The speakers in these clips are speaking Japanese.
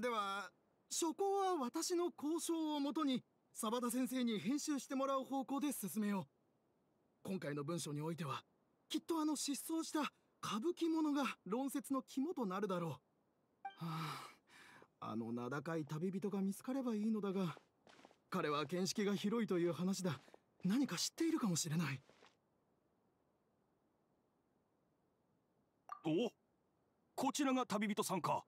ではそこは私の交渉をもとに沢田先生に編集してもらう方向で進めよう今回の文章においてはきっとあの失踪した歌舞伎者が論説の肝となるだろうはああの名高い旅人が見つかればいいのだが彼は見識が広いという話だ何か知っているかもしれないおこちらが旅人さんか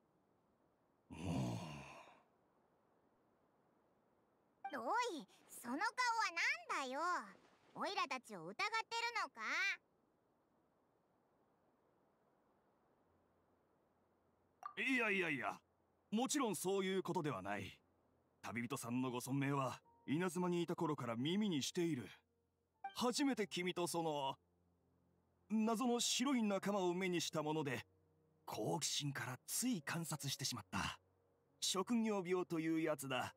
おいその顔はなんだよおいらたちを疑ってるのかいやいやいやもちろんそういうことではない旅人さんのご存命は稲妻にいた頃から耳にしている初めて君とその謎の白い仲間を目にしたもので好奇心からつい観察してしまった職業病というやつだ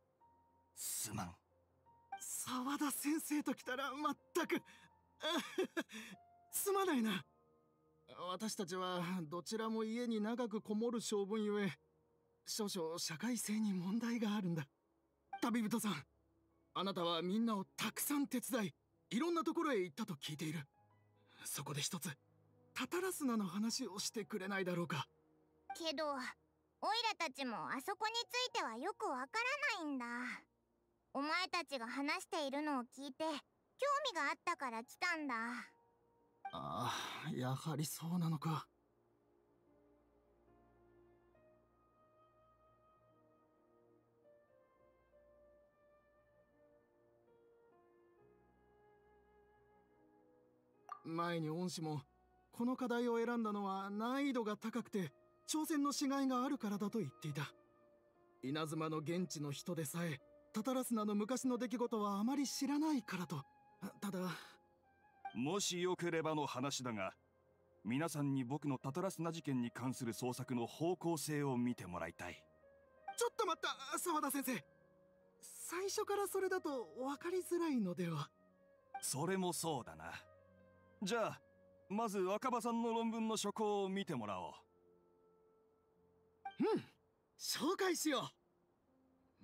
すまん沢田先生と来たら全く すまないな私たちはどちらも家に長くこもる性分ゆえ少々社会性に問題があるんだ旅人さんあなたはみんなをたくさん手伝いいろんなところへ行ったと聞いているそこで一つタタラスナの話をしてくれないだろうかけどオイラたちもあそこについてはよくわからないんだお前たちが話しているのを聞いて興味があったから来たんだああやはりそうなのか前に恩師もこの課題を選んだのは難易度が高くて挑戦のしがいがあるからだと言っていた稲妻の現地の人でさえタタラスナの昔の出来事はあまり知らないからとただもしよければの話だが皆さんに僕のタタラスナ事件に関する捜索の方向性を見てもらいたいちょっと待った澤田先生最初からそれだと分かりづらいのではそれもそうだなじゃあまず若葉さんの論文の書稿を見てもらおううん紹介しよ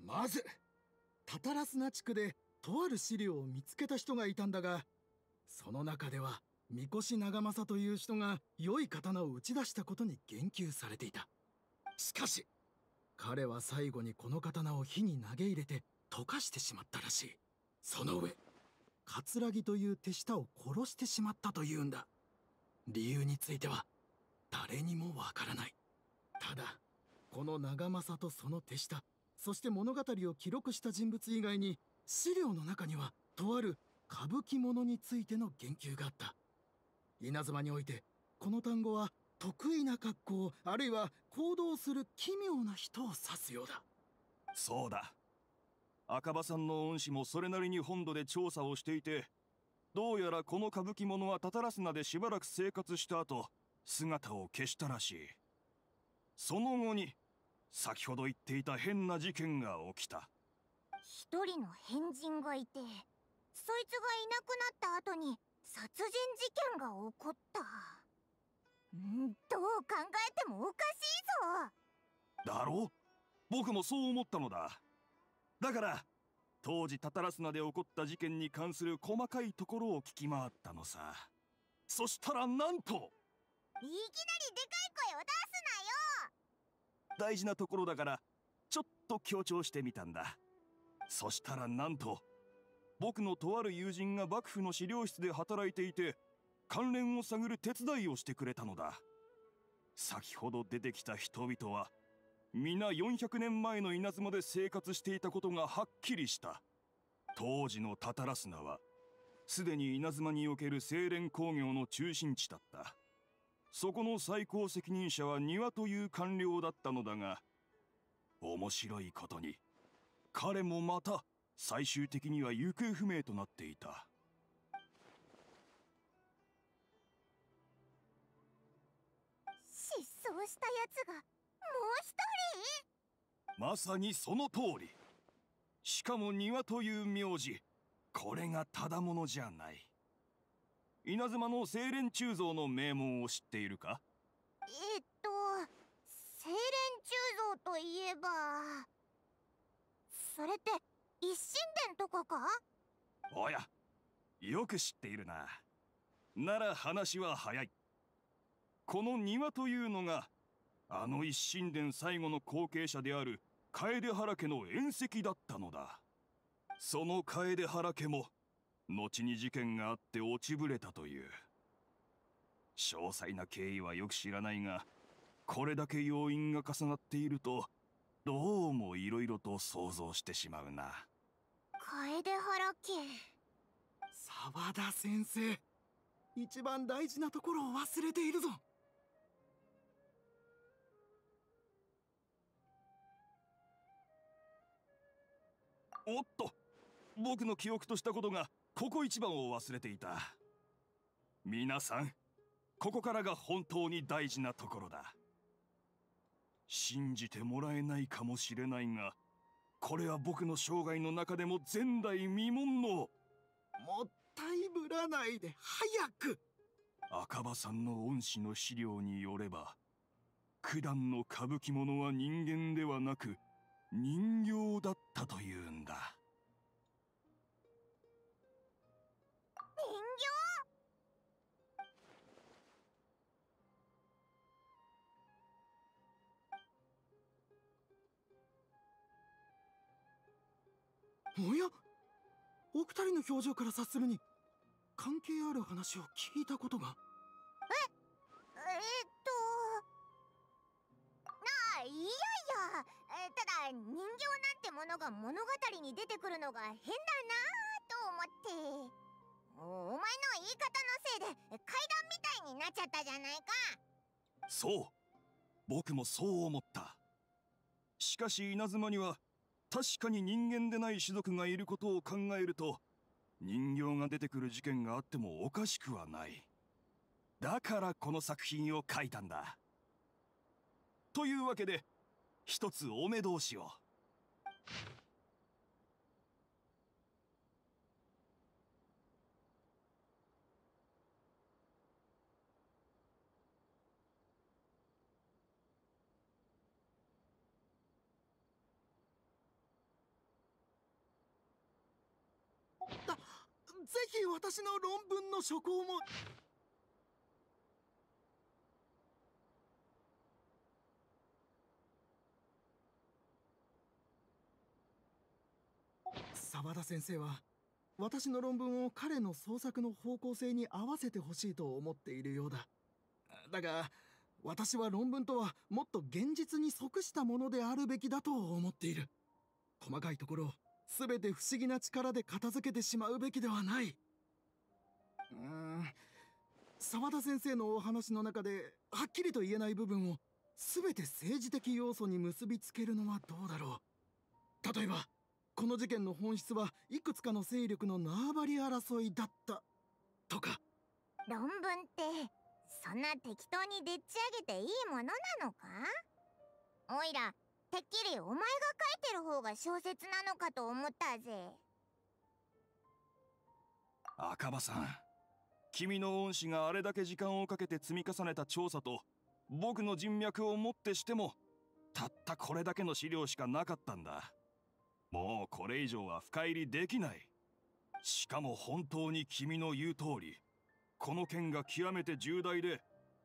うまずタタラスナ地区でとある資料を見つけた人がいたんだがその中では三越長政という人が良い刀を打ち出したことに言及されていたしかし彼は最後にこの刀を火に投げ入れて溶かしてしまったらしいその上葛城という手下を殺してしまったというんだ理由については誰にもわからないただこの長政とその手下そして物語を記録した人物以外に資料の中にはとある歌舞伎ものについての言及があった稲妻においてこの単語は得意な格好あるいは行動する奇妙な人を指すようだそうだ赤羽さんの恩師もそれなりに本土で調査をしていてどうやらこの歌舞伎者はたたらすなでしばらく生活した後姿を消したらしいその後に先ほど言っていた変な事件が起きた一人の変人がいてそいつがいなくなった後に殺人事件が起こったんどう考えてもおかしいぞだろ僕もそう思ったのだだから当時タタラスナで起こった事件に関する細かいところを聞き回ったのさそしたらなんといきなりでかい声を出す大事なところだからちょっと強調してみたんだそしたらなんと僕のとある友人が幕府の資料室で働いていて関連を探る手伝いをしてくれたのだ先ほど出てきた人々は皆400年前の稲妻で生活していたことがはっきりした当時のタタラスナはすでに稲妻における精錬工業の中心地だったそこの最高責任者は庭という官僚だったのだが面白いことに彼もまた最終的には行方不明となっていた失踪したやつがもう一人まさにその通りしかも庭という名字これがただものじゃない稲妻の精錬鋳造の名門を知っているかえっと精錬鋳造といえばそれって一神殿とかかおやよく知っているななら話は早いこの庭というのがあの一神殿最後の後継者である楓原家の宴席だったのだその楓原家も後に事件があって落ちぶれたという詳細な経緯はよく知らないがこれだけ要因が重なっているとどうもいろいろと想像してしまうな楓原家沢田先生一番大事なところを忘れているぞおっと僕の記憶としたことがここ一番を忘れていた皆さんここからが本当に大事なところだ信じてもらえないかもしれないがこれは僕の生涯の中でも前代未聞のもったいぶらないで早く赤羽さんの恩師の資料によれば九段の歌舞伎者は人間ではなく人形だったというんだおやお二人の表情から察するに関係ある話を聞いたことがええっとなあいやいやただ人形なんてものが物語に出てくるのが変だなあと思ってお前の言い方のせいで階段みたいになっちゃったじゃないかそう僕もそう思ったしかし稲妻には確かに人間でない種族がいることを考えると人形が出てくる事件があってもおかしくはないだからこの作品を書いたんだというわけで一つお目通しを。ぜひ私の論文の書稿も沢田先生は私の論文を彼の創作の方向性に合わせてほしいと思っているようだだが私は論文とはもっと現実に即したものであるべきだと思っている細かいところ全て不思議な力で片付けてしまうべきではないうーん澤田先生のお話の中ではっきりと言えない部分を全て政治的要素に結びつけるのはどうだろう例えばこの事件の本質はいくつかの勢力の縄張り争いだったとか論文ってそんな適当にでっち上げていいものなのかおいらてっきりお前が書いてる方が小説なのかと思ったぜ赤羽さん君の恩師があれだけ時間をかけて積み重ねた調査と僕の人脈をもってしてもたったこれだけの資料しかなかったんだもうこれ以上は深入りできないしかも本当に君の言う通りこの件が極めて重大で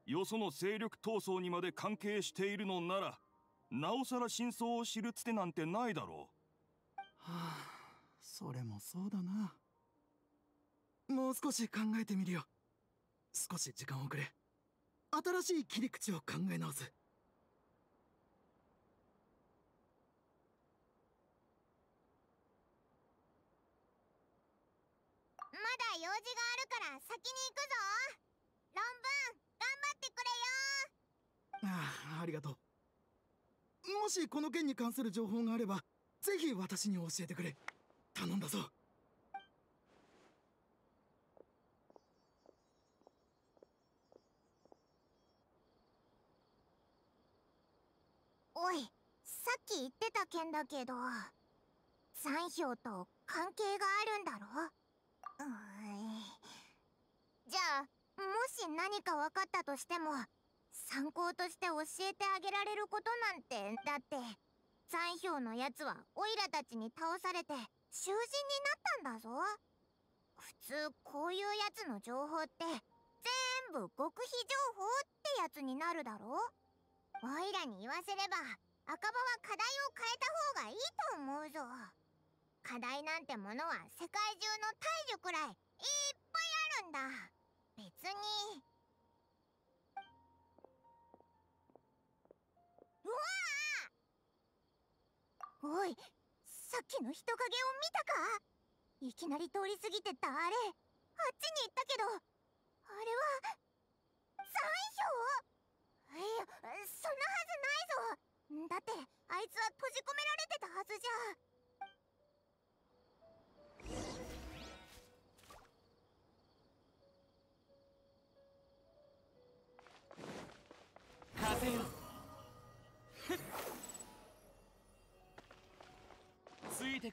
よその勢力闘争にまで関係しているのならなおさら真相を知るつてなんてないだろうはあそれもそうだなもう少し考えてみるよ少し時間をくれ新しい切り口を考え直すまだ用事があるから先に行くぞ論文頑張ってくれよああありがとうもしこの件に関する情報があればぜひ私に教えてくれ頼んだぞおいさっき言ってた件だけど残票と関係があるんだろうじゃあもし何か分かったとしても参考として教えてあげられることなんてだって残票のやつはオイラたちに倒されて囚人になったんだぞ普通こういうやつの情報って全部極秘情報ってやつになるだろオイラに言わせれば赤羽は課題を変えた方がいいと思うぞ課題なんてものは世界中の大樹くらいいっぱいあるんだ別においさっきの人影を見たかいきなり通り過ぎてったあれあっちに行ったけどあれは残票いやそんなはずないぞだってあいつは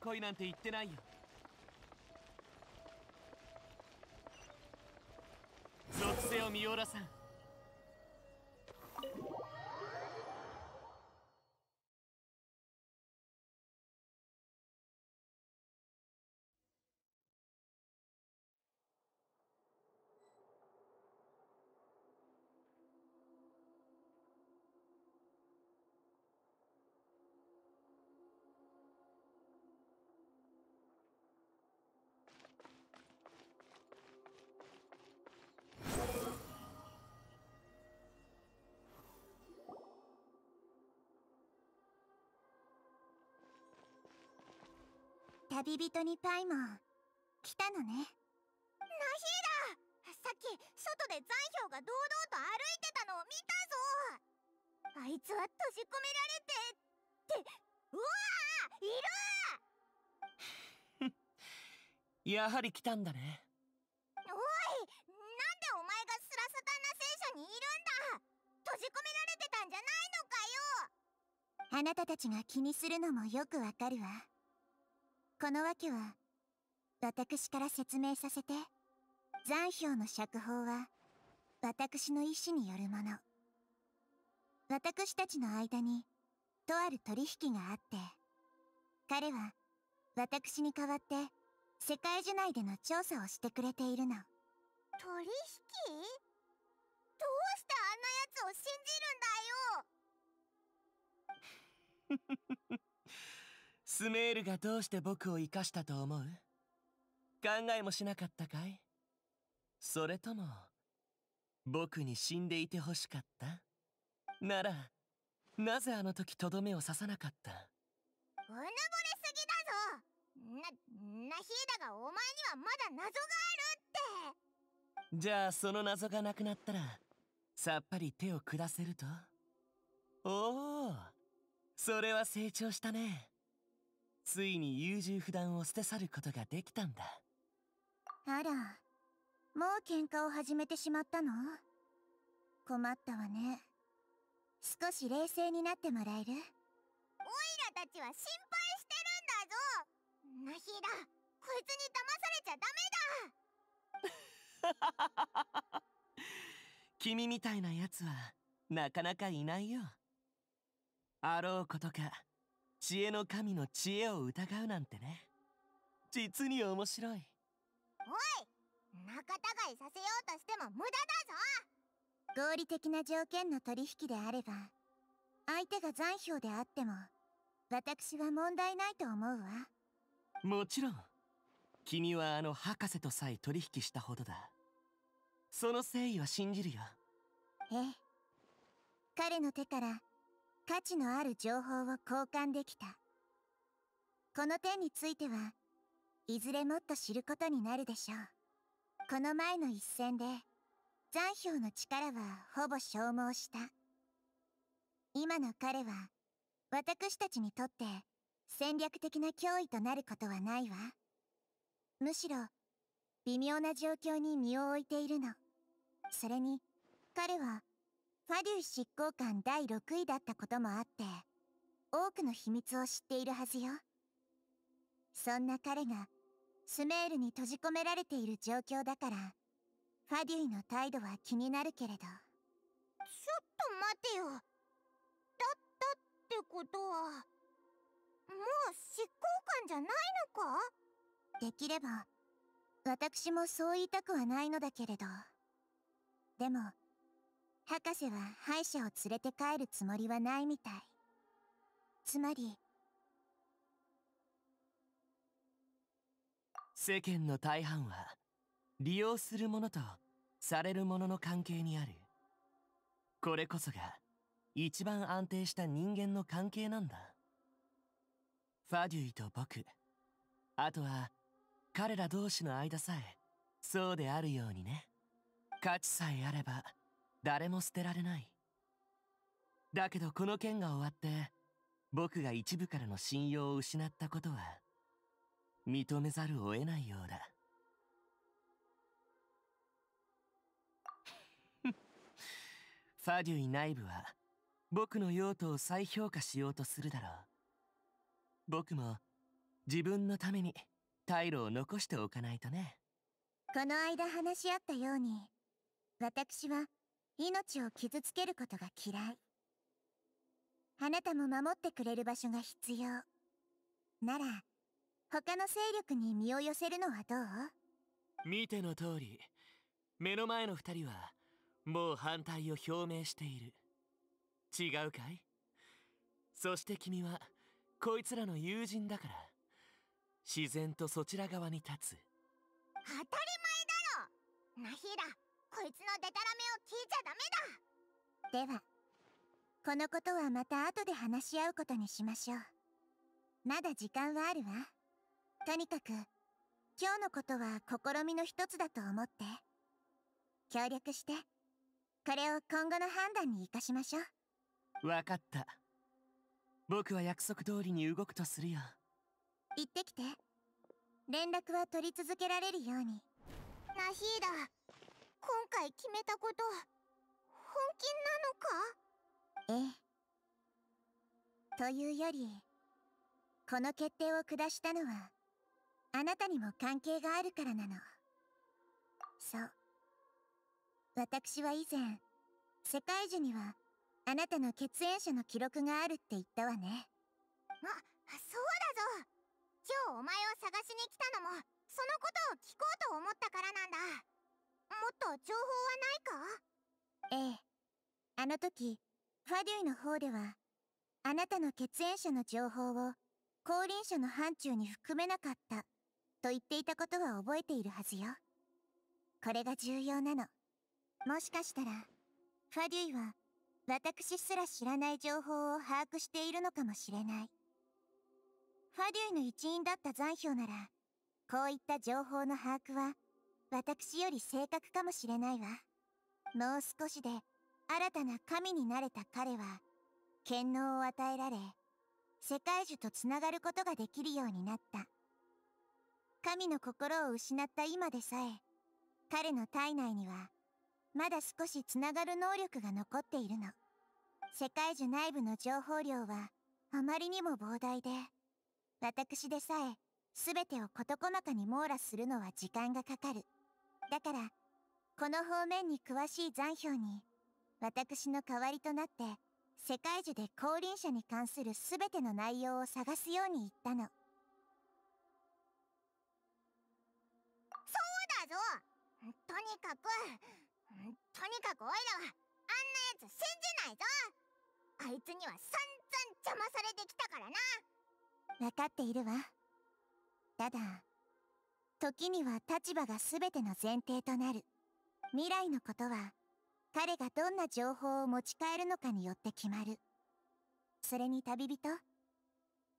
でいなんて言ってないよ属性を見下ろさん旅人にパイモン来たのねナヒーラさっき外で残氷が堂々と歩いてたのを見たぞあいつは閉じ込められてってうわいる やはり来たんだねおいなんでお前がスラサタンナ聖車にいるんだ閉じ込められてたんじゃないのかよあなたたちが気にするのもよくわかるわこの訳は、私から説明させて、残票の釈放は、私の意志によるもの。私たちの間に、とある取引があって、彼は、私に代わって、世界樹内での調査をしてくれているの。取引どうしてあんな奴を信じるんだよ スメールがどうして僕を生かしたと思う考えもしなかったかいそれとも僕に死んでいてほしかったならなぜあの時とどめを刺さなかったうぬぼれすぎだぞな、なヒーダがお前にはまだ謎があるってじゃあその謎がなくなったらさっぱり手を下せるとおおそれは成長したねついに優柔不断を捨て去ることができたんだあらもう喧嘩を始めてしまったの困ったわね少し冷静になってもらえるオイラたちは心配してるんだぞナヒーラこいつに騙されちゃダメだ 君みたいなやつはなかなかいないよあろうことか知恵の神の知恵を疑うなんてね実に面白いおい仲違いさせようとしても無駄だぞ合理的な条件の取引であれば相手が残票であっても私は問題ないと思うわもちろん君はあの博士とさえ取引したほどだその誠意は信じるよええ彼の手から価値のある情報を交換できた。この点については、いずれもっと知ることになるでしょう。この前の一戦で、残票の力はほぼ消耗した。今の彼は、私たちにとって戦略的な脅威となることはないわ。むしろ、微妙な状況に身を置いているの。それに、彼は、ファデュー執行官第6位だったこともあって多くの秘密を知っているはずよそんな彼がスメールに閉じ込められている状況だからファデュイの態度は気になるけれどちょっと待てよだったってことはもう執行官じゃないのかできれば私もそう言いたくはないのだけれどでも博士は歯医者を連れて帰るつもりはないみたい。つまり、世間の大半は利用するものとされるものの関係にある。これこそが一番安定した人間の関係なんだ。ファデュイと僕、あとは彼ら同士の間さえそうであるようにね。価値さえあれば誰も捨てられないだけどこの件が終わって僕が一部からの信用を失ったことは認めざるを得ないようだファ デュイ内部は僕の用途を再評価しようとするだろう僕も自分のために退路を残しておかないとねこの間話し合ったように私は命を傷つけることが嫌い。あなたも守ってくれる場所が必要。なら、他の勢力に身を寄せるのはどう見ての通り、目の前の二人は、もう反対を表明している。違うかいそして君は、こいつらの友人だから、自然とそちら側に立つ。当たり前だろナヒラこいつのデタラメを聞いちゃダメだではこのことはまた後で話し合うことにしましょうまだ時間はあるわとにかく今日のことは試みの一つだと思って協力してこれを今後の判断に生かしましょう分かった僕は約束通りに動くとするよ行ってきて連絡は取り続けられるようにナヒーダ今回決めたこと本気なのかええというよりこの決定を下したのはあなたにも関係があるからなのそう私は以前世界樹にはあなたの血縁者の記録があるって言ったわねあそうだぞ今日お前を探しに来たのもそのことを聞こうと思ったからなんだっと情報はないかええあの時ファデュイの方ではあなたの血縁者の情報を降臨者の範疇に含めなかったと言っていたことは覚えているはずよこれが重要なのもしかしたらファデュイは私すら知らない情報を把握しているのかもしれないファデュイの一員だった残票ならこういった情報の把握は私より正確かもしれないわ。もう少しで新たな神になれた彼は、権能を与えられ、世界樹とつながることができるようになった。神の心を失った今でさえ、彼の体内には、まだ少しつながる能力が残っているの。世界樹内部の情報量は、あまりにも膨大で、私でさえ、全てを事細かに網羅するのは時間がかかる。だから、この方面に詳しい残票に、私の代わりとなって、世界中で降臨者に関する全ての内容を探すように言ったの。そうだぞとにかく、とにかくオイラは、あんな奴信じないぞあいつには散々邪魔されてきたからな。分かっているわ。ただ、時には立場が全ての前提となる未来のことは彼がどんな情報を持ち帰るのかによって決まるそれに旅人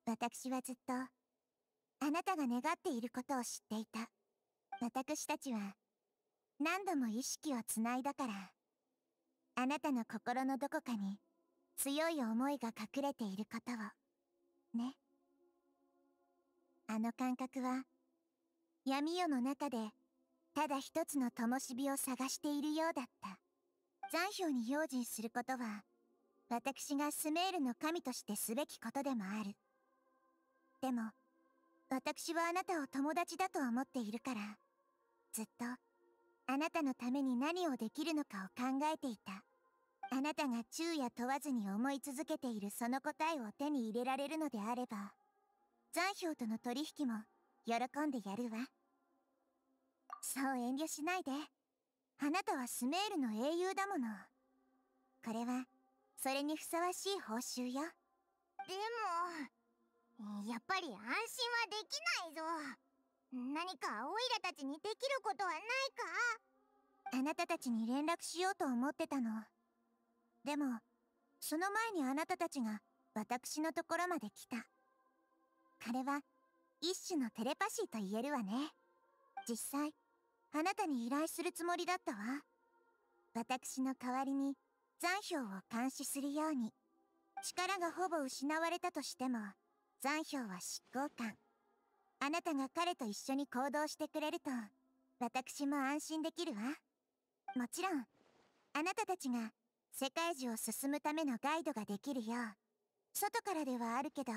私はずっとあなたが願っていることを知っていた私たちは何度も意識をつないだからあなたの心のどこかに強い思いが隠れていることをねあの感覚は闇夜の中でただ一つの灯火を探しているようだった残氷に用心することは私がスメールの神としてすべきことでもあるでも私はあなたを友達だと思っているからずっとあなたのために何をできるのかを考えていたあなたが昼夜問わずに思い続けているその答えを手に入れられるのであれば残氷との取引も喜んでやるわそう遠慮しないであなたはスメールの英雄だものこれはそれにふさわしい報酬よでもやっぱり安心はできないぞ何かオイラたちにできることはないかあなたたちに連絡しようと思ってたのでもその前にあなたたちが私のところまで来た彼は一種のテレパシーと言えるわね実際あなたに依頼するつもりだったわ私の代わりに残票を監視するように力がほぼ失われたとしても残票は執行官あなたが彼と一緒に行動してくれると私も安心できるわもちろんあなたたちが世界中を進むためのガイドができるよう外からではあるけど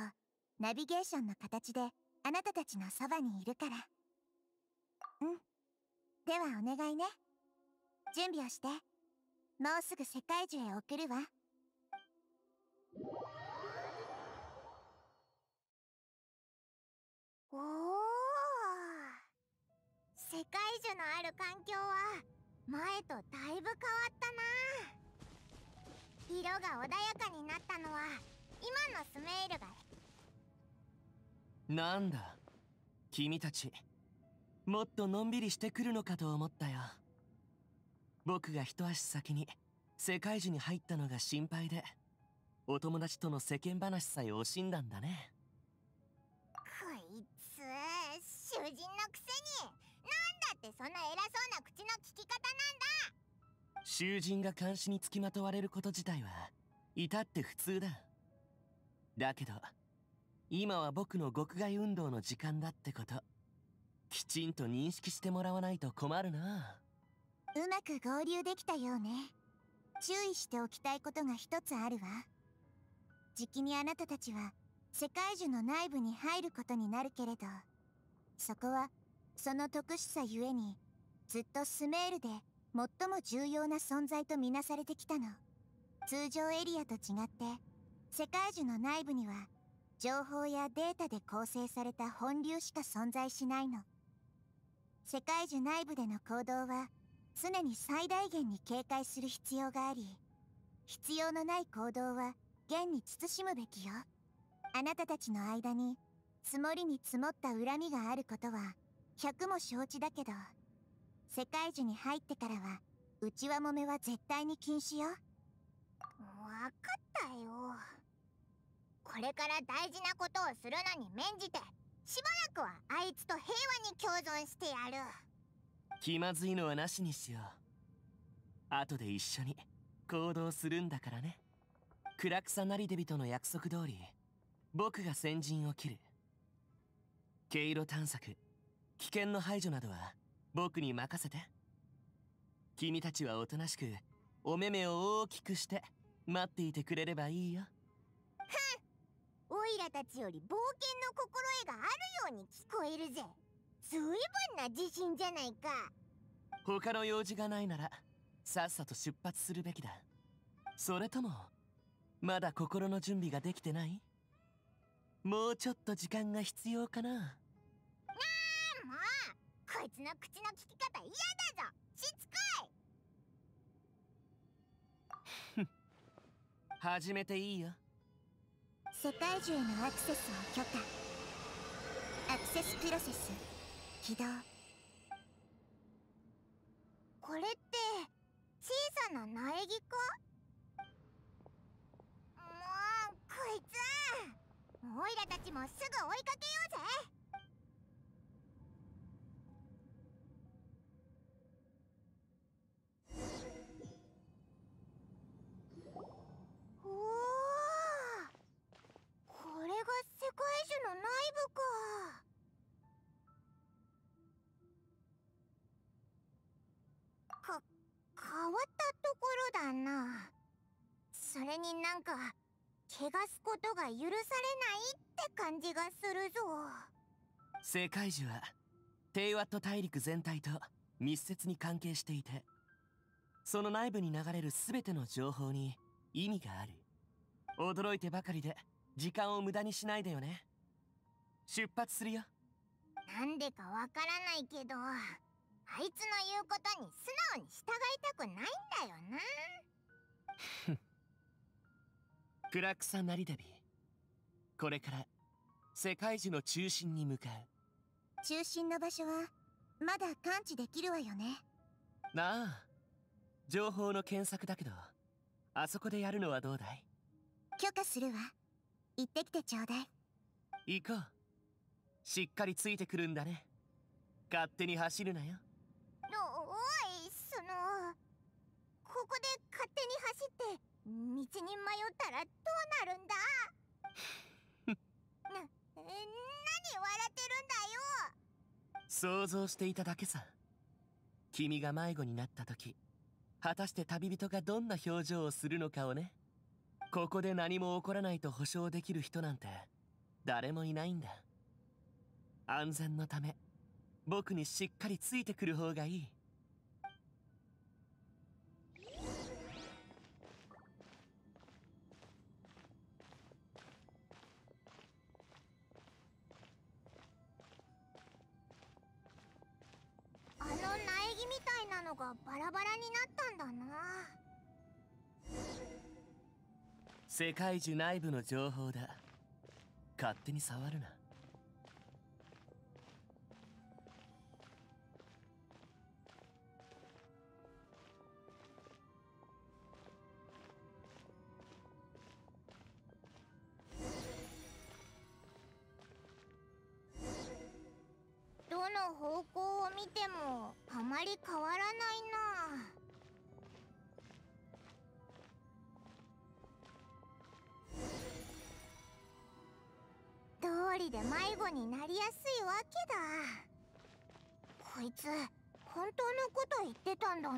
ナビゲーションの形であなたたちのそばにいるからうんではお願いね準備をしてもうすぐ世界中へ送るわおお世界樹のある環境は前とだいぶ変わったな色が穏やかになったのは今のスメイルがなんだ君たちもっとのんびりしてくるのかと思ったよ僕が一足先に世界樹に入ったのが心配でお友達との世間話さえ惜しんだんだねこいつ囚人のくせになんだってそんな偉そうな口の聞き方なんだ囚人が監視につきまとわれること自体は至って普通だだけど今は僕の極外運動の時間だってこときちんと認識してもらわないと困るなうまく合流できたようね注意しておきたいことが一つあるわじきにあなたたちは世界樹の内部に入ることになるけれどそこはその特殊さゆえにずっとスメールで最も重要な存在とみなされてきたの通常エリアと違って世界樹の内部には情報やデータで構成された本流しか存在しないの世界樹内部での行動は常に最大限に警戒する必要があり必要のない行動は現に慎むべきよあなたたちの間に積もりに積もった恨みがあることは100も承知だけど世界樹に入ってからは内輪もめは絶対に禁止よ分かったよこれから大事なことをするのに免じてしばらくはあいつと平和に共存してやる気まずいのはなしにしよう後で一緒に行動するんだからね暗さなりデビとの約束通り僕が先陣を切る毛色探索危険の排除などは僕に任せて君たちはおとなしくお目目を大きくして待っていてくれればいいよふんイラたちより冒険の心得があるように聞こえるぜ随分な自信じゃないか他の用事がないならさっさと出発するべきだそれともまだ心の準備ができてないもうちょっと時間が必要かななあもうこいつの口の聞き方嫌だぞしつこい始めていいよ世界中へのアクセスを許可アクセスプロセス起動これって小さな苗木かもうこいつオイラたちもすぐ追いかけようぜ部かか変わったところだなそれになんか汚すことが許されないって感じがするぞ世界樹はテイワット大陸全体と密接に関係していてその内部に流れる全ての情報に意味がある驚いてばかりで時間を無駄にしないでよね出発するよなんでかわからないけどあいつの言うことに素直に従いたくないんだよな 暗草成旅これから世界樹の中心に向かう中心の場所はまだ感知できるわよねなあ情報の検索だけどあそこでやるのはどうだい許可するわ行ってきてちょうだい行こうしっかりついてくるんだね勝手に走るなよおいそのここで勝手に走って道に迷ったらどうなるんだ な何笑ってるんだよ想像していただけさ君が迷子になった時果たして旅人がどんな表情をするのかをねここで何も起こらないと保証できる人なんて誰もいないんだ安全のため僕にしっかりついてくる方がいいあの苗木みたいなのがバラバラになったんだな世界中内部の情報だ勝手に触るなの方向を見てもあまり変わらないなどうりで迷子になりやすいわけだこいつ本当のこと言ってたんだな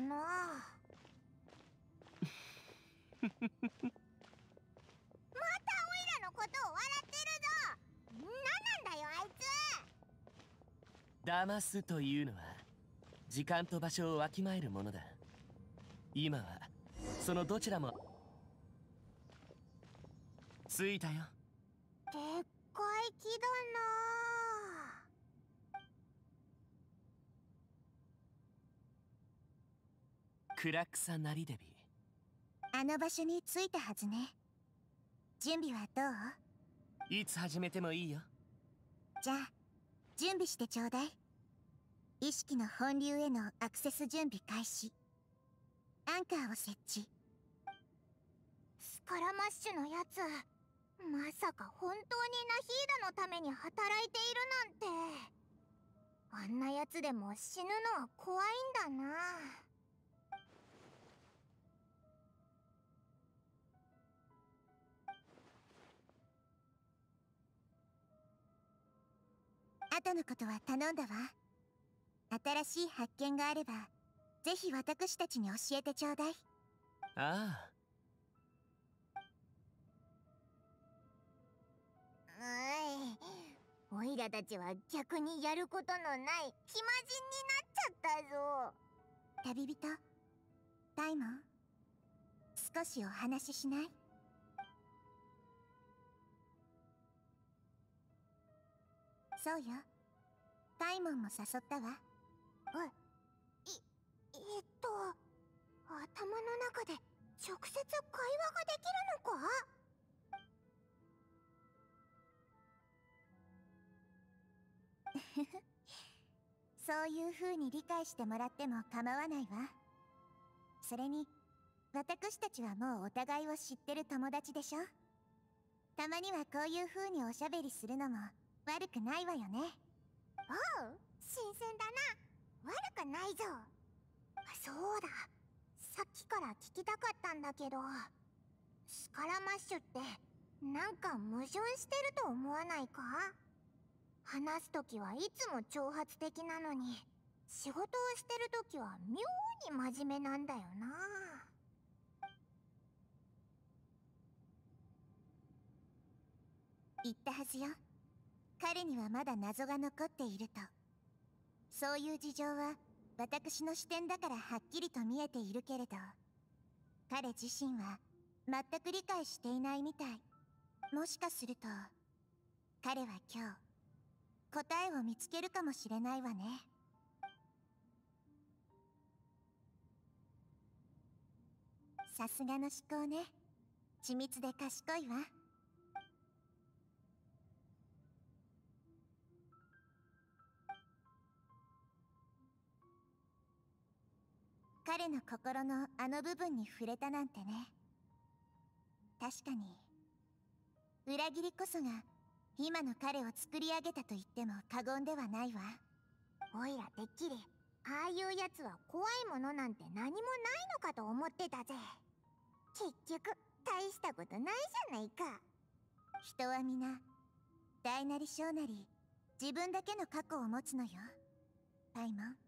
またオイラのことを笑騙すというのは時間と場所をわきまえるものだ今はそのどちらも着いたよでっかい木だな暗サなりでびあの場所に着いたはずね準備はどういつ始めてもいいよじゃあ準備してちょうだい意識の本流へのアクセス準備開始アンカーを設置スカラマッシュのやつまさか本当にナヒーダのために働いているなんてあんなやつでも死ぬのは怖いんだな後のことは頼んだわ新しい発見があればぜひ私たちに教えてちょうだいああおいおいらたちは逆にやることのない暇人になっちゃったぞ旅人大門少しお話ししないそうよ大ンも誘ったわえ、いえっと頭の中で直接会話ができるのか そういう風に理解してもらっても構わないわそれに私たちはもうお互いを知ってる友達でしょたまにはこういう風におしゃべりするのも悪くないわよねおう新鮮だな悪くないぞそうださっきから聞きたかったんだけどスカラマッシュってなんか矛盾してると思わないか話す時はいつも挑発的なのに仕事をしてる時は妙に真面目なんだよな言ったはずよ彼にはまだ謎が残っているとそういう事情は私の視点だからはっきりと見えているけれど彼自身は全く理解していないみたいもしかすると彼は今日答えを見つけるかもしれないわねさすがの思考ね緻密で賢いわ彼の心のあの部分に触れたなんてね確かに裏切りこそが今の彼を作り上げたと言っても過言ではないわおいらてっきりああいうやつは怖いものなんて何もないのかと思ってたぜ結局大したことないじゃないか人は皆大なり小なり自分だけの過去を持つのよパイモン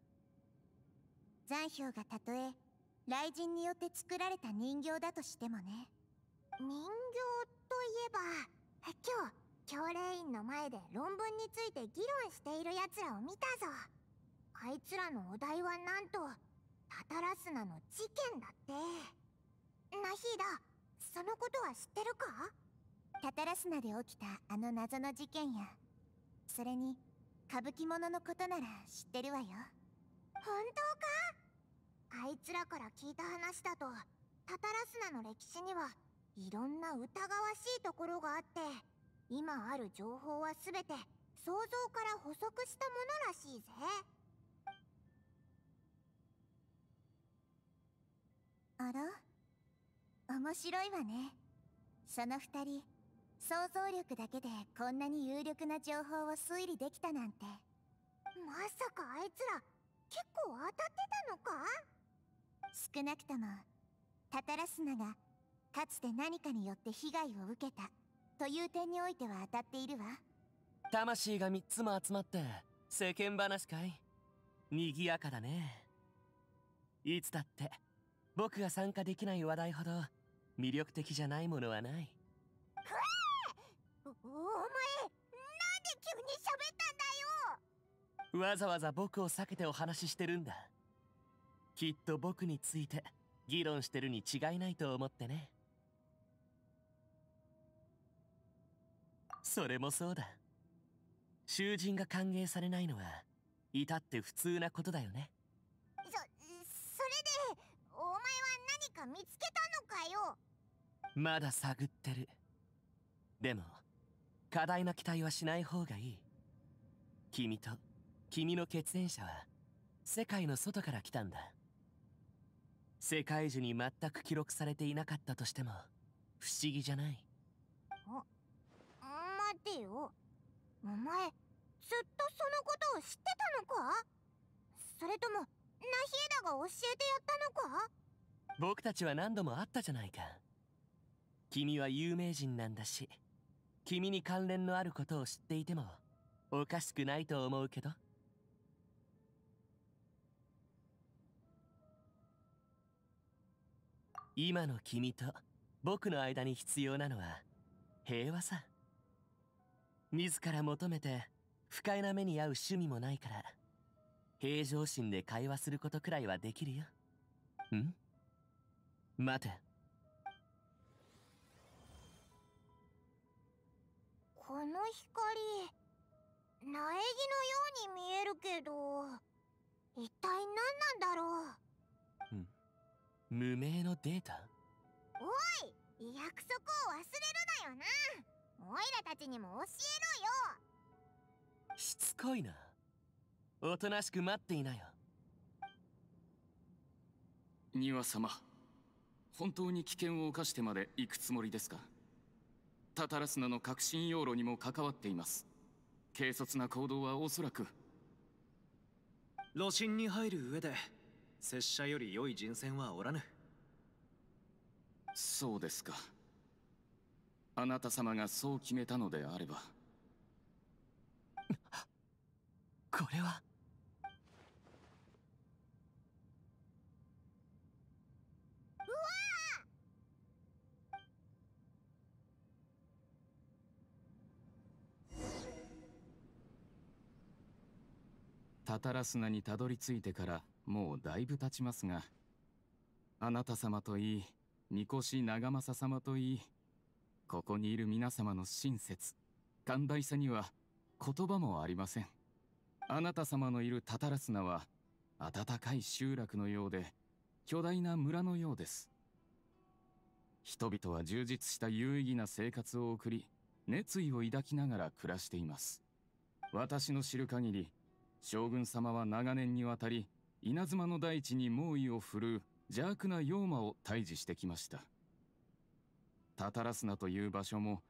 残氷がたとえ雷神によって作られた人形だとしてもね人形といえば今日教令員の前で論文について議論しているやつらを見たぞあいつらのお題はなんとタタラスナの事件だってナヒーダそのことは知ってるかタタラスナで起きたあの謎の事件やそれに歌舞伎もののことなら知ってるわよ本当かあいつらから聞いた話だとタタラスナの歴史にはいろんな疑わしいところがあって今ある情報は全て想像から補足したものらしいぜ。あら面白いわね。その2人、想像力だけでこんなに有力な情報を推理できたなんて。まさかあいつら結構当たってたのか少なくともタタラスナがかつて何かによって被害を受けたという点においては当たっているわ魂が3つも集まって世間話かい賑やかだねいつだって僕が参加できない話題ほど魅力的じゃないものはないおお前なんで急に喋ったんだよわざわざ僕を避けてお話ししてるんだきっと僕について議論してるに違いないと思ってねそれもそうだ囚人が歓迎されないのは至って普通なことだよねそそれでお前は何か見つけたのかよまだ探ってるでも過大な期待はしない方がいい君と君の血縁者は世界の外から来たんだ世界樹に全く記録されていなかったとしても不思議じゃないあ待てよお前ずっとそのことを知ってたのかそれともナヒエダが教えてやったのか僕たちは何度も会ったじゃないか君は有名人なんだし君に関連のあることを知っていてもおかしくないと思うけど今の君と僕の間に必要なのは平和さ自ら求めて不快な目に遭う趣味もないから平常心で会話することくらいはできるよん待てこの光苗木のように見えるけど一体何なんだろう無名のデータおい約束を忘れるなよなオイラたちにも教えろよしつこいなおとなしく待っていなよ庭様本当に危険を冒してまで行くつもりですかタタラスナの革新要路にも関わっています軽率な行動はおそらく路心に入る上で拙者より良い人選はおらぬそうですかあなた様がそう決めたのであれば これはたたらスにたどり着いてからもうだいぶ経ちますがあなた様といい神輿長政様といいここにいる皆様の親切寛大さには言葉もありませんあなた様のいるタタラスナは暖かい集落のようで巨大な村のようです人々は充実した有意義な生活を送り熱意を抱きながら暮らしています私の知る限り将軍様は長年にわたり稲妻の大地に猛威を振るう邪悪な妖魔を退治してきましたタタラスナという場所も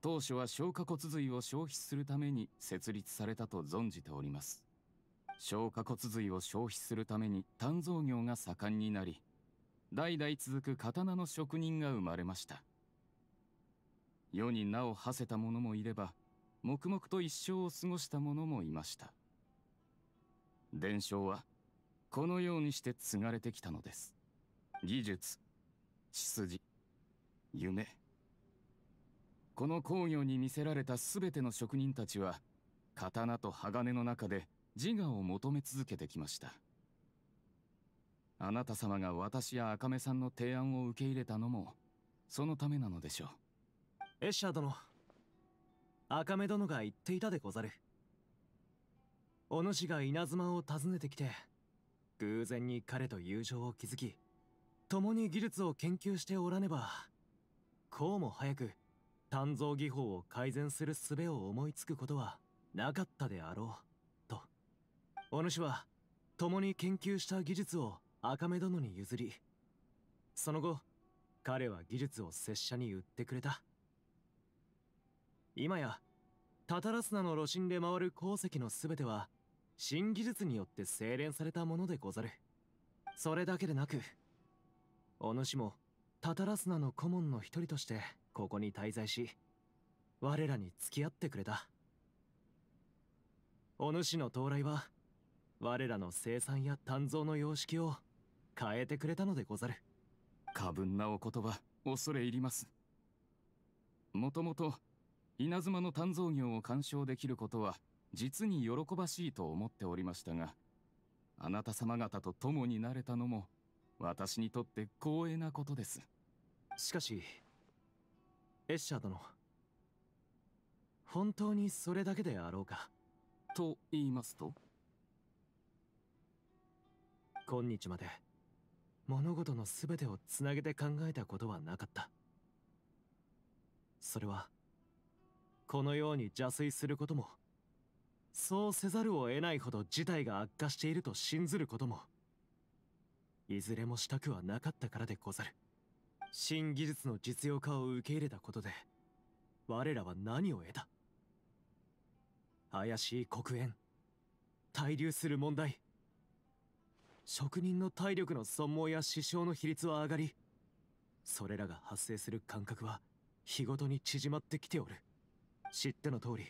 当初は消化骨髄を消費するために設立されたと存じております消化骨髄を消費するために鍛造業が盛んになり代々続く刀の職人が生まれました世に名を馳せた者もいれば黙々と一生を過ごした者もいました伝承はこのようにして継がれてきたのです技術血筋夢この工業に魅せられた全ての職人たちは刀と鋼の中で自我を求め続けてきましたあなた様が私や赤目さんの提案を受け入れたのもそのためなのでしょうエッシャー殿赤目殿が言っていたでござるお主が稲妻を訪ねてきて偶然に彼と友情を築き共に技術を研究しておらねばこうも早く鍛造技法を改善する術を思いつくことはなかったであろうとお主は共に研究した技術を赤目殿に譲りその後彼は技術を拙者に売ってくれた今やタタラスナの炉心で回る鉱石の全ては新技術によって精錬されたものでござるそれだけでなくお主もタタラスナの顧問の一人としてここに滞在し我らに付き合ってくれたお主の到来は我らの生産や鍛造の様式を変えてくれたのでござる過分なお言葉恐れ入りますもともと稲妻の鍛造業を鑑賞できることは実に喜ばしいと思っておりましたがあなた様方と共になれたのも私にとって光栄なことですしかしエッシャー殿本当にそれだけであろうかと言いますと今日まで物事の全てをつなげて考えたことはなかったそれはこのように邪推することもそうせざるを得ないほど事態が悪化していると信ずることもいずれもしたくはなかったからでござる新技術の実用化を受け入れたことで我らは何を得た怪しい黒煙滞留する問題職人の体力の損耗や死傷の比率は上がりそれらが発生する感覚は日ごとに縮まってきておる知っての通り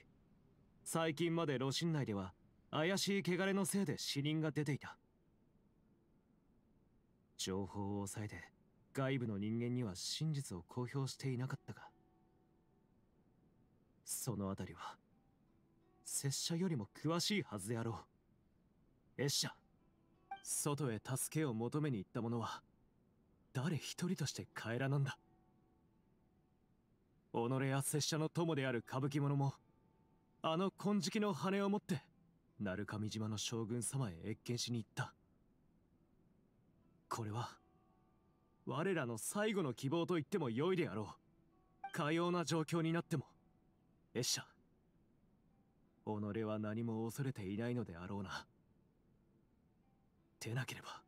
最近まで炉心内では怪しい汚れのせいで死人が出ていた情報を抑えて外部の人間には真実を公表していなかったがそのあたりは拙者よりも詳しいはずであろうエッシャ外へ助けを求めに行った者は誰一人として帰らなんだ己や拙者の友である歌舞伎者もあの金色の羽を持って鳴神島の将軍様へ謁見しに行ったこれは我らの最後の希望と言っても良いであろうかような状況になってもエッシャ己は何も恐れていないのであろうな出なければ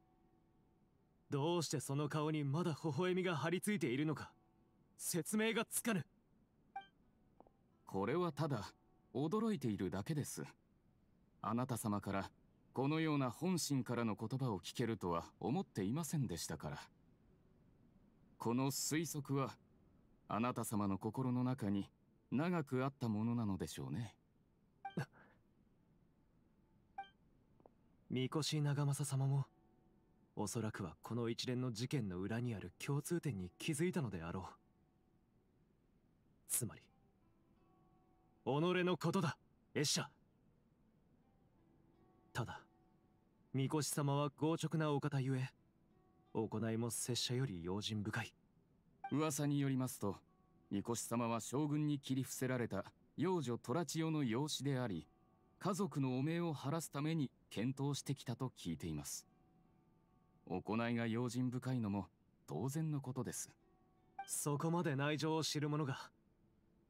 どうしてその顔にまだ微笑みが張り付いているのか説明がつかぬこれはただ驚いているだけですあなた様からこのような本心からの言葉を聞けるとは思っていませんでしたからこの推測はあなた様の心の中に長くあったものなのでしょうね三越長政様もおそらくはこの一連の事件の裏にある共通点に気づいたのであろうつまり己のことだエッシャただ神輿様は強直なお方ゆえ行いも拙者より用心深い噂によりますと神輿様は将軍に切り伏せられた幼女虎千代の養子であり家族の汚名を晴らすために検討してきたと聞いています行いが用心深いのも当然のことですそこまで内情を知る者が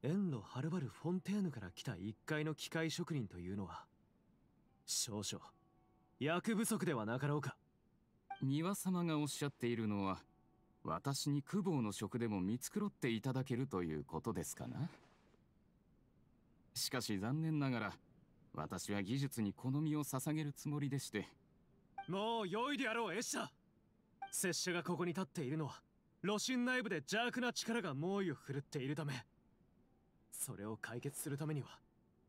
遠路はるばるフォンテーヌから来た一階の機械職人というのは少々役不足ではなかろうか庭様がおっしゃっているのは私に公方の職でも見繕っていただけるということですかなしかし残念ながら私は技術に好みを捧げるつもりでしてもう良いであろうエッシャ拙者がここに立っているのは露心内部で邪悪な力が猛威を振るっているためそれを解決するためには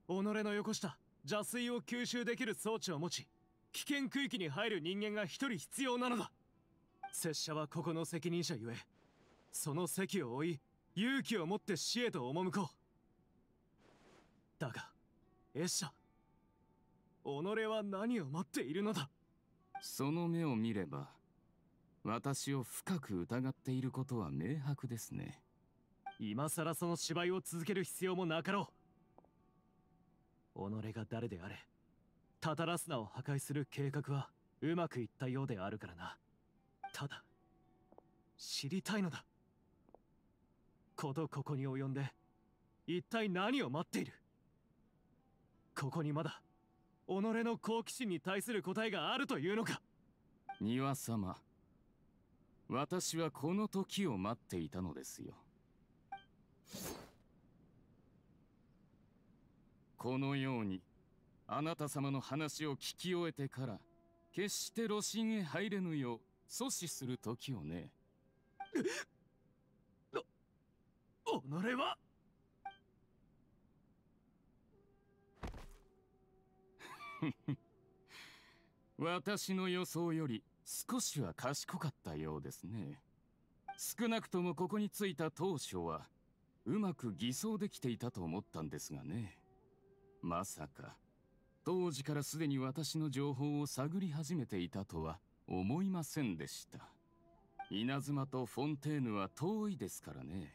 己のよこした邪水を吸収できる装置を持ち危険区域に入る人間が一人必要なのだ拙者はここの責任者ゆえその席を追い勇気を持って死へと赴こうだがエッシャ己は何を待っているのだその目を見れば私を深く疑っていることは明白ですね今さらその芝居を続ける必要もなかろう己が誰であれタタラスナを破壊する計画はうまくいったようであるからなただ知りたいのだことここに及んで一体何を待っているここにまだ己の好奇心に対する答えがあるというのか庭様私はこの時を待っていたのですよこのようにあなた様の話を聞き終えてから決して露心へ入れぬよう阻止する時をねお己は私の予想より少しは賢かったようですね少なくともここに着いた当初はうまく偽装できていたと思ったんですがねまさか当時からすでに私の情報を探り始めていたとは思いませんでした稲妻とフォンテーヌは遠いですからね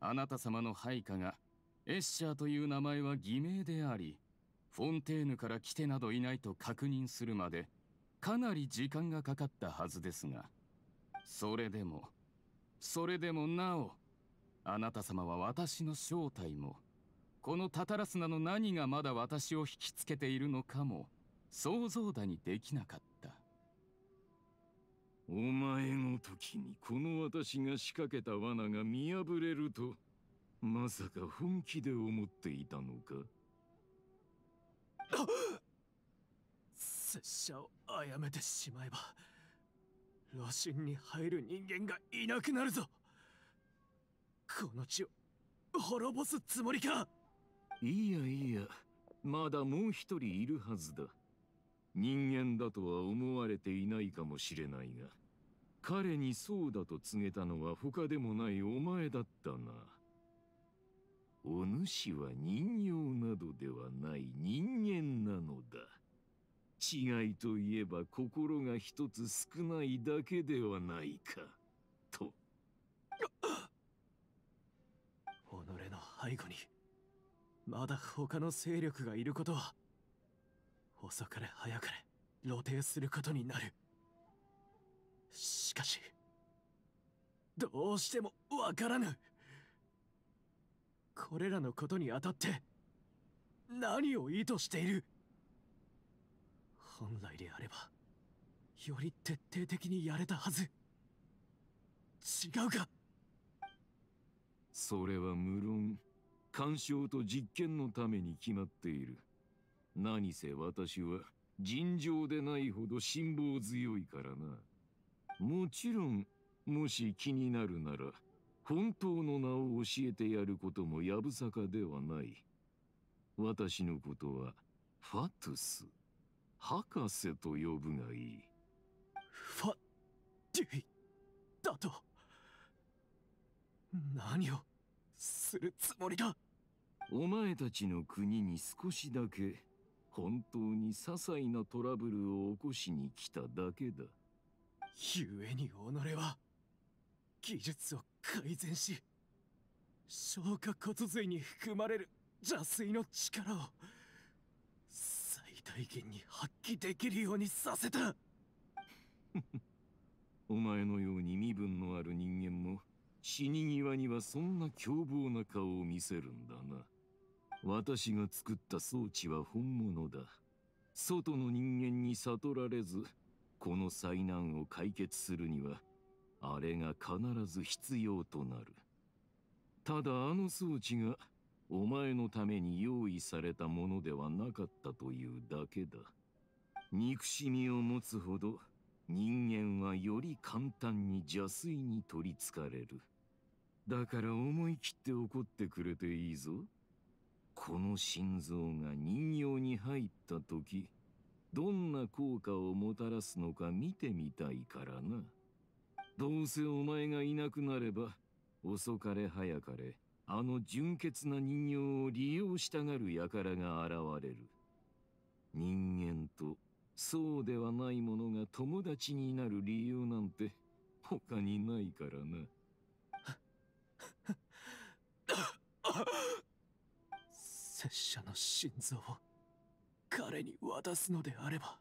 あなた様の配下がエッシャーという名前は偽名でありフォンテーヌから来てなどいないと確認するまでかなり時間がかかったはずですがそれでもそれでもなおあなた様は私の正体もこのタタラスナの何がまだ私を引きつけているのかも想像だにできなかったお前の時にこの私が仕掛けた罠が見破れるとまさか本気で思っていたのか拙者を殺めてしまえば露心に入る人間がいなくなるぞこの地を滅ぼすつもりかいやいや、まだもう一人いるはずだ。人間だとは思われていないかもしれないが、彼にそうだと告げたのは他でもないお前だったな。お主は人形などではない人間なのだ。違いといえば心が一つ少ないだけではないか、と。己の背後に。まだ他の勢力がいることは遅かれ早かれ露呈することになるしかしどうしてもわからぬこれらのことにあたって何を意図している本来であればより徹底的にやれたはず違うかそれは無論鑑賞と実験のために決まっている何せ私は尋常でないほど辛抱強いからなもちろんもし気になるなら本当の名を教えてやることもやぶさかではない私のことはファトゥス博士と呼ぶがいいファデュイだと何をするつもりだお前たちの国に少しだけ本当に些細なトラブルを起こしに来ただけだ故に己は技術を改善し消化骨髄に含まれる邪水の力を最大限に発揮できるようにさせた お前のように身分のある人間も死に際にはそんな凶暴な顔を見せるんだな私が作った装置は本物だ外の人間に悟られずこの災難を解決するにはあれが必ず必要となるただあの装置がお前のために用意されたものではなかったというだけだ憎しみを持つほど人間はより簡単に邪水に取りつかれるだから思い切って怒ってくれていいぞこの心臓が人形に入った時どんな効果をもたらすのか見てみたいからなどうせお前がいなくなれば遅かれ早かれあの純潔な人形を利用したがる輩が現れる人間とそうではないものが友達になる理由なんて他にないからな。拙者の心臓を彼に渡すのであれば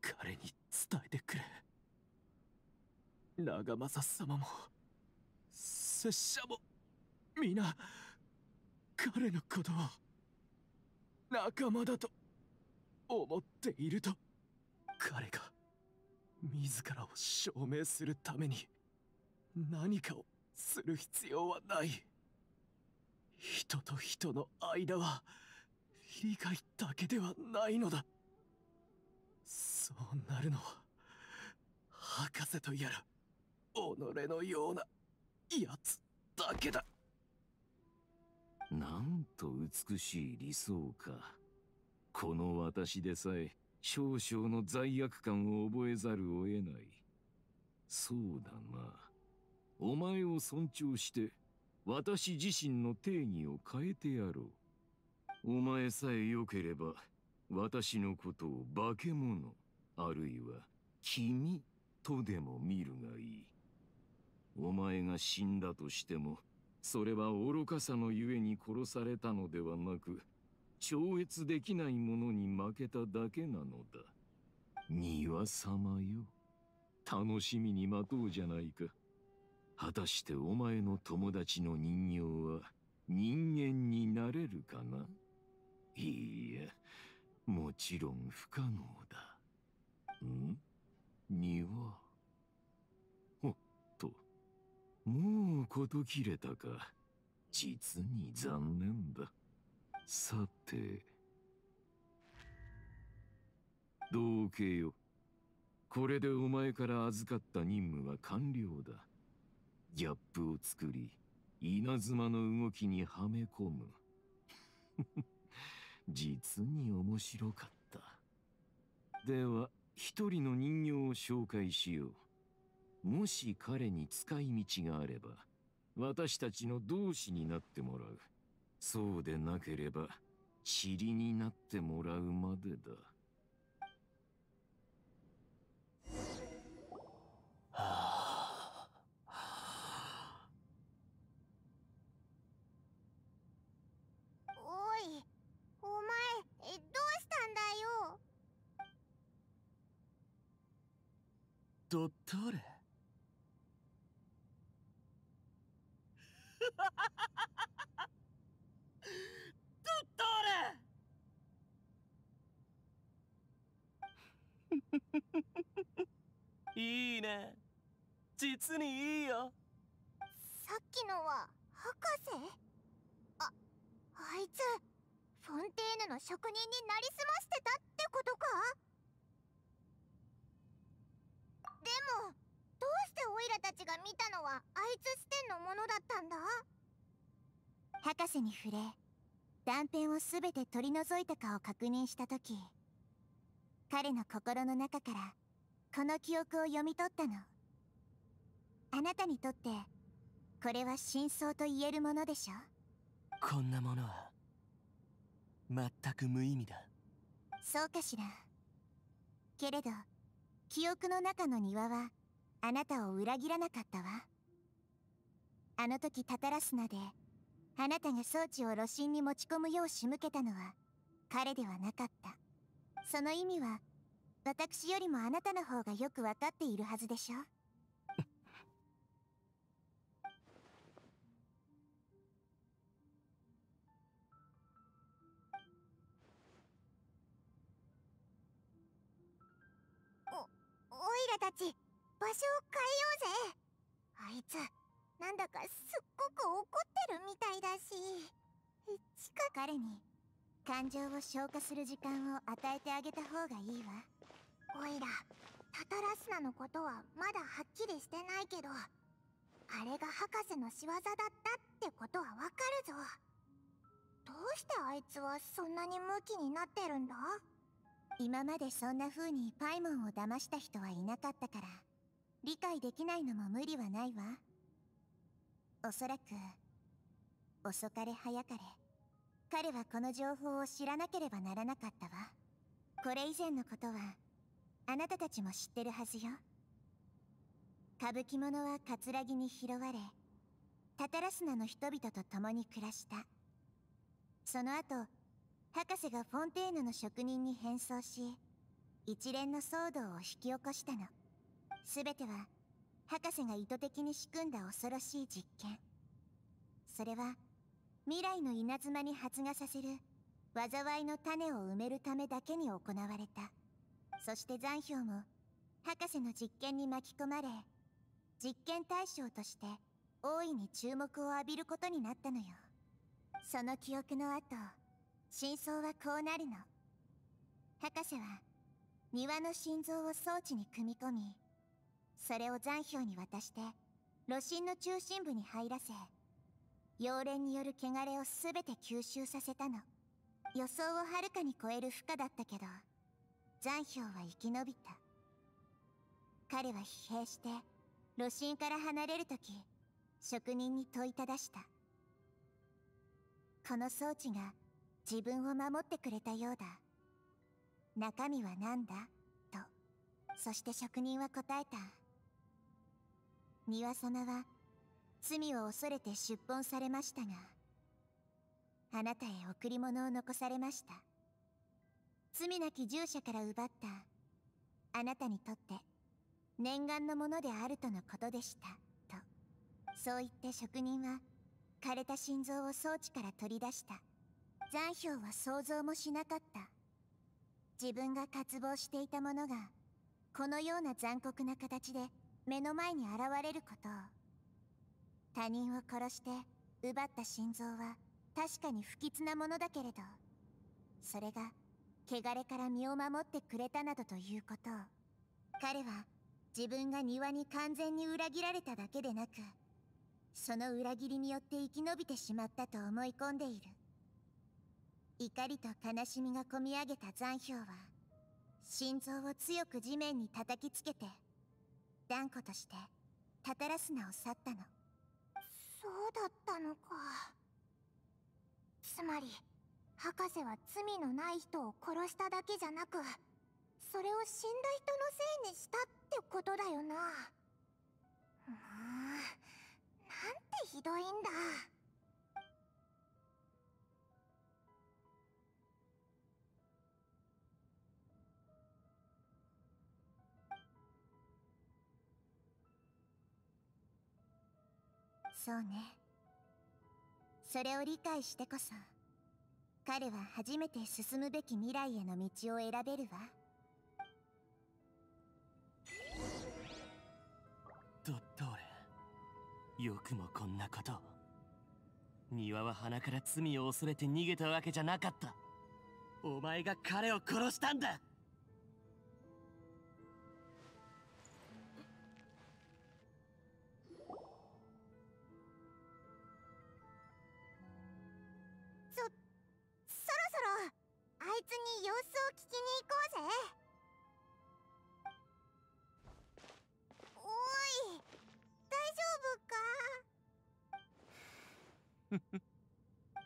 彼に伝えてくれ長政様も拙者も皆彼のことを仲間だと思っていると彼が自らを証明するために何かをする必要はない人と人の間は理解だけではないのだそうなるのは博士とやら己のようなやつだけだなんと美しい理想かこの私でさえ少々の罪悪感を覚えざるを得ないそうだなお前を尊重して私自身の定義を変えてやろう。お前さえ良ければ、私のことを化け物、あるいは君とでも見るがいい。お前が死んだとしても、それは愚かさのゆえに殺されたのではなく、超越できないものに負けただけなのだ。庭様よ。楽しみに待とうじゃないか。果たしてお前の友達の人形は人間になれるかないいえ、もちろん不可能だ。ん庭。おっと、もうこと切れたか。実に残念だ。さて、同警よ。これでお前から預かった任務は完了だ。ギャップを作り稲妻の動きにはめ込む 実に面白かったでは一人の人形を紹介しようもし彼に使い道があれば私たちの同志になってもらうそうでなければ塵になってもらうまでだ博士に触れ断片を全て取り除いたかを確認した時彼の心の中からこの記憶を読み取ったのあなたにとってこれは真相と言えるものでしょこんなものは全く無意味だそうかしらけれど記憶の中の庭はあなたを裏切らなかったわあの時タタラスナであなたが装置を炉心に持ち込むよう仕向けたのは彼ではなかったその意味は私よりもあなたの方がよく分かっているはずでしょおおいらたち場所を変えようぜあいつなんだかすっごく怒ってるみたいだし近く彼に感情を消化する時間を与えてあげた方がいいわおいらタタラスナのことはまだはっきりしてないけどあれが博士の仕業だったってことはわかるぞどうしてあいつはそんなにムキになってるんだ今までそんな風にパイモンを騙した人はいなかったから理解できないのも無理はないわおそらく遅かれ早かれ彼はこの情報を知らなければならなかったわこれ以前のことはあなたたちも知ってるはずよ歌舞伎者は葛城に拾われタタラスナの人々と共に暮らしたその後博士がフォンテーヌの職人に変装し一連の騒動を引き起こしたの全ては博士が意図的に仕組んだ恐ろしい実験それは未来の稲妻に発芽させる災いの種を埋めるためだけに行われたそして残氷も博士の実験に巻き込まれ実験対象として大いに注目を浴びることになったのよその記憶の後真相はこうなるの博士は庭の心臓を装置に組み込みそれを残氷に渡して炉心の中心部に入らせ妖連による汚れを全て吸収させたの予想をはるかに超える負荷だったけど残氷は生き延びた彼は疲弊して炉心から離れる時職人に問いただしたこの装置が自分を守ってくれたようだ中身は何だとそして職人は答えた庭様は罪を恐れて出奔されましたがあなたへ贈り物を残されました罪なき従者から奪ったあなたにとって念願のものであるとのことでしたとそう言って職人は枯れた心臓を装置から取り出した残氷は想像もしなかった自分が渇望していたものがこのような残酷な形で目の前に現れることを他人を殺して奪った心臓は確かに不吉なものだけれどそれが汚れから身を守ってくれたなどということを彼は自分が庭に完全に裏切られただけでなくその裏切りによって生き延びてしまったと思い込んでいる怒りと悲しみがこみ上げた残氷は心臓を強く地面に叩きつけて断固としてタタラスナを去ったのそうだったのかつまり博士は罪のない人を殺しただけじゃなくそれを死んだ人のせいにしたってことだよなうんなんてひどいんだそうねそれを理解してこそ彼は初めて進むべき未来への道を選べるわドドーレよくもこんなこと庭は鼻から罪を恐れて逃げたわけじゃなかったお前が彼を殺したんだいつに様子を聞きに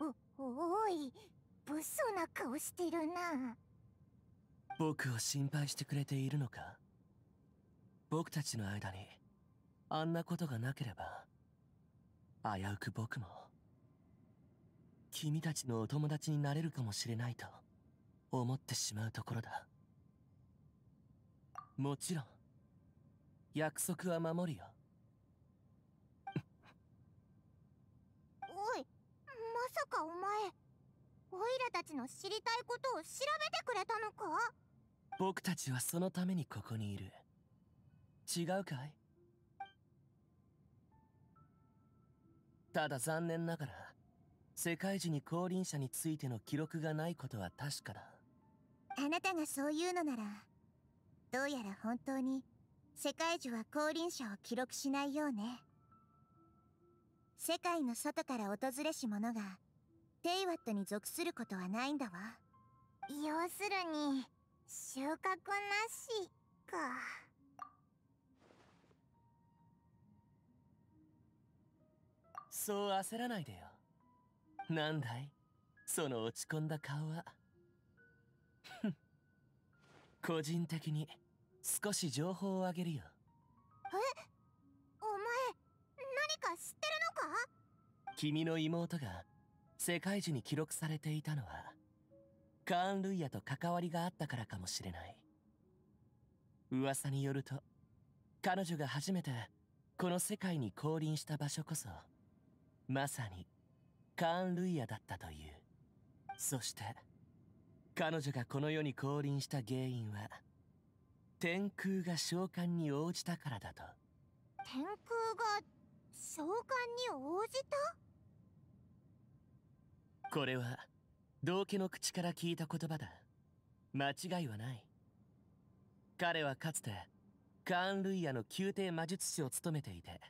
行こうぜおい大丈夫かおおい物騒な顔してるな僕を心配してくれているのか僕たちの間にあんなことがなければ危うく僕も君たちのお友達になれるかもしれないと思ってしまうところだもちろん約束は守るよおいまさかお前オイラたちの知りたいことを調べてくれたのか僕たちはそのためにここにいる違うかいただ残念ながら世界樹に降臨者についての記録がないことは確かだあなたがそう言うのならどうやら本当に世界樹は降臨者を記録しないようね世界の外から訪れし者がテイワットに属することはないんだわ要するに収穫なしかそう焦らないでよなんだいその落ち込んだ顔は個人的に少し情報をあげるよえお前何か知ってるのか君の妹が世界中に記録されていたのはカーン・ルイヤと関わりがあったからかもしれない噂によると彼女が初めてこの世界に降臨した場所こそまさにカーン・ルイヤだったというそして彼女がこの世に降臨した原因は天空が召喚に応じたからだと天空が召喚に応じたこれは道家の口から聞いた言葉だ間違いはない彼はかつてカーン・ルイヤの宮廷魔術師を務めていて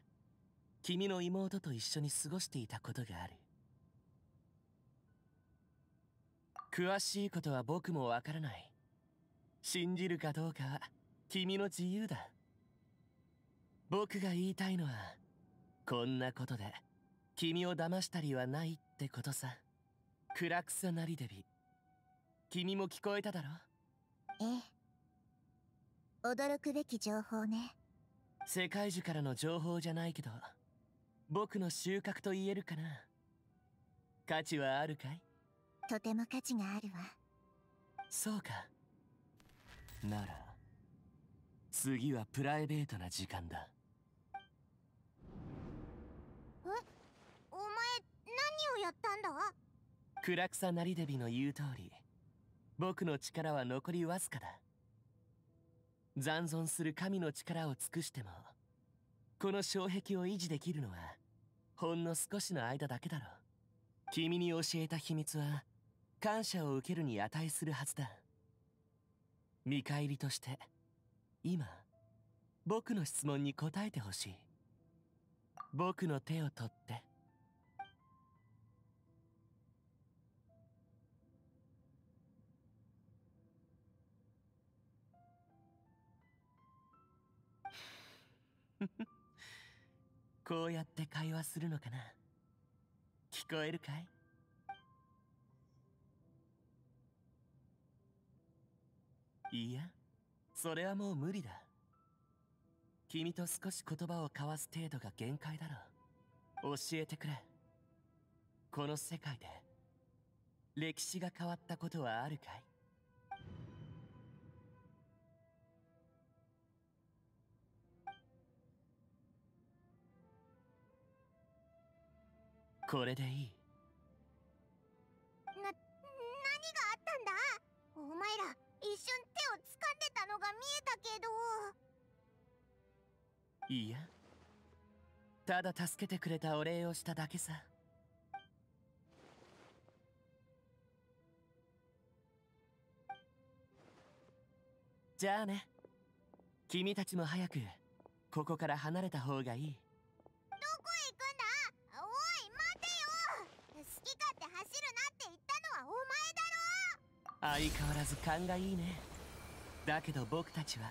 君の妹と一緒に過ごしていたことがある詳しいことは僕もわからない信じるかどうかは君の自由だ僕が言いたいのはこんなことで君を騙したりはないってことさクサなりでび君も聞こえただろええ驚くべき情報ね世界中からの情報じゃないけど僕の収穫と言えるかな価値はあるかいとても価値があるわそうかなら次はプライベートな時間だえお前何をやったんだ暗さなりデビの言う通り僕の力は残りわずかだ残存する神の力を尽くしてもこの障壁を維持できるのはほんの少しの間だけだろう君に教えた秘密は感謝を受けるに値するはずだ見返りとして今僕の質問に答えてほしい僕の手を取ってフフ こうやって会話するのかな聞こえるかいいやそれはもう無理だ君と少し言葉を交わす程度が限界だろ教えてくれこの世界で歴史が変わったことはあるかいこれでいいな何があったんだお前ら一瞬手を掴んでたのが見えたけどいやただ助けてくれたお礼をしただけさじゃあね君たちも早くここから離れた方がいい相変わらず勘がいいねだけど僕たちは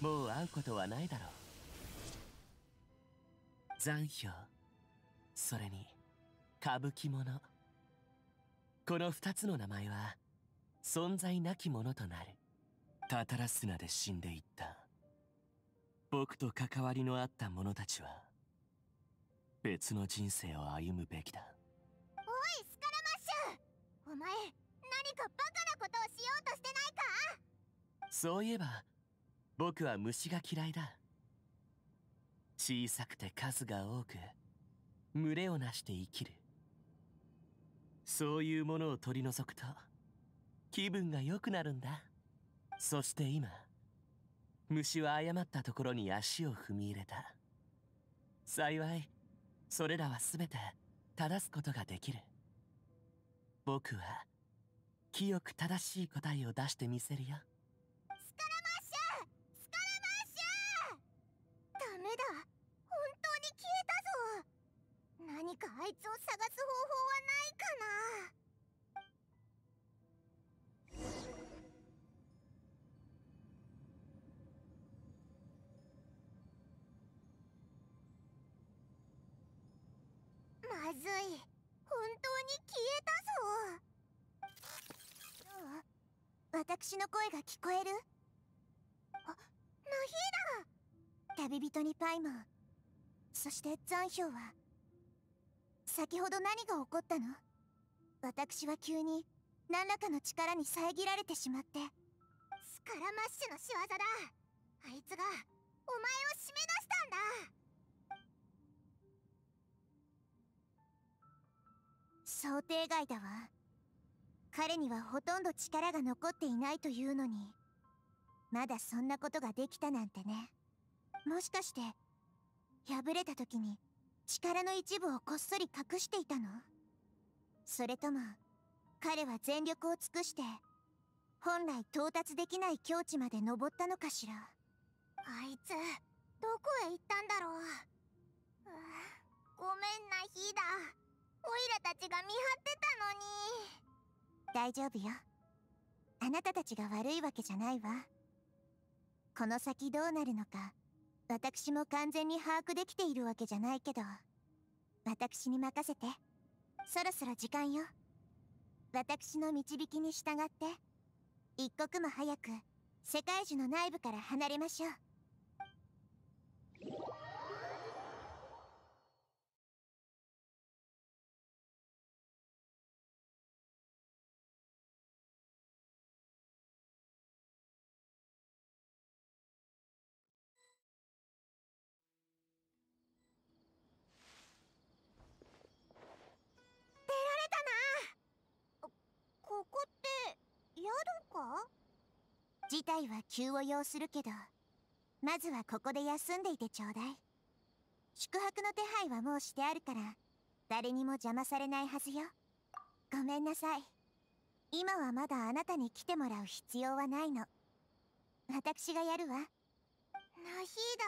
もう会うことはないだろう残氷それに歌舞伎者この2つの名前は存在なきものとなるタタラスナで死んでいった僕と関わりのあった者たちは別の人生を歩むべきだおいスカラマッシュお前かバカなことをしようとしてないかそういえば僕は虫が嫌いだ小さくて数が多く群れをなして生きるそういうものを取り除くと気分が良くなるんだそして今虫は誤ったところに足を踏み入れた幸いそれらは全て正すことができる僕は清く正しい答えを出してみせるよ。私の声が聞こえるあ、ナヒーラ旅人にパイモン、そして残ウは、先ほど何が起こったの私は急に何らかの力に遮られてしまって。スカラマッシュの仕業だあいつが、お前を締め出したんだ想定外だわ。彼にはほとんど力が残っていないというのにまだそんなことができたなんてねもしかして破れた時に力の一部をこっそり隠していたのそれとも彼は全力を尽くして本来到達できない境地まで登ったのかしらあいつどこへ行ったんだろうごめんなヒーだオイラたちが見張ってたのに。大丈夫よあなたたちが悪いわけじゃないわこの先どうなるのか私も完全に把握できているわけじゃないけど私に任せてそろそろ時間よ私の導きに従って一刻も早く世界樹の内部から離れましょう事態は急を要するけど、まずはここで休んでいてちょうだい。宿泊の手配はもうしてあるから、誰にも邪魔されないはずよ。ごめんなさい。今はまだあなたに来てもらう必要はないの。私がやるわ。ナヒーダ、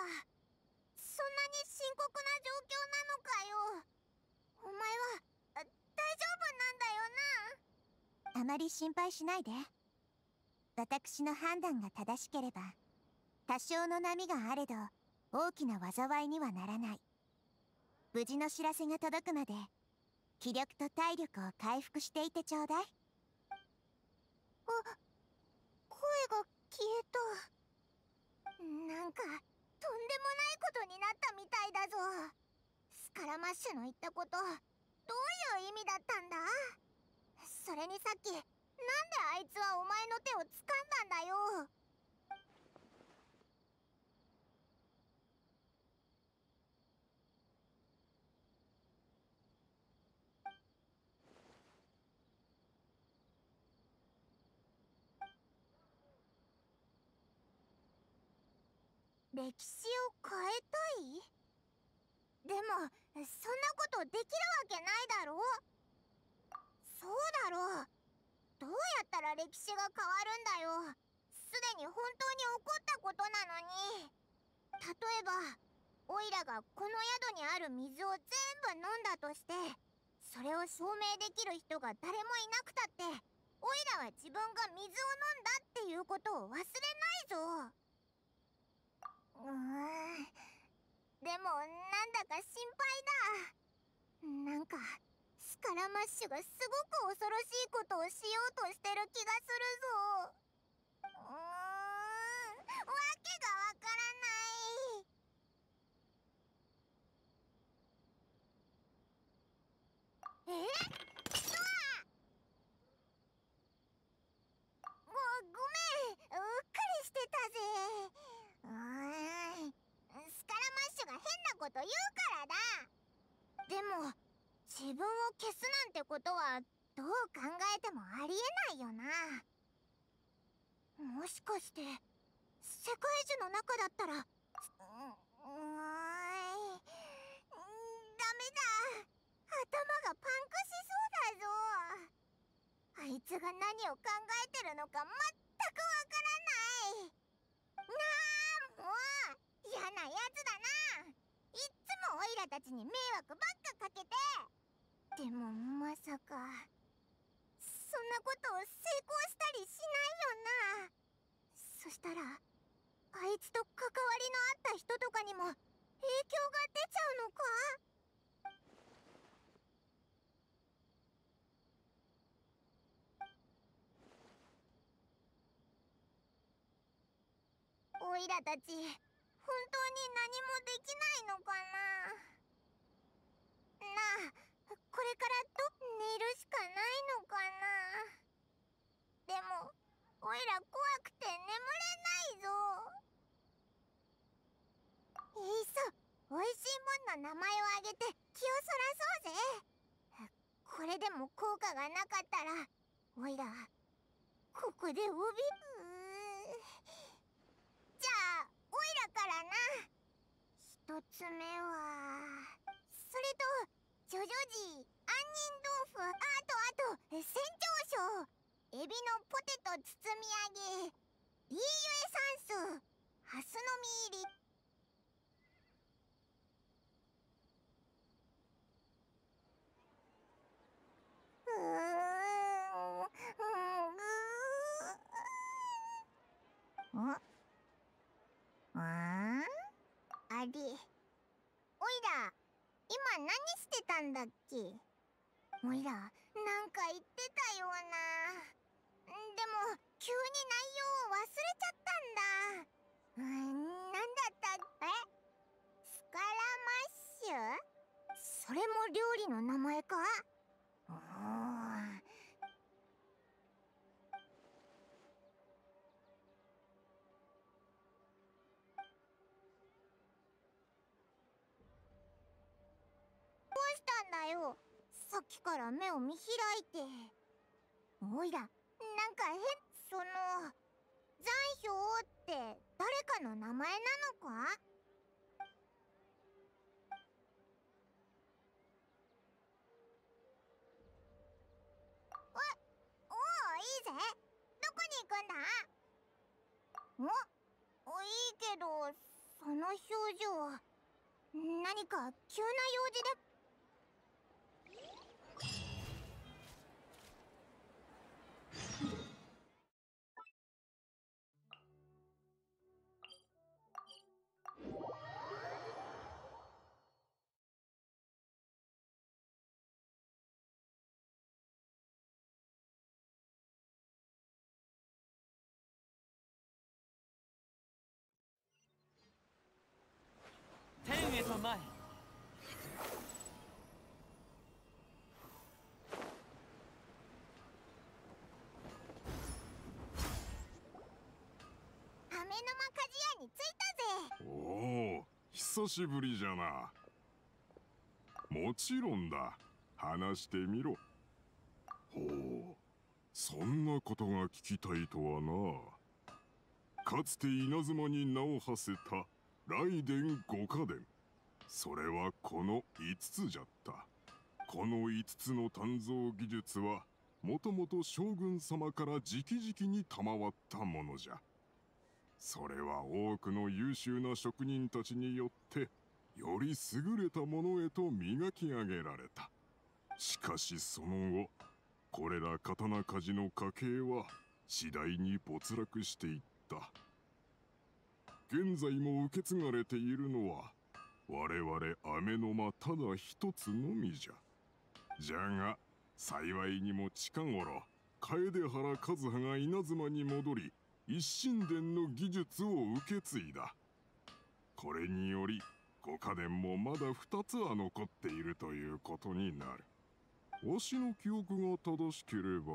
そんなに深刻な状況なのかよ。お前は、大丈夫なんだよな。あまり心配しないで。私の判断が正しければ、多少の波があれど、大きな災いにはならない。無事の知らせが届くまで、気力と体力を回復していてちょうだい。あ、声が消えた。なんか、とんでもないことになったみたいだぞ。スカラマッシュの言ったこと、どういう意味だったんだそれにさっき、なんであいつはお前の手を掴んだんだよ歴史を変えたいでもそんなことできるわけないだろそうだろうどうやったら歴史が変わるんだよすでに本当に起こったことなのに例えばオイラがこの宿にある水を全部飲んだとしてそれを証明できる人が誰もいなくたってオイラは自分が水を飲んだっていうことを忘れないぞうんでもなんだか心配だなんかスカラマッシュがすごく恐ろしいことをしようとしてる気がするぞうーんわけがわからないえっドアごごめんうっかりしてたぜうーんスカラマッシュが変なこと言うからだでも自分を消すなんてことはどう考えてもありえないよなもしかして世界樹の中だったらうーいダメだ頭がパンクしそうだぞあいつが何を考えてるのか全くわからないなあもう嫌なやつだないっつもオイラたちに迷惑ばっかかけてでもまさかそんなことを成功したりしないよなそしたらあいつと関わりのあった人とかにも影響が出ちゃうのかオイラたち当に何もできないのかななあこれからと寝るしかないのかなでもおいら怖くて眠れないぞいいそおいしいもんの名前をあげて気をそらそうぜこれでも効果がなかったらおいらここでおからな一つ目はそれとジョジョジ杏仁豆腐あとあと船長賞エビのポテト包み上げリーユエサンスハスの実入りうんうんうんうんあれおいら今何してたんだっけおいらなんか言ってたようなでも急に内容を忘れちゃったんだうんなんだったっけスカラマッシュそれも料理の名前かああよさっきから目を見開いておいらなんか変その残氷って誰かの名前なのかおおおいいぜどこに行くんだおおいいけどその表情何か急な用事でまいの間鍛冶屋に着いたぜおお久しぶりじゃなもちろんだ話してみろほうそんなことが聞きたいとはなかつて稲妻に名を馳せた雷電五家伝それはこの5つじゃったこの5つの鍛造技術はもともと将軍様から直々に賜ったものじゃそれは多くの優秀な職人たちによってより優れたものへと磨き上げられたしかしその後これら刀鍛冶の家系は次第に没落していった現在も受け継がれているのは我々雨の間ただ一つのみじゃじゃが幸いにも近頃楓原和葉が稲妻に戻り一神殿の技術を受け継いだこれにより五家殿もまだ2つは残っているということになるわしの記憶が正しければ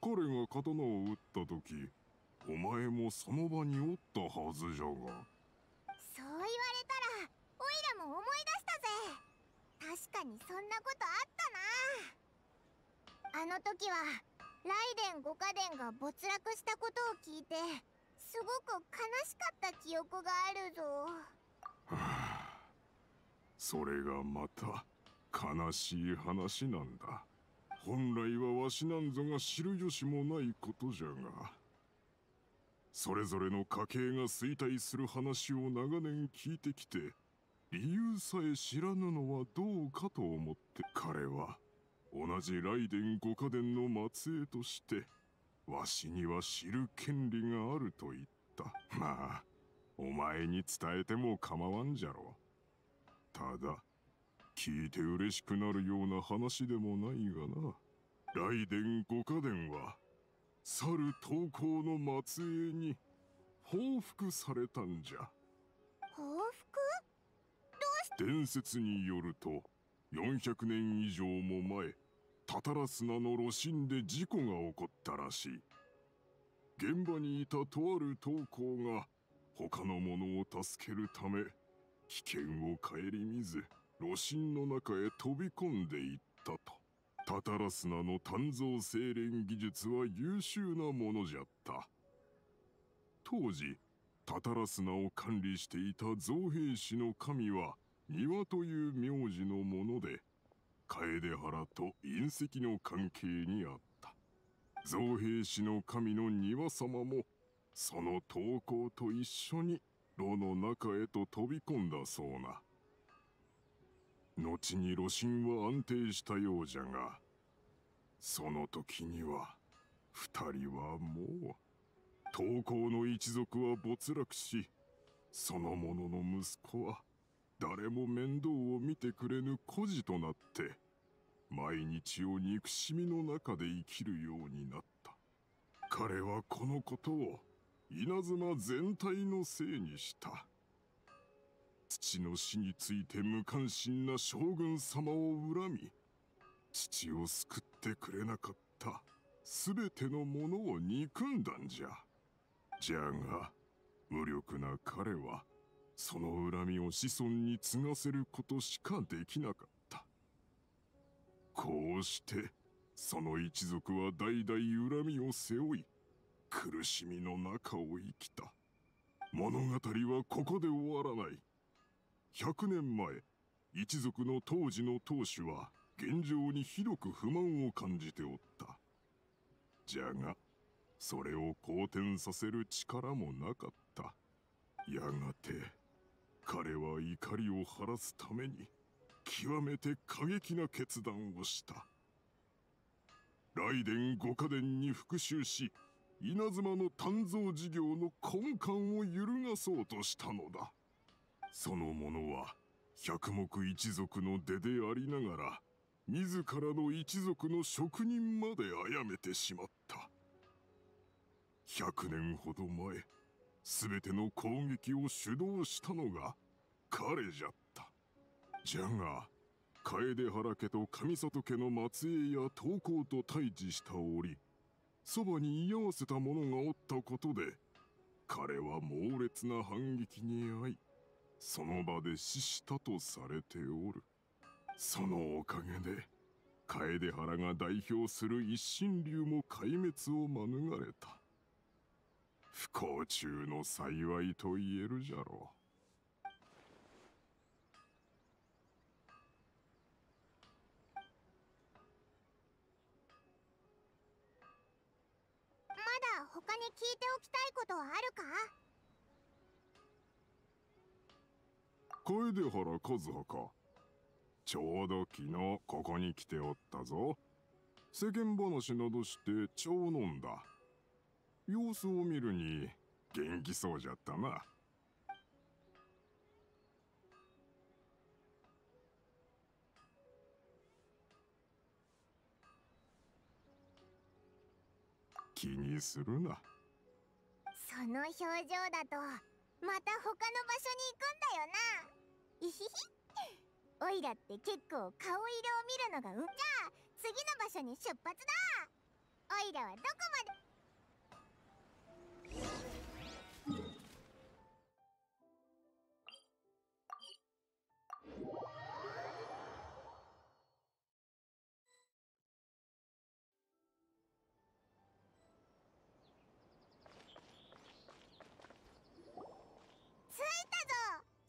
彼が刀を打った時お前もその場におったはずじゃが。にそんなことあったなあの時はライデン五家伝が没落したことを聞いてすごく悲しかった記憶があるぞ、はあ、それがまた悲しい話なんだ本来はわしなんぞが知る由もないことじゃがそれぞれの家系が衰退する話を長年聞いてきて理由さえ知らぬのはどうかと思って彼は同じ雷電五家伝の末裔としてわしには知る権利があると言ったまあお前に伝えても構わんじゃろただ聞いて嬉しくなるような話でもないがな雷電五家伝は猿投稿の末裔に報復されたんじゃ報復伝説によると400年以上も前タタラ砂の炉心で事故が起こったらしい現場にいたとある投稿が他の者を助けるため危険を顧みず炉心の中へ飛び込んでいったとタタラ砂の鍛造精錬技術は優秀なものじゃった当時タタラ砂を管理していた造兵士の神は庭という名字のもので楓原と隕石の関係にあった造幣師の神の庭様もその投稿と一緒に炉の中へと飛び込んだそうな後に炉心は安定したようじゃがその時には2人はもう投稿の一族は没落しその者の息子は誰も面倒を見てくれぬ孤児となって毎日を憎しみの中で生きるようになった彼はこのことを稲妻全体のせいにした父の死について無関心な将軍様を恨み父を救ってくれなかった全てのものを憎んだんじゃじゃが無力な彼はその恨みを子孫に継がせることしかできなかったこうしてその一族は代々恨みを背負い苦しみの中を生きた物語はここで終わらない100年前一族の当時の当主は現状にひどく不満を感じておったじゃがそれを好転させる力もなかったやがて彼は怒りを晴らすために極めて過激な決断をした雷電五家伝に復讐し稲妻の鍛造事業の根幹を揺るがそうとしたのだその者は百目一族の出でありながら自らの一族の職人まで殺めてしまった100年ほど前全ての攻撃を主導したのが彼じゃったじゃが楓原家と上里家の末裔や東光と対峙した折そばに居合わせた者がおったことで彼は猛烈な反撃に遭いその場で死したとされておるそのおかげで楓原が代表する一心流も壊滅を免れた不幸中の幸いと言えるじゃろう。まだ他に聞いておきたいことはあるか声でほら和葉かちょうど昨日ここに来ておったぞ世間話などして超飲んだ様子を見るに元気そうじゃったな。気にするなその表情だとまた他の場所に行くんだよなイヒヒオイラって結構顔色を見るのがうんじゃあ次の場所に出発だオイラはどこまで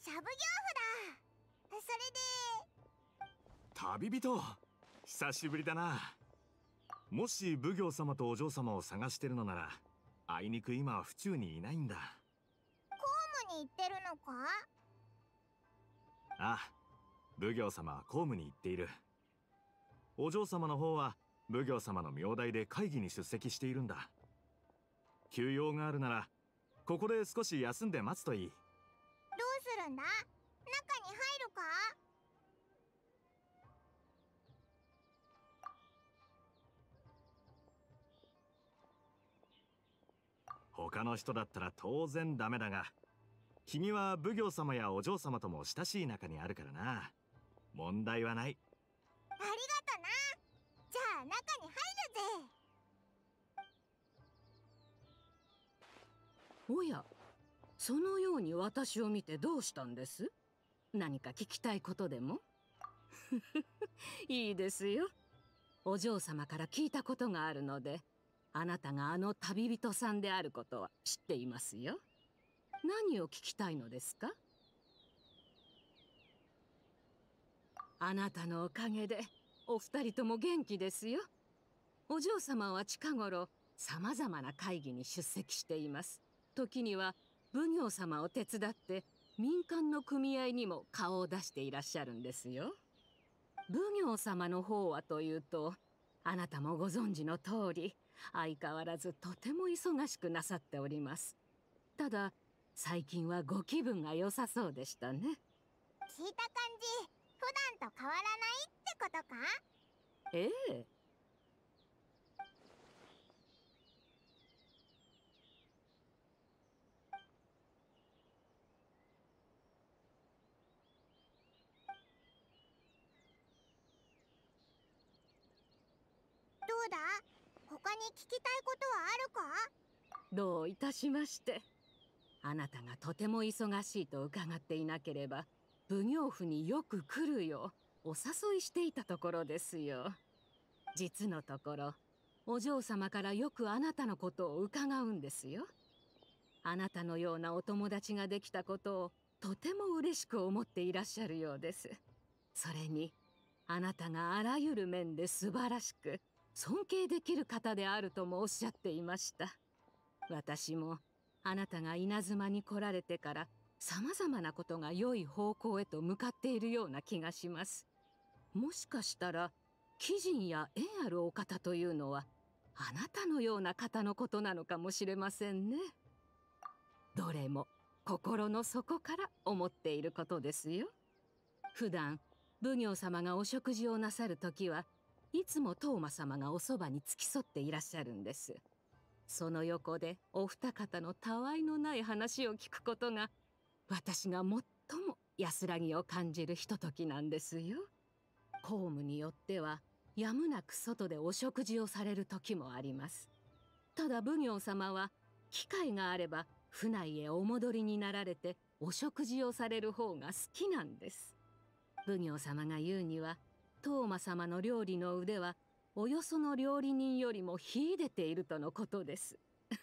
シャブ行夫だそれで旅人久しぶりだなもし奉行様とお嬢様を探してるのならあいにく今は府中にいないんだ公務に行ってるのかああ奉行様は公務に行っているお嬢様の方は奉行様の名代で会議に出席しているんだ休養があるならここで少し休んで待つといいどうするんだ中に入るか他の人だったら当然ダメだが君は奉行様やお嬢様とも親しい仲にあるからな問題はないありがとなじゃあ中に入るぜおやそのように私を見てどうしたんです何か聞きたいことでも いいですよお嬢様から聞いたことがあるのであなたがあの旅人さんであることは知っていますよ何を聞きたいのですかあなたのおかげでお二人とも元気ですよお嬢様は近頃さまざまな会議に出席しています時には奉行様を手伝って民間の組合にも顔を出していらっしゃるんですよ奉行様の方はというとあなたもご存知の通り相変わらずとても忙しくなさっておりますただ最近はご気分が良さそうでしたね聞いた感じ普段と変わらないってことかええどうだ他に聞きたいことはあるかどういたしましてあなたがとても忙しいと伺っていなければ奉行府によく来るようお誘いしていたところですよ実のところお嬢様からよくあなたのことを伺うんですよあなたのようなお友達ができたことをとても嬉しく思っていらっしゃるようですそれにあなたがあらゆる面で素晴らしく尊敬できる方であるともおっしゃっていました私もあなたが稲妻に来られてから様々なことが良い方向へと向かっているような気がしますもしかしたら貴人や縁あるお方というのはあなたのような方のことなのかもしれませんねどれも心の底から思っていることですよ普段奉行様がお食事をなさる時はいつもトーマ様がおそばに付き添っていらっしゃるんですその横でお二方のたわいのない話を聞くことが私が最も安らぎを感じるひとときなんですよ公務によってはやむなく外でお食事をされる時もありますただ奉行様は機会があれば府内へお戻りになられてお食事をされる方が好きなんです奉行様が言うにはトーマ様の料理の腕はおよその料理人よりも秀でているとのことです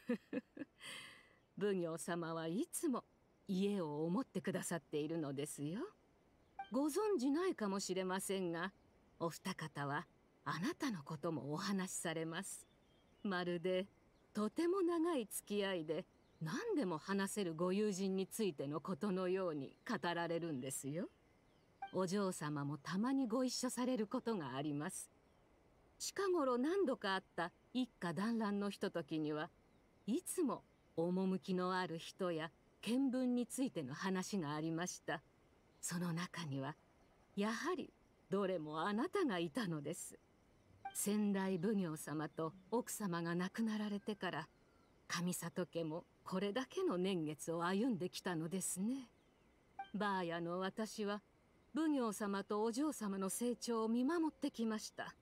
奉行様はいつも家を思ってくださっているのですよご存じないかもしれませんがお二方はあなたのこともお話しされますまるでとても長い付き合いで何でも話せるご友人についてのことのように語られるんですよお嬢様もたまにご一緒されることがあります近頃何度かあった一家団らんのひとときにはいつも趣のある人や見聞についての話がありましたその中にはやはりどれもあなたがいたのです先代奉行様と奥様が亡くなられてから上里家もこれだけの年月を歩んできたのですねバーヤの私は奉行様とお嬢様の成長を見守ってきました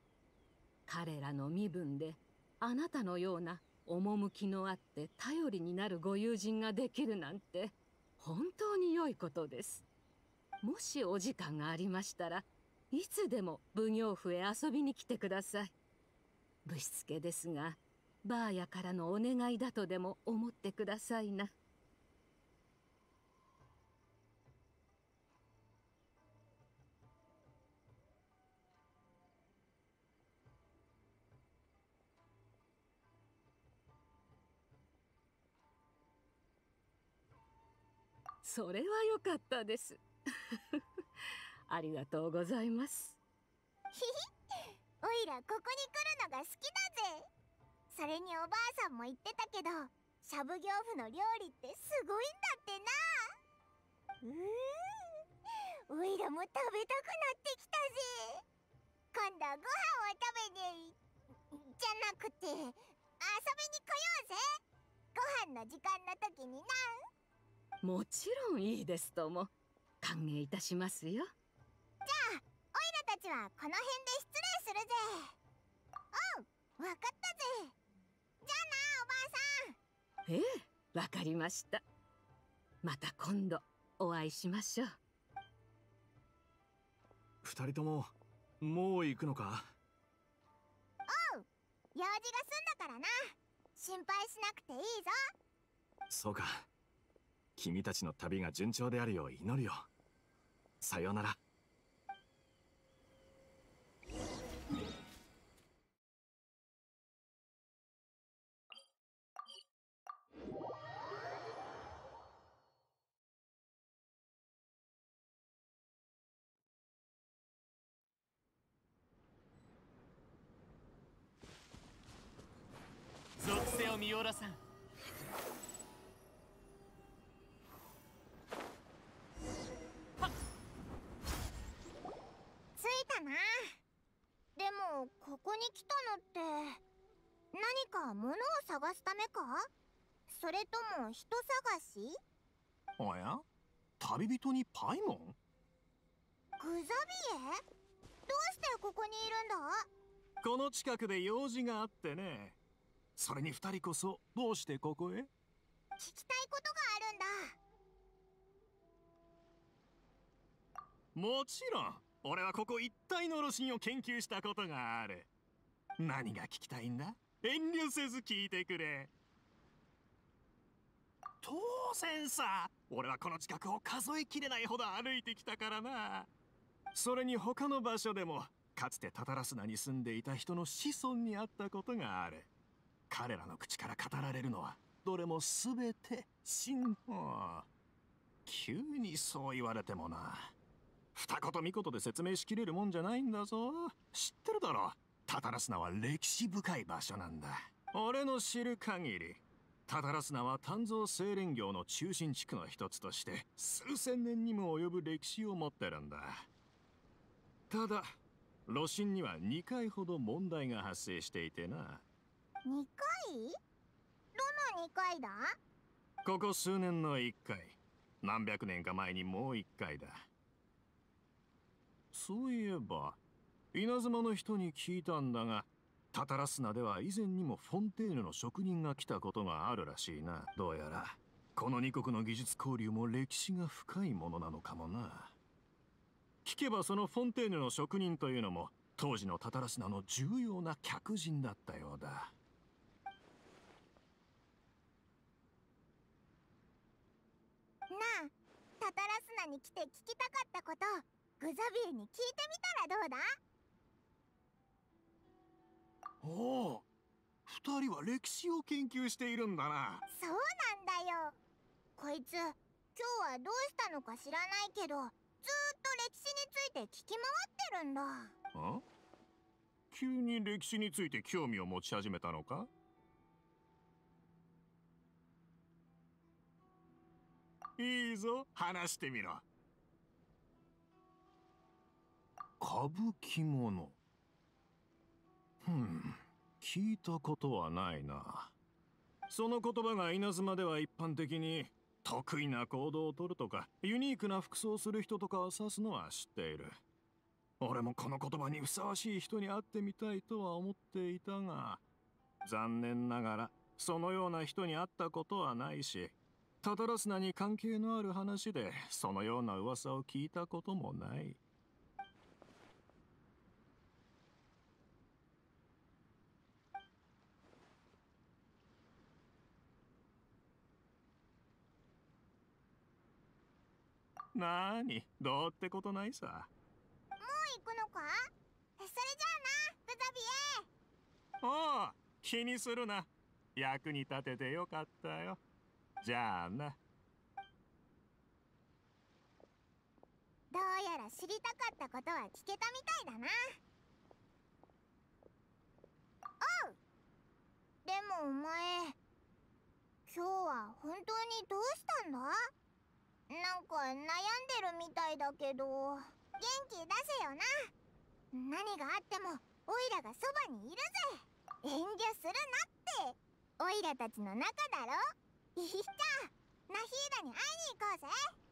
彼らの身分であなたのような趣のあって頼りになるご友人ができるなんて本当に良いことですもしお時間がありましたらいつでも奉行府へ遊びに来てくださいぶしつけですがバーヤからのお願いだとでも思ってくださいな。それは良かったです ありがとうございますひひおいらここに来るのが好きだぜそれにおばあさんも言ってたけどしゃぶ行夫の料理ってすごいんだってなうーんおいらも食べたくなってきたぜ今度ご飯を食べに、じゃなくて遊びに来ようぜご飯の時間の時になもちろんいいですとも歓迎いたしますよじゃあオイラたちはこの辺で失礼するぜおうわかったぜじゃあなおばあさんええわかりましたまた今度お会いしましょう二人とももう行くのかおう用事が済んだからな心配しなくていいぞそうか君たちの旅が順調であるよう祈るよさようなら属性をミオラさんすためかそれとも人探しおや旅人にパイモングザビエどうしてここにいるんだこの近くで用事があってねそれに2人こそどうしてここへ聞きたいことがあるんだもちろん俺はここ一体のロシンを研究したことがある何が聞きたいんだ遠慮せず聞いてくれ当然さ俺はこの近くを数えきれないほど歩いてきたからなそれに他の場所でもかつてタタラスナに住んでいた人の子孫にあったことがある彼らの口から語られるのはどれも全て真法急にそう言われてもな二言三言で説明しきれるもんじゃないんだぞ知ってるだろタタラスナは歴史深い場所なんだ俺の知る限りタタラスナは炭造精錬業の中心地区の一つとして数千年にも及ぶ歴史を持ってるんだただ炉心には2回ほど問題が発生していてな2回どの2回だここ数年の1回何百年か前にもう1回だそういえば稲妻の人に聞いたんだがタタラスナでは以前にもフォンテーヌの職人が来たことがあるらしいなどうやらこの2国の技術交流も歴史が深いものなのかもな聞けばそのフォンテーヌの職人というのも当時のタタラスナの重要な客人だったようだなあタタラスナに来て聞きたかったことグザビエに聞いてみたらどうだおお二人は歴史を研究しているんだなそうなんだよこいつ今日はどうしたのか知らないけどずっと歴史について聞き回ってるんだん急に歴史について興味を持ち始めたのかいいぞ話してみろ歌舞伎物ふん聞いたことはないなその言葉が稲妻では一般的に得意な行動をとるとかユニークな服装をする人とかを指すのは知っている俺もこの言葉にふさわしい人に会ってみたいとは思っていたが残念ながらそのような人に会ったことはないしタタラスナに関係のある話でそのような噂を聞いたこともないなーにどうってことないさもう行くのかそれじゃあなブザビエおお気にするな役に立ててよかったよじゃあなどうやら知りたかったことは聞けたみたいだなおうでもお前今日は本当にどうしたんだなんか悩んでるみたいだけど元気出せよな何があってもオイラがそばにいるぜ遠慮するなってオイラたちの仲だろいっちゃナヒーダに会いに行こうぜ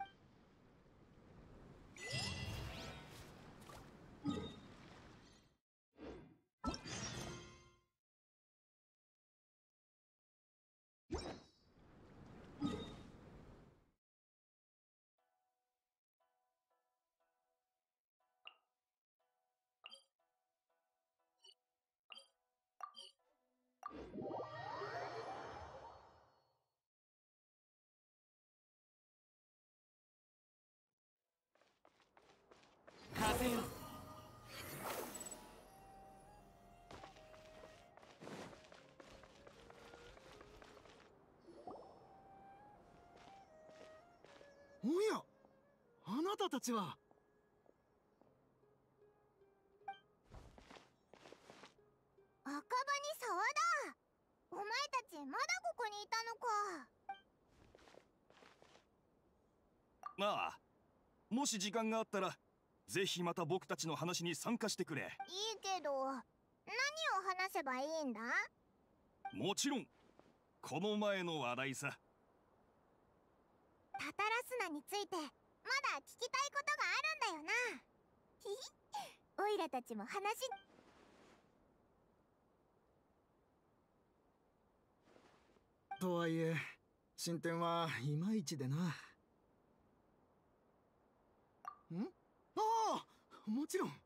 やあなたたちは赤羽に沢だお前たちまだここにいたのかまあもし時間があったらぜひまた僕たちの話に参加してくれいいけど何を話せばいいんだもちろんこの前の話題さタタラスナについてまだ聞きたいことがあるんだよなひひオイラたちも話とはいえ進展はいまいちでなんああもちろん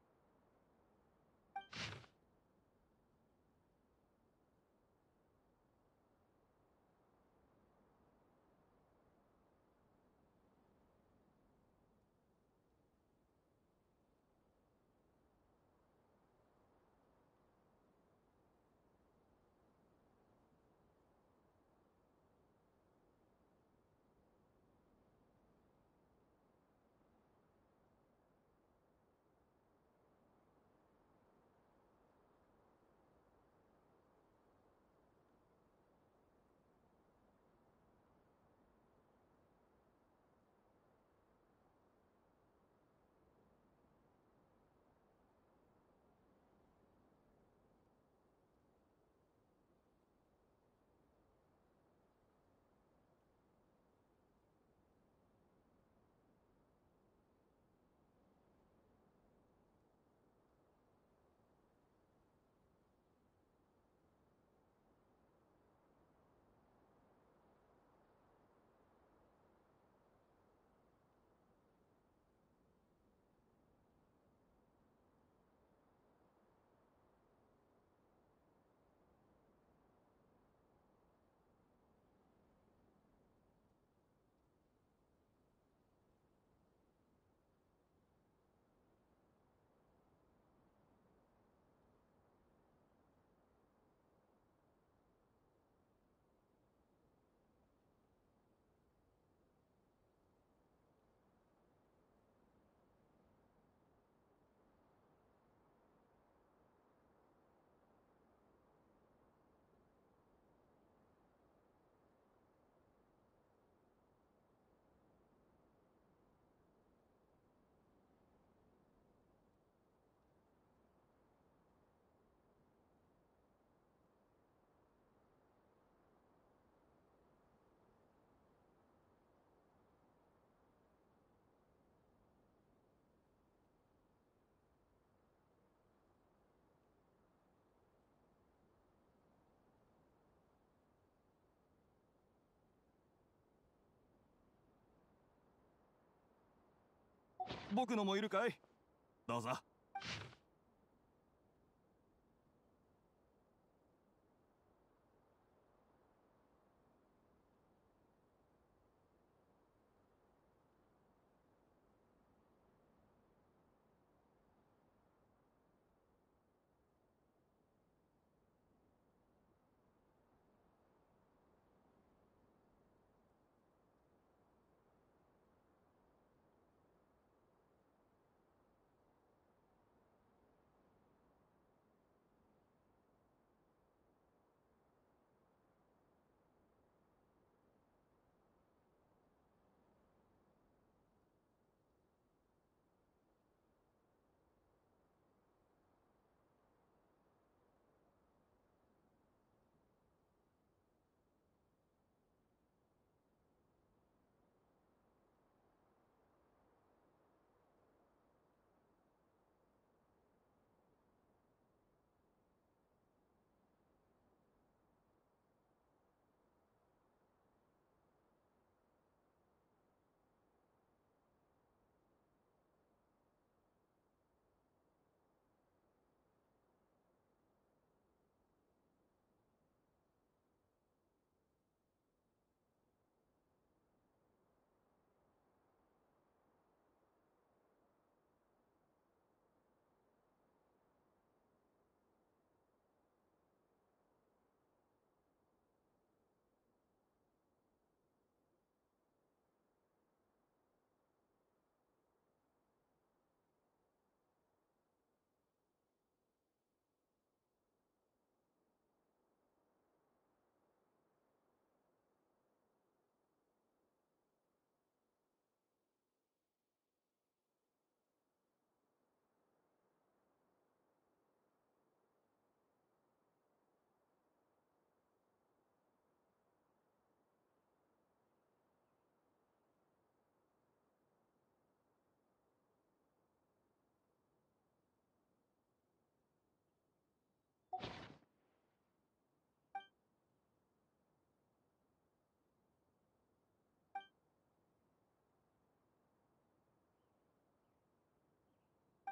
僕のもいるかいどうぞ。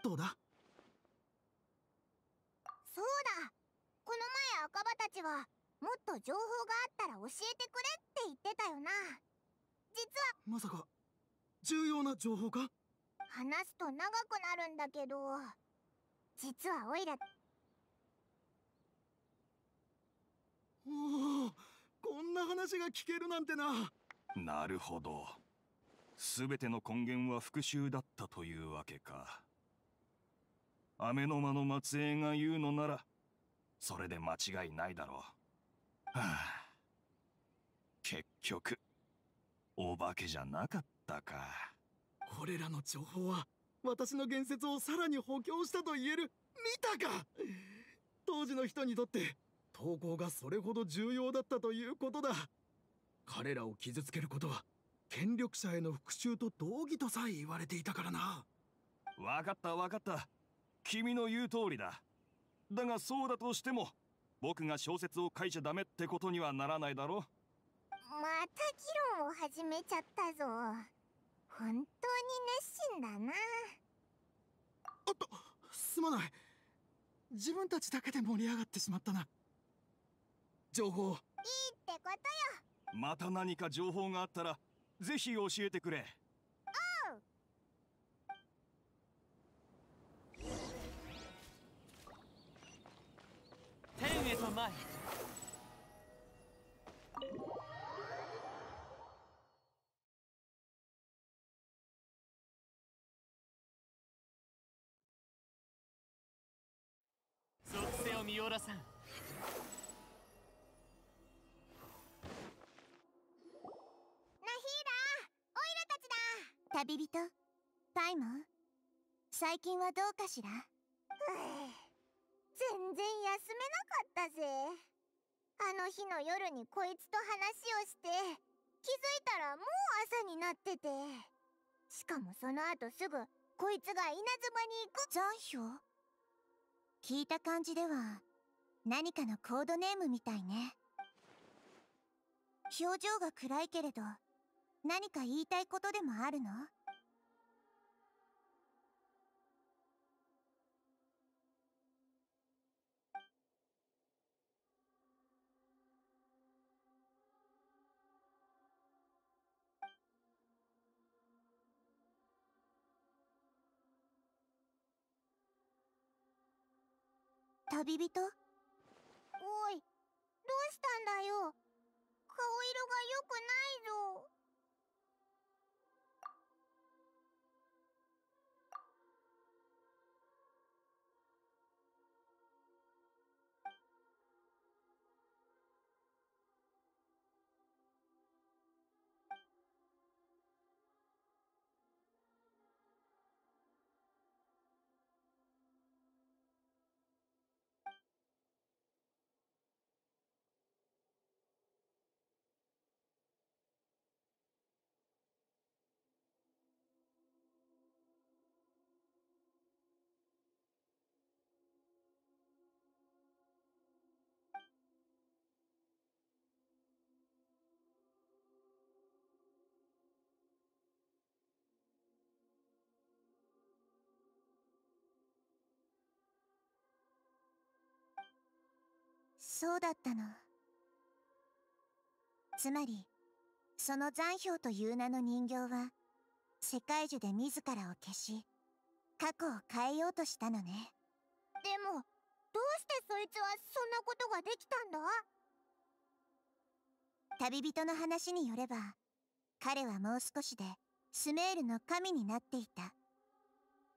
トだそうだこの前赤羽たちはもっと情報があったら教えてくれって言ってたよな実はまさか重要な情報か話すと長くなるんだけど実はオイラおおこんな話が聞けるなんてななるほど全ての根源は復讐だったというわけか雨の間の末裔が言うのならそれで間違いないだろうはあ結局お化けじゃなかったかこれらの情報は私の言説をさらに補強したと言える見たか当時の人にとって投稿がそれほど重要だったということだ彼らを傷つけることは権力者への復讐と同義とさえ言われていたからな分かった分かった君の言う通りだだがそうだとしても僕が小説を書いちゃダメってことにはならないだろまた議論を始めちゃったぞ本当に熱心だなあっとすまない自分たちだけで盛り上がってしまったな情報いいってことよまた何か情報があったらぜひ教えてくれ天へと前属性を見下ろさん旅人パイモン最近はどうかしら全然休めなかったぜあの日の夜にこいつと話をして気づいたらもう朝になっててしかもその後すぐこいつが稲妻に行く残票聞いた感じでは何かのコードネームみたいね表情が暗いけれど何か言いたいことでもあるの旅人おいどうしたんだよ顔色が良くないぞそうだったのつまりその残氷という名の人形は世界中で自らを消し過去を変えようとしたのねでもどうしてそいつはそんなことができたんだ旅人の話によれば彼はもう少しでスメールの神になっていた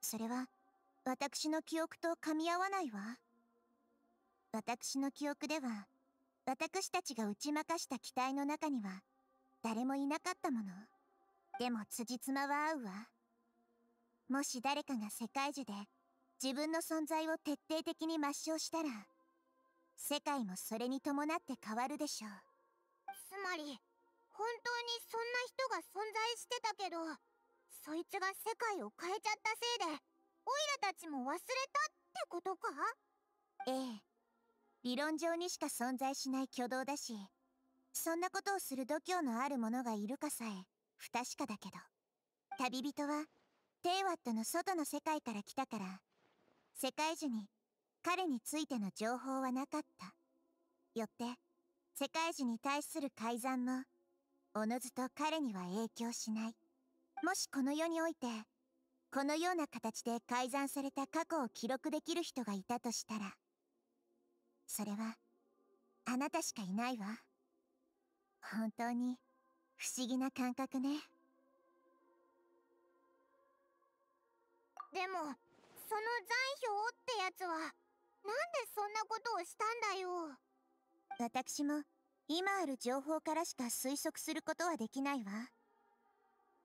それは私の記憶と噛み合わないわ私の記憶では、私たちが打ち負かした機体の中には、誰もいなかったもの。でも辻褄は合うわ。もし誰かが世界樹で自分の存在を徹底的に抹消したら、世界もそれに伴って変わるでしょう。つまり、本当にそんな人が存在してたけど、そいつが世界を変えちゃったせいで、オイラたちも忘れたってことかええ。理論上にしか存在しない挙動だし、そんなことをする度胸のある者がいるかさえ不確かだけど、旅人はテイワットの外の世界から来たから、世界樹に彼についての情報はなかった。よって、世界樹に対する改ざんも、おのずと彼には影響しない。もしこの世において、このような形で改ざんされた過去を記録できる人がいたとしたら、それはあなたしかいないわ本当に不思議な感覚ねでもその残氷ってやつはなんでそんなことをしたんだよ私も今ある情報からしか推測することはできないわ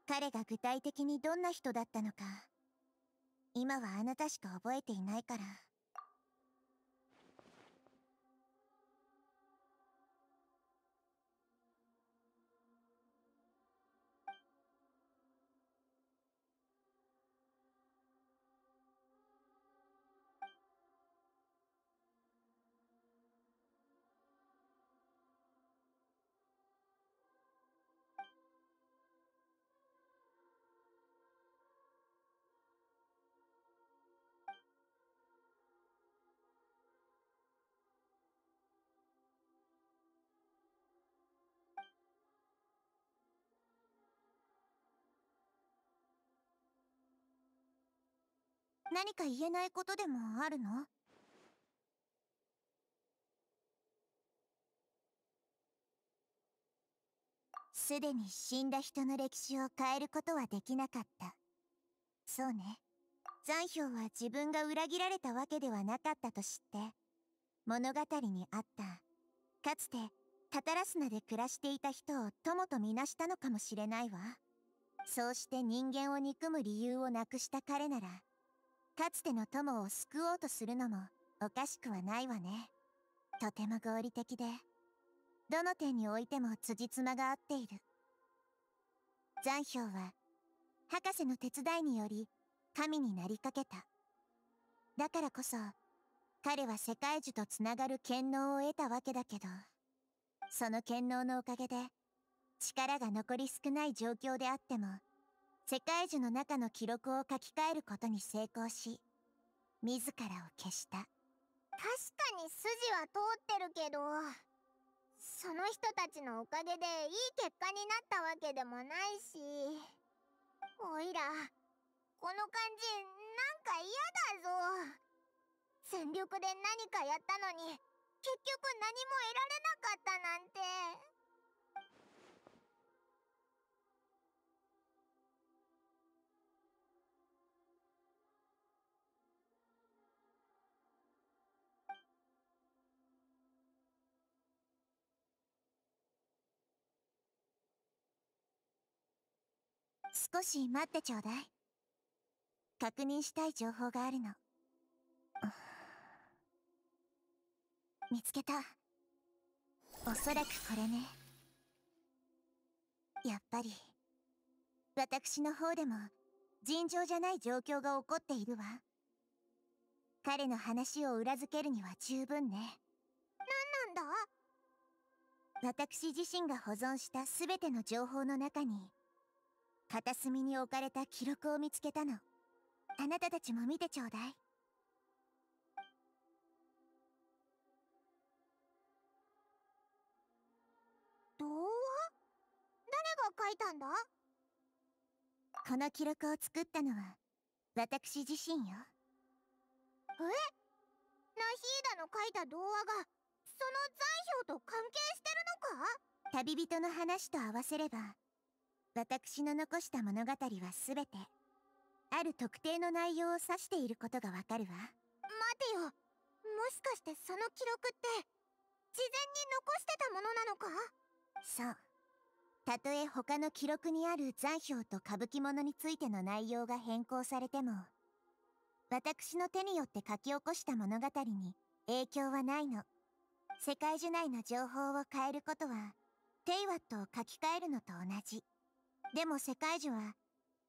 彼が具体的にどんな人だったのか今はあなたしか覚えていないから。何か言えないことでもあるのすでに死んだ人の歴史を変えることはできなかった。そうね。残氷は自分が裏切られたわけではなかったと知って、物語にあった、かつてタタラスナで暮らしていた人を友とみなしたのかもしれないわ。そうして人間を憎む理由をなくした彼なら、かつての友を救おうとするのもおかしくはないわね。とても合理的で、どの点においても辻褄が合っている。残氷は、博士の手伝いにより神になりかけた。だからこそ、彼は世界樹とつながる権能を得たわけだけど、その権能のおかげで、力が残り少ない状況であっても、世界樹の中の記録を書き換えることに成功し自らを消した確かに筋は通ってるけどその人たちのおかげでいい結果になったわけでもないしおいらこの感じなんか嫌だぞ全力で何かやったのに結局何も得られなかったなんて少し待ってちょうだい確認したい情報があるの見つけたおそらくこれねやっぱり私の方でも尋常じゃない状況が起こっているわ彼の話を裏付けるには十分ね何なんだ私自身が保存した全ての情報の中に片隅に置かれた記録を見つけたのあなたたちも見てちょうだい童話誰が書いたんだこの記録を作ったのは私自身よえナヒーダの書いた童話がその材料と関係してるのか旅人の話と合わせれば私の残した物語は全てある特定の内容を指していることがわかるわ待てよもしかしてその記録って事前に残してたものなのかそうたとえ他の記録にある残票と歌舞伎物についての内容が変更されても私の手によって書き起こした物語に影響はないの世界樹内の情報を変えることはテイワットを書き換えるのと同じでも世界樹は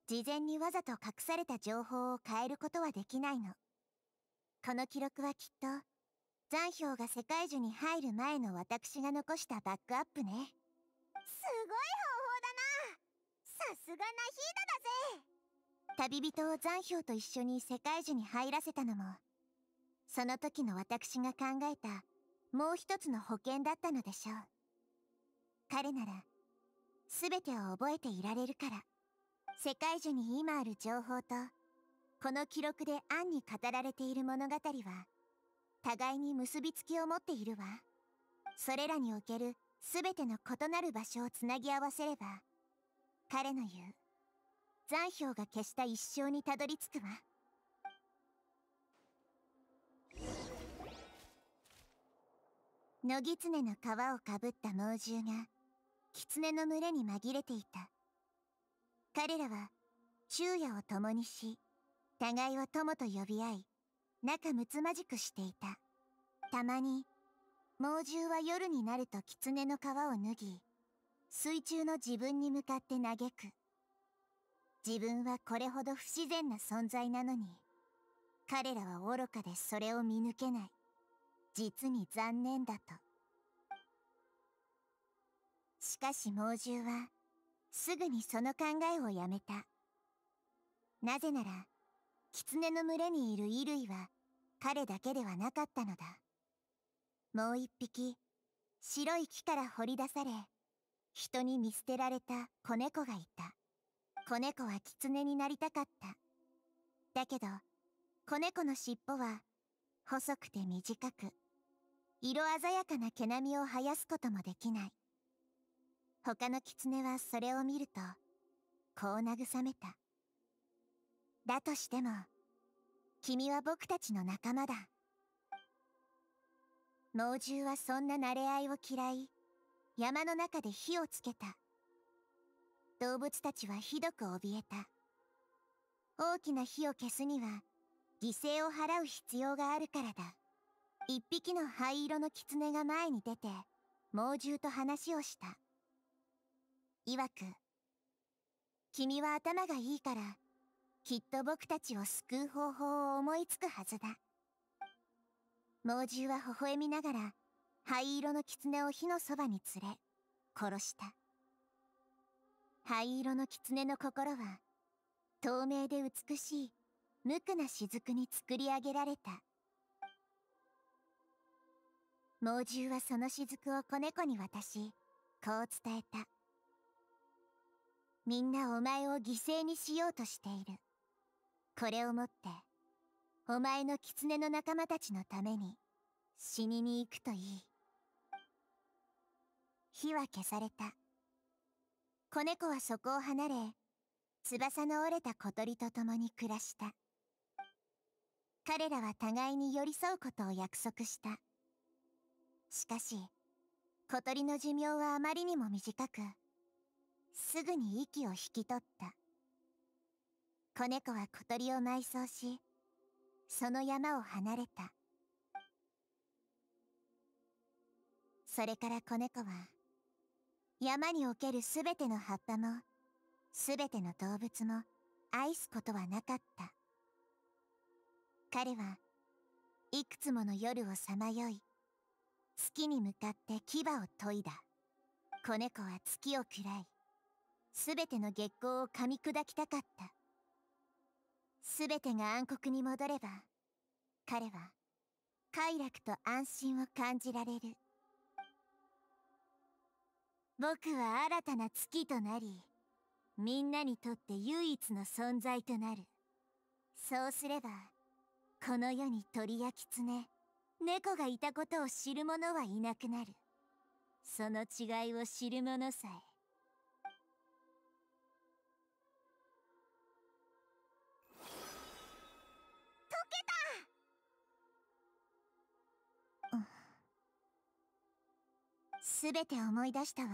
事前にわざと隠された情報を変えることはできないのこの記録はきっと残氷が世界樹に入る前の私が残したバックアップねすごい方法だなさすがナヒーダだぜ旅人を残氷と一緒に世界樹に入らせたのもその時の私が考えたもう一つの保険だったのでしょう彼なら全てを覚えていられるから世界中に今ある情報とこの記録で暗に語られている物語は互いに結びつきを持っているわそれらにおける全ての異なる場所をつなぎ合わせれば彼の言う残響が消した一生にたどり着くわ木狐の皮をかぶった猛獣が狐の群れに紛れていた彼らは昼夜を共にし互いを友と呼び合い仲睦まじくしていたたまに猛獣は夜になると狐の皮を脱ぎ水中の自分に向かって嘆く自分はこれほど不自然な存在なのに彼らは愚かでそれを見抜けない実に残念だとしかし猛獣は、すぐにその考えをやめた。なぜなら、狐の群れにいる衣類は彼だけではなかったのだ。もう一匹、白い木から掘り出され、人に見捨てられた子猫がいた。子猫は狐になりたかった。だけど、子猫の尻尾は、細くて短く、色鮮やかな毛並みを生やすこともできない。他の狐はそれを見ると、こう慰めた。だとしても、君は僕たちの仲間だ。猛獣はそんな慣れ合いを嫌い、山の中で火をつけた。動物たちはひどく怯えた。大きな火を消すには、犠牲を払う必要があるからだ。一匹の灰色の狐が前に出て、猛獣と話をした。曰く君は頭がいいからきっと僕たちを救う方法を思いつくはずだ猛獣は微笑みながら灰色の狐を火のそばに連れ殺した灰色の狐の心は透明で美しい無垢な雫に作り上げられた猛獣はその雫を子猫に渡しこう伝えたみんなお前を犠牲にしようとしている。これをもって、お前の狐の仲間たちのために、死にに行くといい。火は消された。子猫はそこを離れ、翼の折れた小鳥と共に暮らした。彼らは互いに寄り添うことを約束した。しかし、小鳥の寿命はあまりにも短く、すぐに息を引き取った子猫は小鳥を埋葬しその山を離れたそれから子猫は山におけるすべての葉っぱもすべての動物も愛すことはなかった彼はいくつもの夜をさまよい月に向かって牙を研いだ子猫は月を喰らい全ての月光を噛み砕きたかった。全てが暗黒に戻れば、彼は快楽と安心を感じられる。僕は新たな月となり、みんなにとって唯一の存在となる。そうすれば、この世に鳥や狐、猫がいたことを知る者はいなくなる。その違いを知る者さえ、すべて思い出したわ。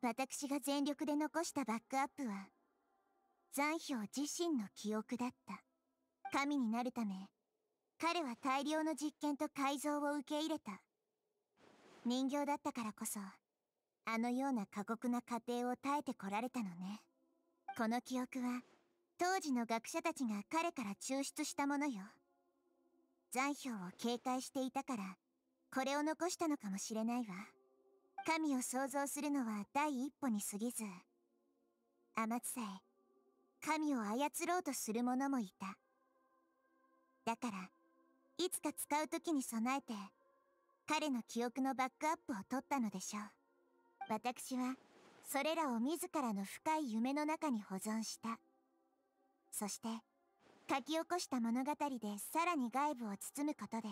私が全力で残したバックアップは、残氷自身の記憶だった。神になるため、彼は大量の実験と改造を受け入れた。人形だったからこそ、あのような過酷な過程を耐えてこられたのね。この記憶は、当時の学者たちが彼から抽出したものよ。残氷を警戒していたから、これを残したのかもしれないわ。神を創造するのは第一歩に過ぎず、天つさえ、神を操ろうとする者もいた。だから、いつか使う時に備えて、彼の記憶のバックアップを取ったのでしょう。私は、それらを自らの深い夢の中に保存した。そして、書き起こした物語でさらに外部を包むことで、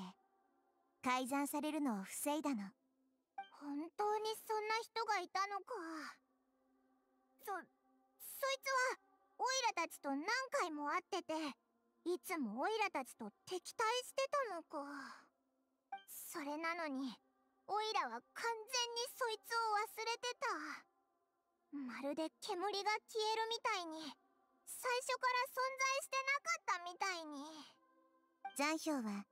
改ざんされるのを防いだの本当にそんな人がいたのかそそいつはオイラたちと何回も会ってていつもオイラたちと敵対してたのかそれなのにオイラは完全にそいつを忘れてたまるで煙が消えるみたいに最初から存在してなかったみたいにョウは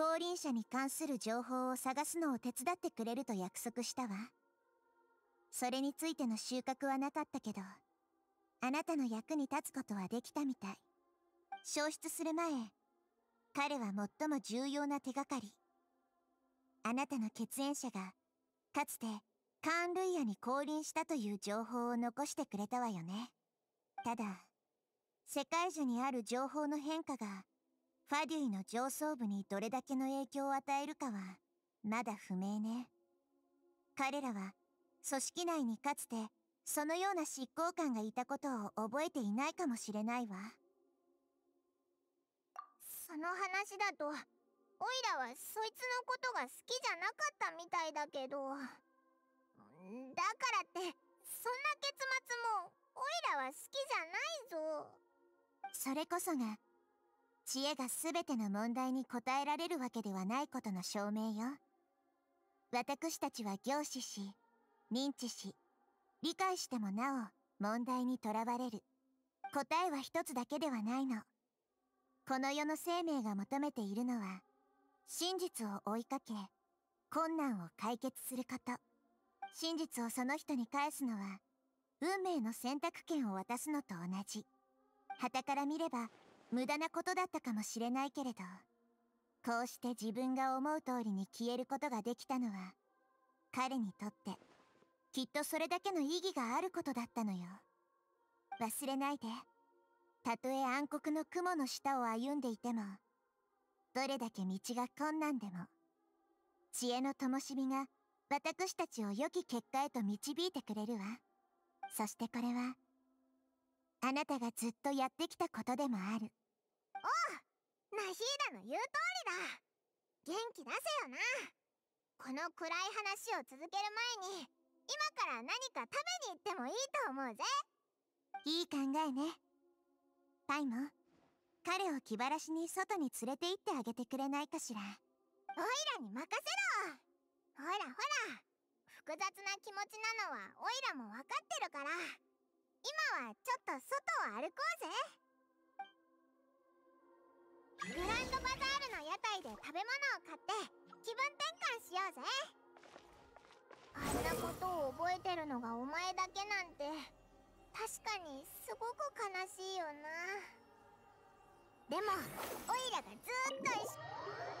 降臨者に関する情報を探すのを手伝ってくれると約束したわ。それについての収穫はなかったけど、あなたの役に立つことはできたみたい。消失する前、彼は最も重要な手がかり。あなたの血縁者が、かつて、カーン・ルイヤに降臨したという情報を残してくれたわよね。ただ、世界中にある情報の変化が、ファデュイの上層部にどれだけの影響を与えるかは、まだ不明ね。彼らは、組織内にかつて、そのような執行官がいたことを覚えていないかもしれないわ。その話だと、オイラはそいつのことが好きじゃなかったみたいだけど。だからって、そんな結末も、オイラは好きじゃないぞ。それこそが、知恵が全ての問題に答えられるわけではないことの証明よ。私たちは凝視し、認知し、理解してもなお問題にとらわれる。答えは一つだけではないの。この世の生命が求めているのは、真実を追いかけ、困難を解決すること。真実をその人に返すのは、運命の選択権を渡すのと同じ。旗から見れば無駄なことだったかもしれないけれどこうして自分が思う通りに消えることができたのは彼にとってきっとそれだけの意義があることだったのよ忘れないでたとえ暗黒の雲の下を歩んでいてもどれだけ道が困難でも知恵の灯火が私たちを良き結果へと導いてくれるわそしてこれはあなたがずっとやってきたことでもあるおうナヒーダの言う通りだ元気出せよなこの暗い話を続ける前に今から何か食べに行ってもいいと思うぜいい考えねパイモン彼を気晴らしに外に連れて行ってあげてくれないかしらオイラに任せろほらほら複雑な気持ちなのはオイラも分かってるから今はちょっと外を歩こうぜグランドバザールの屋台で食べ物を買って気分転換しようぜあんなことを覚えてるのがお前だけなんて確かにすごく悲しいよなでもオイラがずっと一緒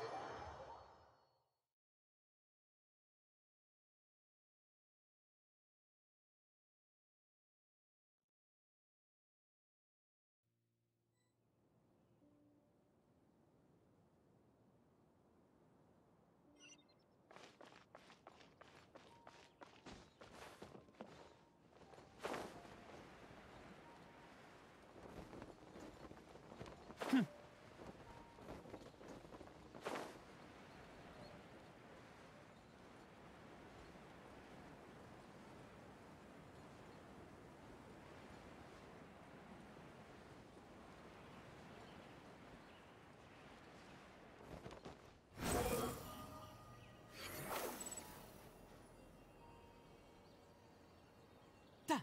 った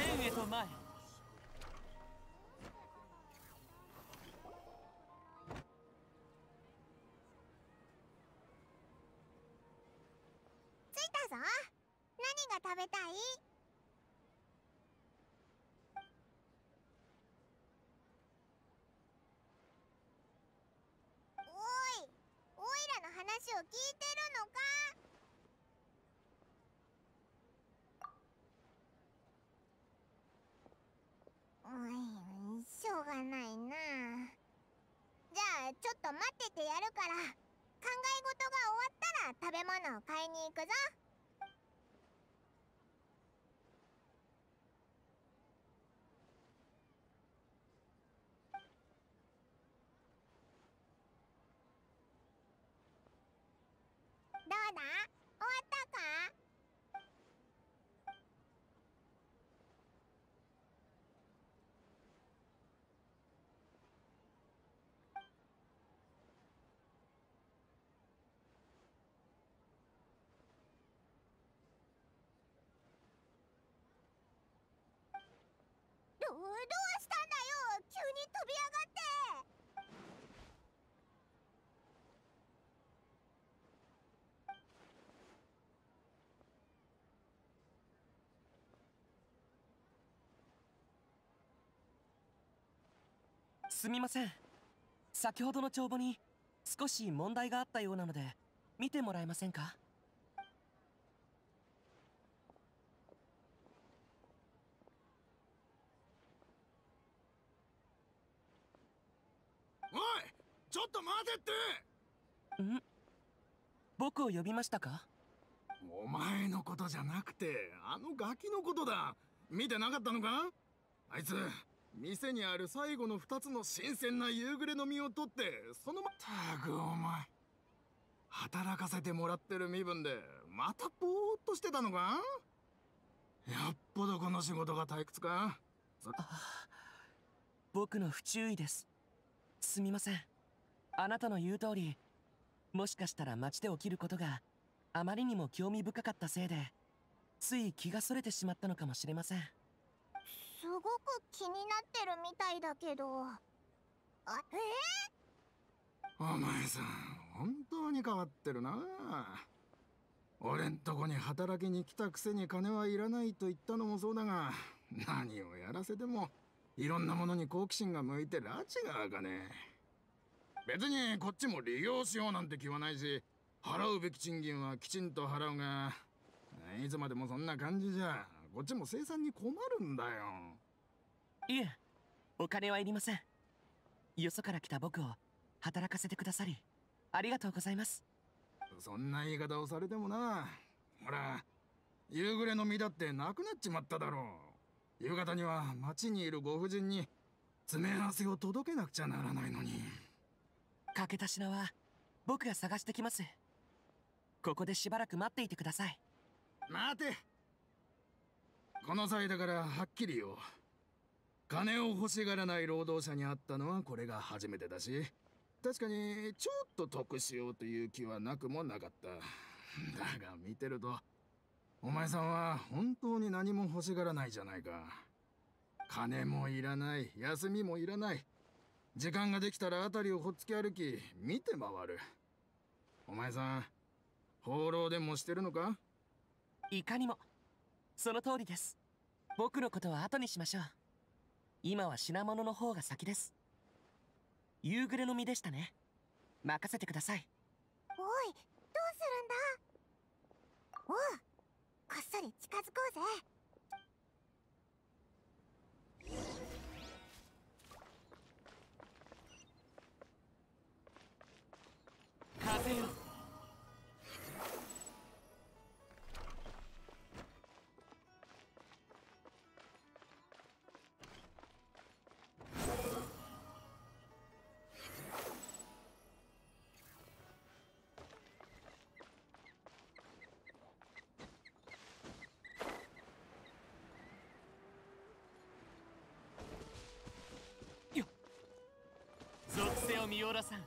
天へと前着いたぞ何が食べたいてやるから考え事が終わったら食べ物を買いに行くぞどうしたんだよ急に飛び上がってすみません先ほどの帳簿に少し問題があったようなので見てもらえませんかおいちょっと待てってん僕を呼びましたかお前のことじゃなくてあのガキのことだ見てなかったのかあいつ店にある最後の2つの新鮮な夕暮れの実を取ってそのまたくお前働かせてもらってる身分でまたぼーっとしてたのかやっぽどこの仕事が退屈か僕の不注意ですすみませんあなたの言う通りもしかしたら街で起きることがあまりにも興味深かったせいでつい気がそれてしまったのかもしれませんすごく気になってるみたいだけどあえー、お前さん本当に変わってるな俺んとこに働きに来たくせに金はいらないと言ったのもそうだが何をやらせてもいろんなものに好奇心が向いて拉致が開かねえ別にこっちも利用しようなんて気はないし払うべき賃金はきちんと払うがいつまでもそんな感じじゃこっちも生産に困るんだよいえお金はいりませんよそから来た僕を働かせてくださりありがとうございますそんな言い方をされてもなほら夕暮れの実だってなくなっちまっただろう夕方には町にいるご婦人に詰め合わせを届けなくちゃならないのに欠けた品は僕が探してきますここでしばらく待っていてください待てこの際だからはっきり言おう金を欲しがらない労働者に会ったのはこれが初めてだし確かにちょっと得しようという気はなくもなかっただが見てるとお前さんは本当に何も欲しがらないじゃないか。金もいらない、休みもいらない。時間ができたら辺りをほっつき歩き、見て回る。お前さん、放浪でもしてるのかいかにも。その通りです。僕のことは後にしましょう。今は品物の方が先です。夕暮れの身でしたね。任せてください。おい、どうするんだおうこっそり近づこうぜよオラさん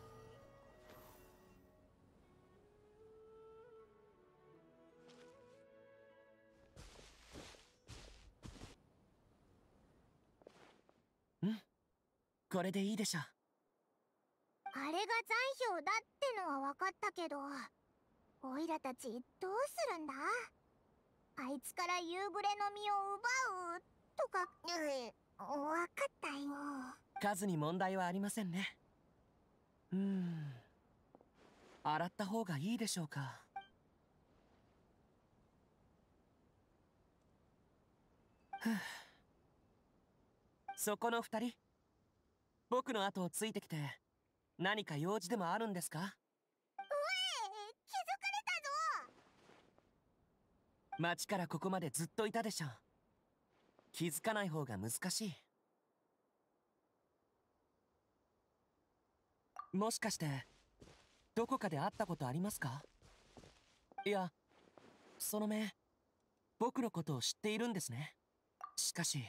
うんこれでいいでしょあれが残票だってのは分かったけどオイラたちどうするんだあいつから夕暮れの実を奪うとか、うん、分かったよ数に問題はありませんねうん洗った方がいいでしょうかそこの二人僕の後をついてきて何か用事でもあるんですかおい気づかれたぞ町からここまでずっといたでしょ気づかない方が難しいもしかしてどこかで会ったことありますかいやその目僕のことを知っているんですねしかし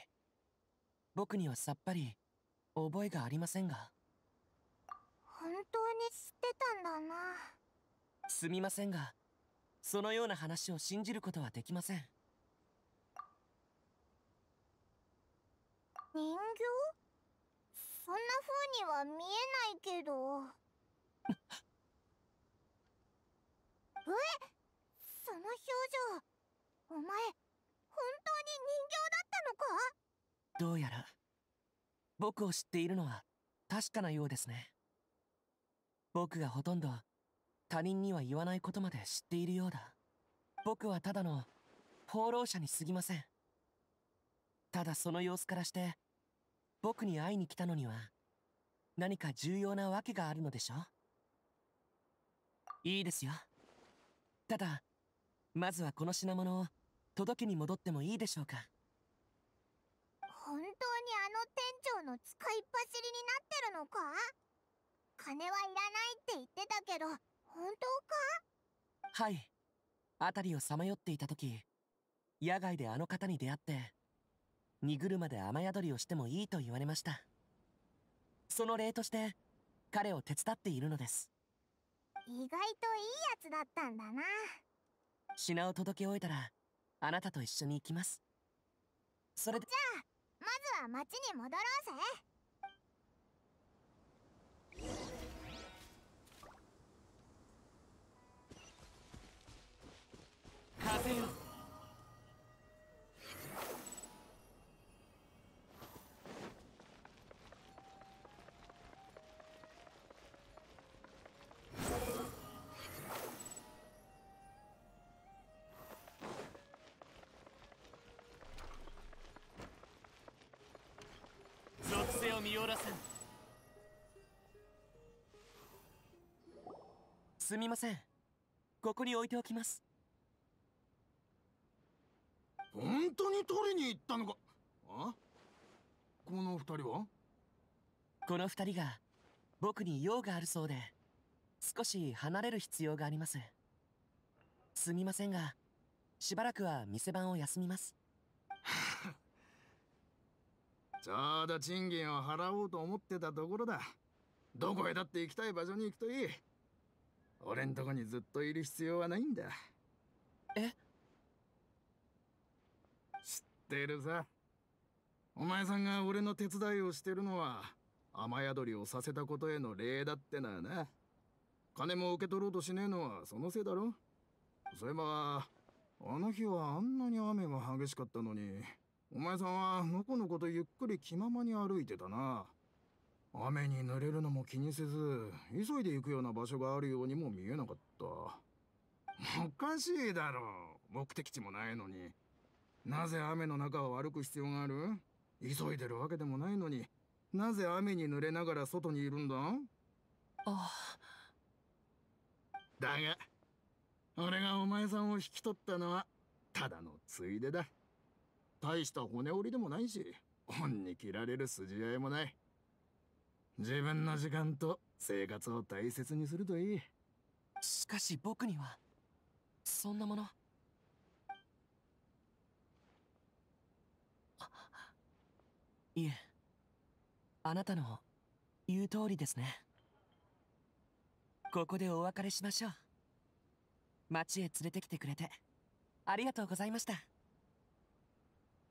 僕にはさっぱり覚えがありませんが本当に知ってたんだなすみませんがそのような話を信じることはできません人形そんな風には見えないけど えその表情お前本当に人形だったのかどうやら僕を知っているのは確かなようですね僕がほとんど他人には言わないことまで知っているようだ僕はただの放浪者にすぎませんただその様子からして僕に会いに来たのには何か重要なわけがあるのでしょいいですよただまずはこの品物を届けに戻ってもいいでしょうか本当にあの店長の使いっ走りになってるのか金はいらないって言ってたけど本当かはい辺りをさまよっていた時野外であの方に出会って荷車で雨宿りをしてもいいと言われましたその例として彼を手伝っているのです意外といいやつだったんだな品を届け終えたらあなたと一緒に行きますそれでじゃあまずは町に戻ろうぜ風よすみませんここに置いておきます本当に取りに行ったのかあこの二人はこの二人が僕に用があるそうで少し離れる必要がありますすみませんがしばらくは店番を休みますちょうど賃金を払おうと思ってたところだどこへだって行きたい場所に行くといい俺んとこにずっといる必要はないんだえ知ってるさお前さんが俺の手伝いをしてるのは雨宿りをさせたことへの礼だってなな金も受け取ろうとしねえのはそのせいだろそういえばあの日はあんなに雨が激しかったのにお前さんはのこのことゆっくり気ままに歩いてたな雨に濡れるのも気にせず急いで行くような場所があるようにも見えなかったおかしいだろう目的地もないのになぜ雨の中を歩く必要がある急いでるわけでもないのになぜ雨に濡れながら外にいるんだあだが俺がお前さんを引き取ったのはただのついでだ大した骨折りでもないし本に切られる筋合いもない自分の時間と生活を大切にするといいしかし僕にはそんなものいえあなたの言う通りですねここでお別れしましょう町へ連れてきてくれてありがとうございました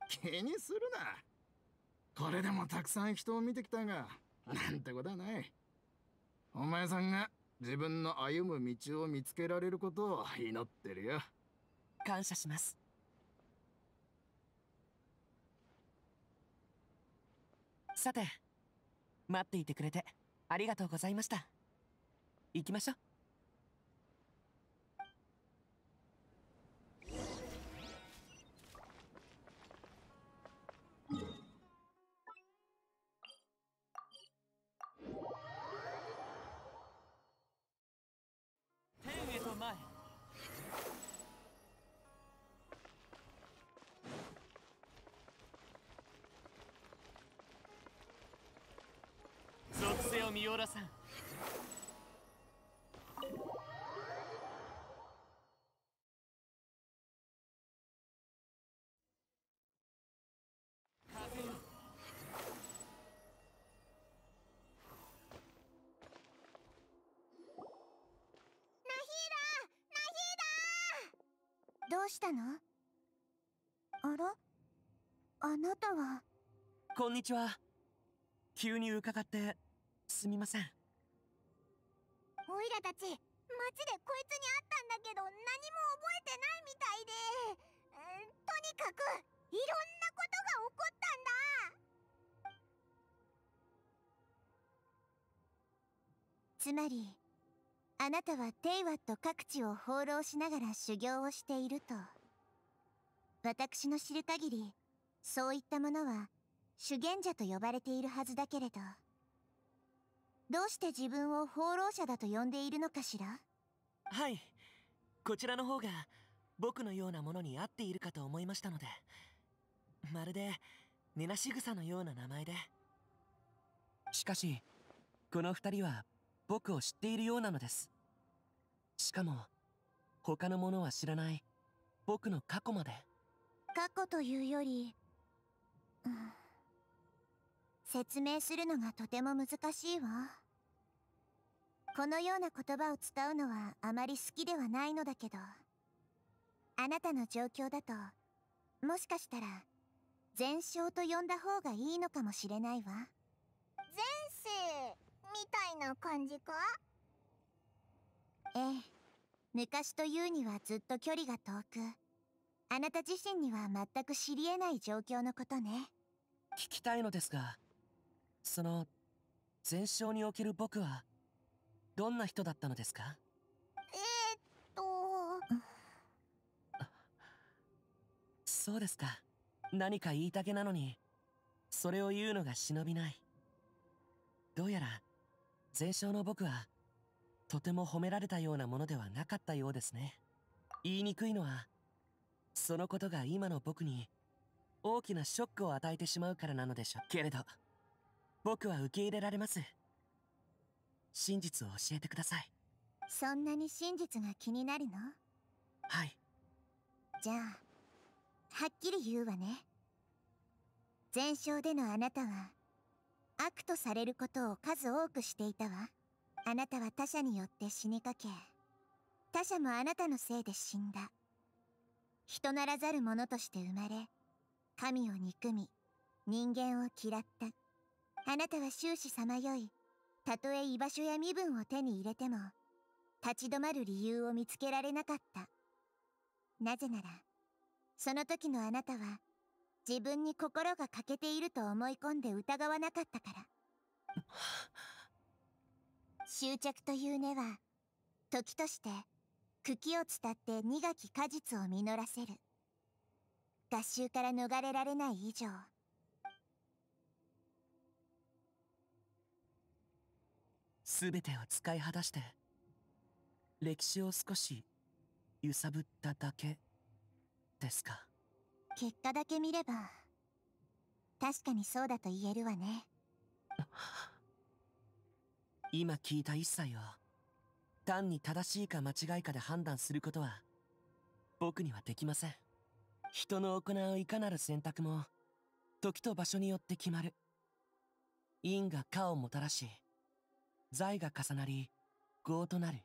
気にするなこれでもたくさん人を見てきたがなんてことはない。お前さんが自分の歩む道を見つけられることを祈ってるよ。感謝します。さて、待っていてくれてありがとうございました。行きましょう。どうしたのあらあなたはこんにちは急に伺ってすみませんオイラたち街でこいつに会ったんだけど何も覚えてないみたいで、とにかくいろんなことが起こったんだつまりあなたはテイワット各地を放浪しながら修行をしていると私の知る限りそういったものは修験者と呼ばれているはずだけれどどうして自分を放浪者だと呼んでいるのかしらはいこちらの方が僕のようなものに合っているかと思いましたのでまるで根なし草のような名前でしかしこの2人は僕を知っているようなのですしかも他のものは知らない僕の過去まで過去というより、うん、説明するのがとても難しいわこのような言葉を伝うのはあまり好きではないのだけどあなたの状況だともしかしたら全勝と呼んだ方がいいのかもしれないわ前世みたいな感じかええ昔というにはずっと距離が遠くあなた自身には全く知りえない状況のことね聞きたいのですがその全勝における僕はどんな人だったのですかえー、っとそうですか何か言いたげなのにそれを言うのが忍びないどうやら全勝の僕はとても褒められたようなものではなかったようですね言いにくいのはそのことが今の僕に大きなショックを与えてしまうからなのでしょうけれど僕は受け入れられます真実を教えてくださいそんなに真実が気になるのはいじゃあはっきり言うわね全勝でのあなたは悪とされることを数多くしていたわあなたは他者によって死にかけ他者もあなたのせいで死んだ人ならざる者として生まれ神を憎み人間を嫌ったあなたは終始さまよいたとえ居場所や身分を手に入れても立ち止まる理由を見つけられなかったなぜならその時のあなたは自分に心が欠けていると思い込んで疑わなかったから執着という根は時として茎を伝って苦き果実を実らせる合衆から逃れられない以上全てを使い果たして歴史を少し揺さぶっただけですか結果だけ見れば確かにそうだと言えるわね 今聞いた一切を単に正しいか間違いかで判断することは僕にはできません人の行ういかなる選択も時と場所によって決まる因が果をもたらし財が重なり業となる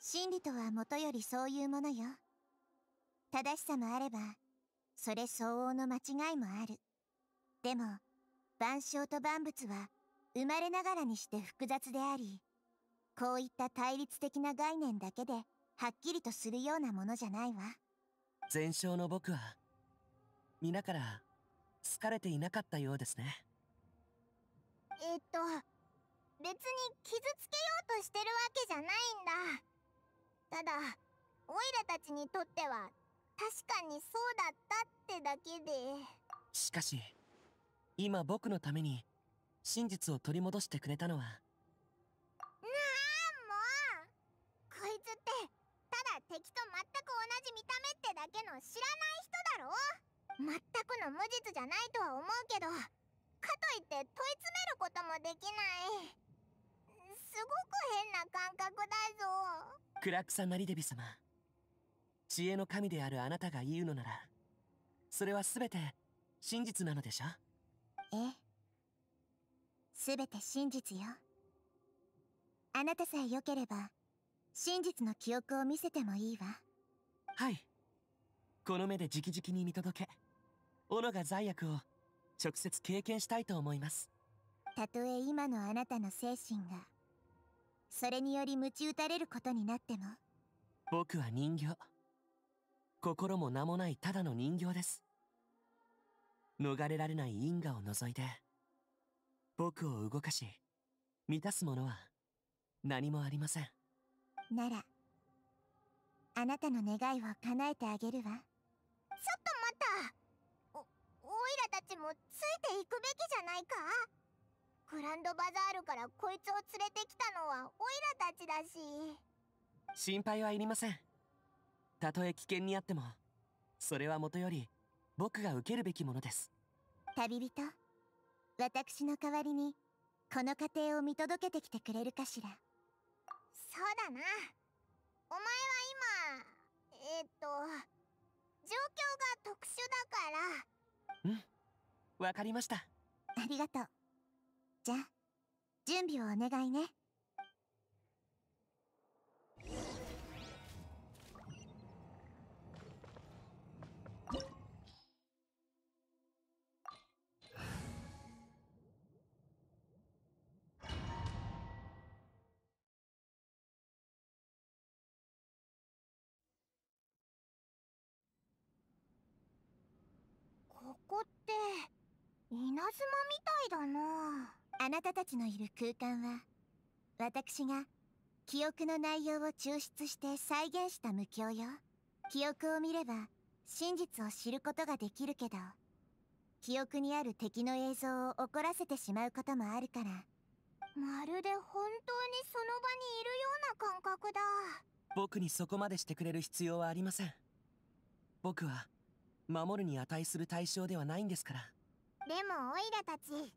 真理とはもとよりそういうものよ正しさもあればそれ相応の間違いもある。でも、万象と万物は生まれながらにして複雑であり、こういった対立的な概念だけではっきりとするようなものじゃないわ。全勝の僕は、皆から好かれていなかったようですね。えっと、別に傷つけようとしてるわけじゃないんだ。ただ、オイラたちにとっては確かにそうだったってだけでしかし今僕のために真実を取り戻してくれたのはなあもうこいつってただ敵と全く同じ見た目ってだけの知らない人だろ全くの無実じゃないとは思うけどかといって問い詰めることもできないすごく変な感覚だぞクラクサ・マリデビ様知恵の神であるあなたが言うのならそれは全て真実なのでしょええ全て真実よあなたさえ良ければ真実の記憶を見せてもいいわはいこの目で直々に見届け斧が罪悪を直接経験したいと思いますたとえ今のあなたの精神がそれにより鞭打たれることになっても僕は人形心も名もないただの人形です逃れられない因果を除いて僕を動かし満たすものは何もありませんならあなたの願いは叶えてあげるわちょっと待ったおおいらたちもついていくべきじゃないかグランドバザールからこいつを連れてきたのはおいらたちだし心配はいりませんたとえ危険にあってもそれはもとより僕が受けるべきものです旅人私の代わりにこの家庭を見届けてきてくれるかしらそうだなお前は今えー、っと状況が特殊だからうんわかりましたありがとうじゃあ準備をお願いね稲妻みたいだなあなたたちのいる空間は私が記憶の内容を抽出して再現した無境よ記憶を見れば真実を知ることができるけど記憶にある敵の映像を怒らせてしまうこともあるからまるで本当にその場にいるような感覚だ僕にそこまでしてくれる必要はありません僕は守るに値する対象ではないんですからでもオイラたち途中でやめるよ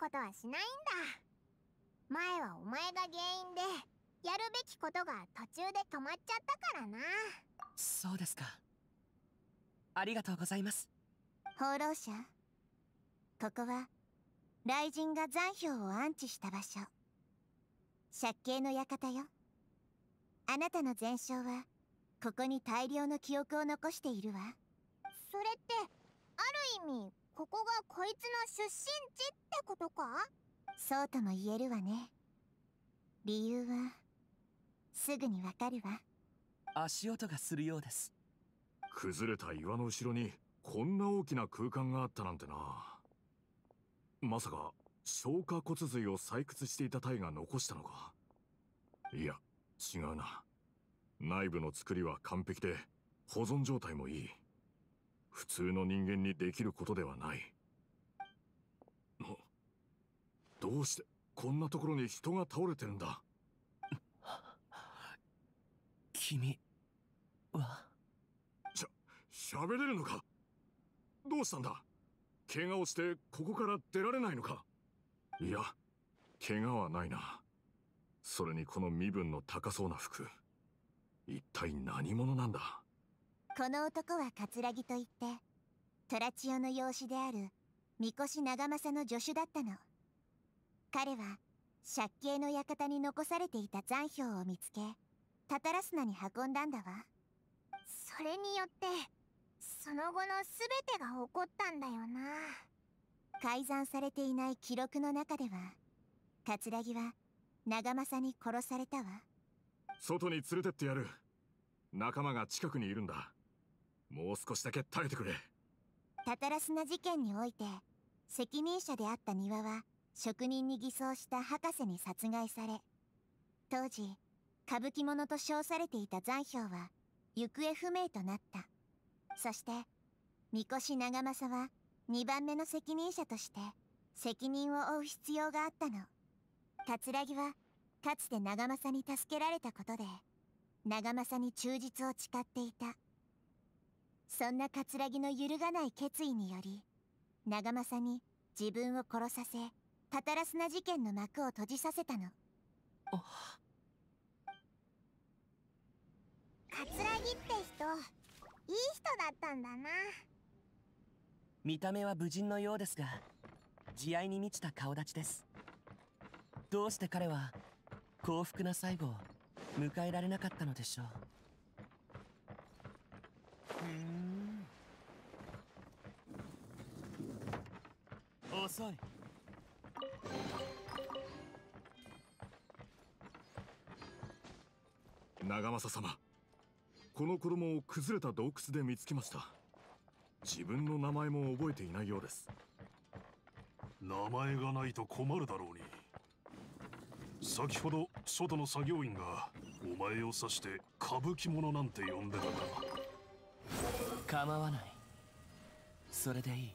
うなことはしないんだ前はお前が原因でやるべきことが途中で止まっちゃったからなそうですかありがとうございます放浪者ここは雷神が残氷を安置した場所借景の館よあなたの全哨はここに大量の記憶を残しているわそれってある意味ここがこいつの出身地ってことかそうとも言えるわね理由はすぐにわかるわ足音がするようです崩れた岩の後ろにこんな大きな空間があったなんてなまさか消化骨髄を採掘していた隊が残したのかいや違うな内部の作りは完璧で保存状態もいい普通の人間にできることではないどうしてこんなところに人が倒れてるんだ君はしゃ喋れるのかどうしたんだ怪我をしてここから出られないのかいや怪我はないなそれにこの身分の高そうな服一体何者なんだこの男は桂木といって虎千代の養子である三越長政の助手だったの彼は借景の館に残されていた残票を見つけタタラスナに運んだんだわそれによってその後の全てが起こったんだよな改ざんされていない記録の中では桂木は長政に殺されたわ外に連れてってやる仲間が近くにいるんだもう少しだけ耐えてくれタタラスナ事件において責任者であった庭は職人に偽装した博士に殺害され当時歌舞伎者と称されていた残氷は行方不明となったそして三越長政は2番目の責任者として責任を負う必要があったの桂木はかつて長政に助けられたことで長政に忠実を誓っていたそんな葛城の揺るがない決意により長政に自分を殺させたたらすな事件の幕を閉じさせたの葛城って人いい人だったんだな見た目は武人のようですが慈愛に満ちた顔立ちですどうして彼は幸福な最後を迎えられなかったのでしょうださい長政様この衣を崩れた洞窟で見つけました自分の名前も覚えていないようです名前がないと困るだろうに先ほど外の作業員がお前を指して歌舞伎者なんて呼んでたが構わないそれでいい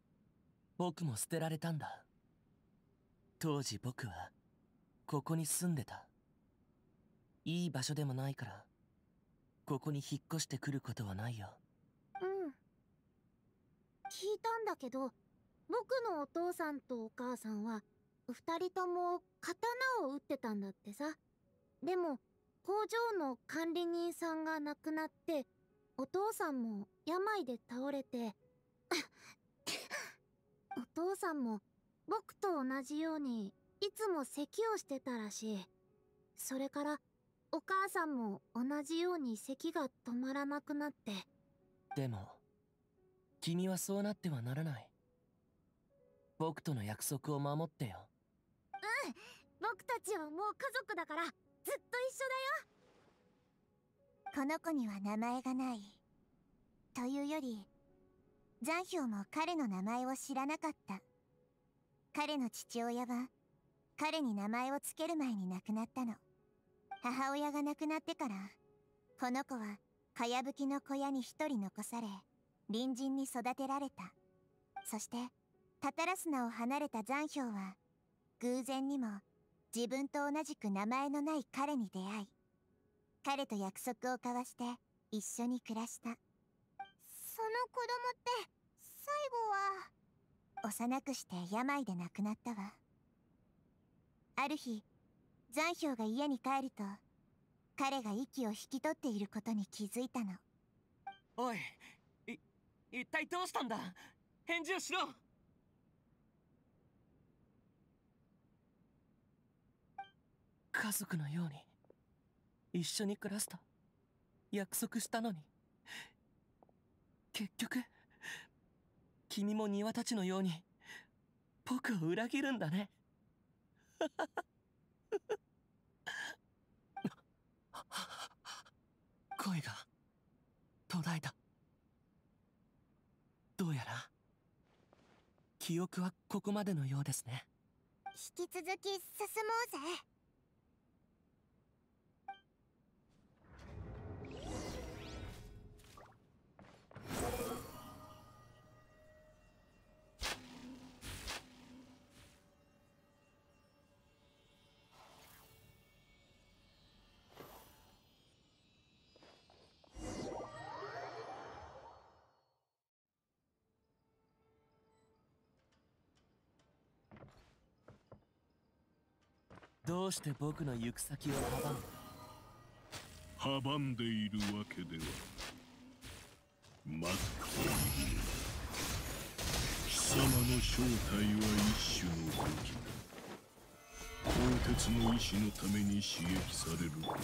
僕も捨てられたんだ当時僕はここに住んでたいい場所でもないからここに引っ越してくることはないようん聞いたんだけど僕のお父さんとお母さんは2人とも刀を打ってたんだってさでも工場の管理人さんが亡くなってお父さんも病で倒れてお父さんも僕と同じようにいつも咳をしてたらしいそれからお母さんも同じように咳が止まらなくなってでも君はそうなってはならない僕との約束を守ってようん僕たちはもう家族だからずっと一緒だよこの子には名前がないというよりジャンヒョウも彼の名前を知らなかった。彼の父親は、彼に名前を付ける前に亡くなったの。母親が亡くなってから、この子は、かやぶきの小屋に一人残され、隣人に育てられた。そして、タタラスナを離れた残氷は、偶然にも、自分と同じく名前のない彼に出会い、彼と約束を交わして、一緒に暮らした。子供って最後は幼くして病で亡くなったわある日残氷が家に帰ると彼が息を引き取っていることに気づいたのおいい一体どうしたんだ返事をしろ家族のように一緒に暮らすと約束したのに結局君も庭たちのように僕を裏切るんだね 声が途絶えたどうやら記憶はここまでのようですね引き続き進もうぜして僕の行く先を阻む阻んでいるわけではまず貴様の正体は一種の武器だ鋼鉄の意志のために刺激されることも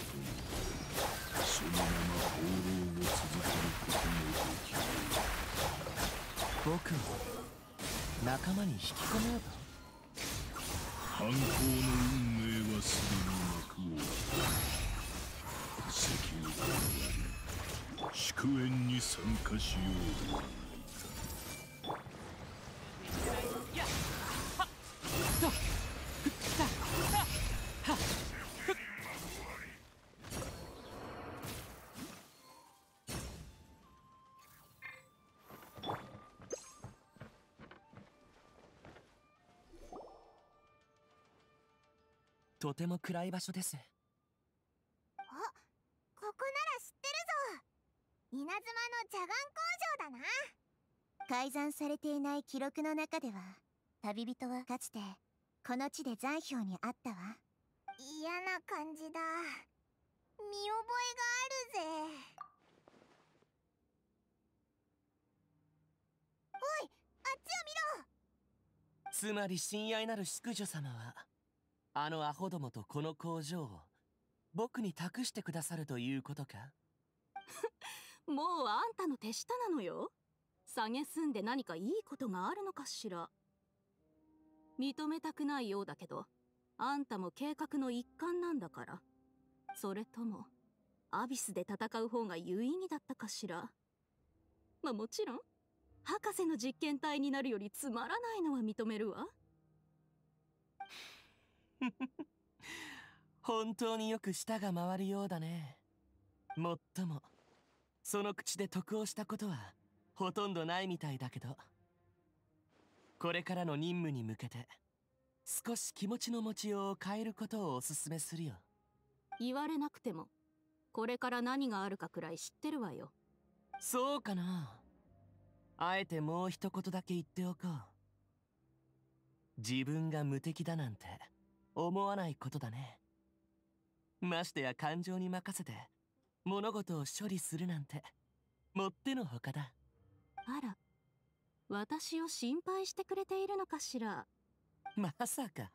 そのまま放浪を続けることもできる僕を仲間に引き込めようと反抗の運すの幕を責任宴に参加しようとても暗い場所ですあここなら知ってるぞ稲妻の茶眼工場だな改ざんされていない記録の中では旅人はかつてこの地で残氷にあったわ嫌な感じだ見覚えがあるぜおいあっちを見ろつまり親愛なる淑女様はあのアホどもとこの工場を僕に託してくださるということか もうあんたの手下なのよ下げすんで何かいいことがあるのかしら認めたくないようだけどあんたも計画の一環なんだからそれともアビスで戦う方が有意義だったかしらまあもちろん博士の実験体になるよりつまらないのは認めるわ 本当によく舌が回るようだねもっともその口で得をしたことはほとんどないみたいだけどこれからの任務に向けて少し気持ちの持ちようを変えることをおすすめするよ言われなくてもこれから何があるかくらい知ってるわよそうかなあえてもう一言だけ言っておこう自分が無敵だなんて思わないことだねましてや感情に任せて物事を処理するなんてもってのほかだあら私を心配してくれているのかしらまさか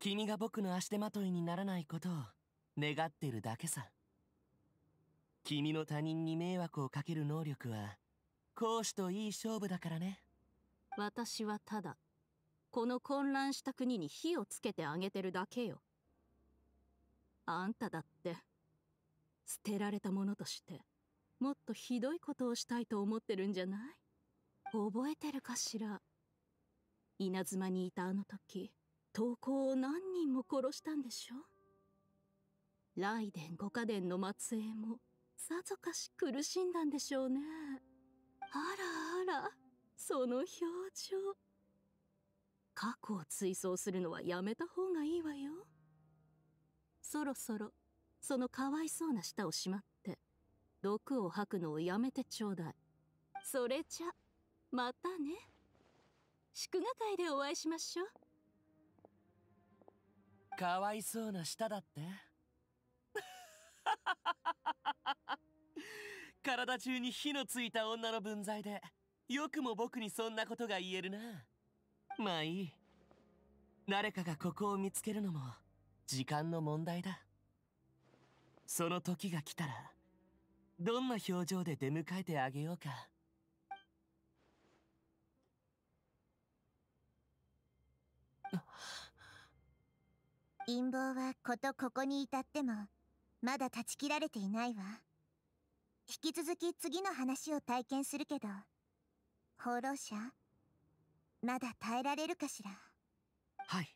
君が僕の足手まといにならないことを願ってるだけさ君の他人に迷惑をかける能力は講師といい勝負だからね私はただこの混乱した国に火をつけてあげてるだけよあんただって捨てられたものとしてもっとひどいことをしたいと思ってるんじゃない覚えてるかしら稲妻にいたあの時投稿を何人も殺したんでしょ雷電五家電の末裔もさぞかし苦しんだんでしょうねあらあらその表情過去を追想するのはやめた方がいいわよそろそろそのかわいそうな舌をしまって毒を吐くのをやめてちょうだいそれじゃまたね祝賀会でお会いしましょうかわいそうな舌だって 体中に火のついた女の分際でよくも僕にそんなことが言えるなまあいい誰かがここを見つけるのも時間の問題だその時が来たらどんな表情で出迎えてあげようか陰謀はことここに至ってもまだ断ち切られていないわ引き続き次の話を体験するけど放浪者まだ耐えられるかしらはい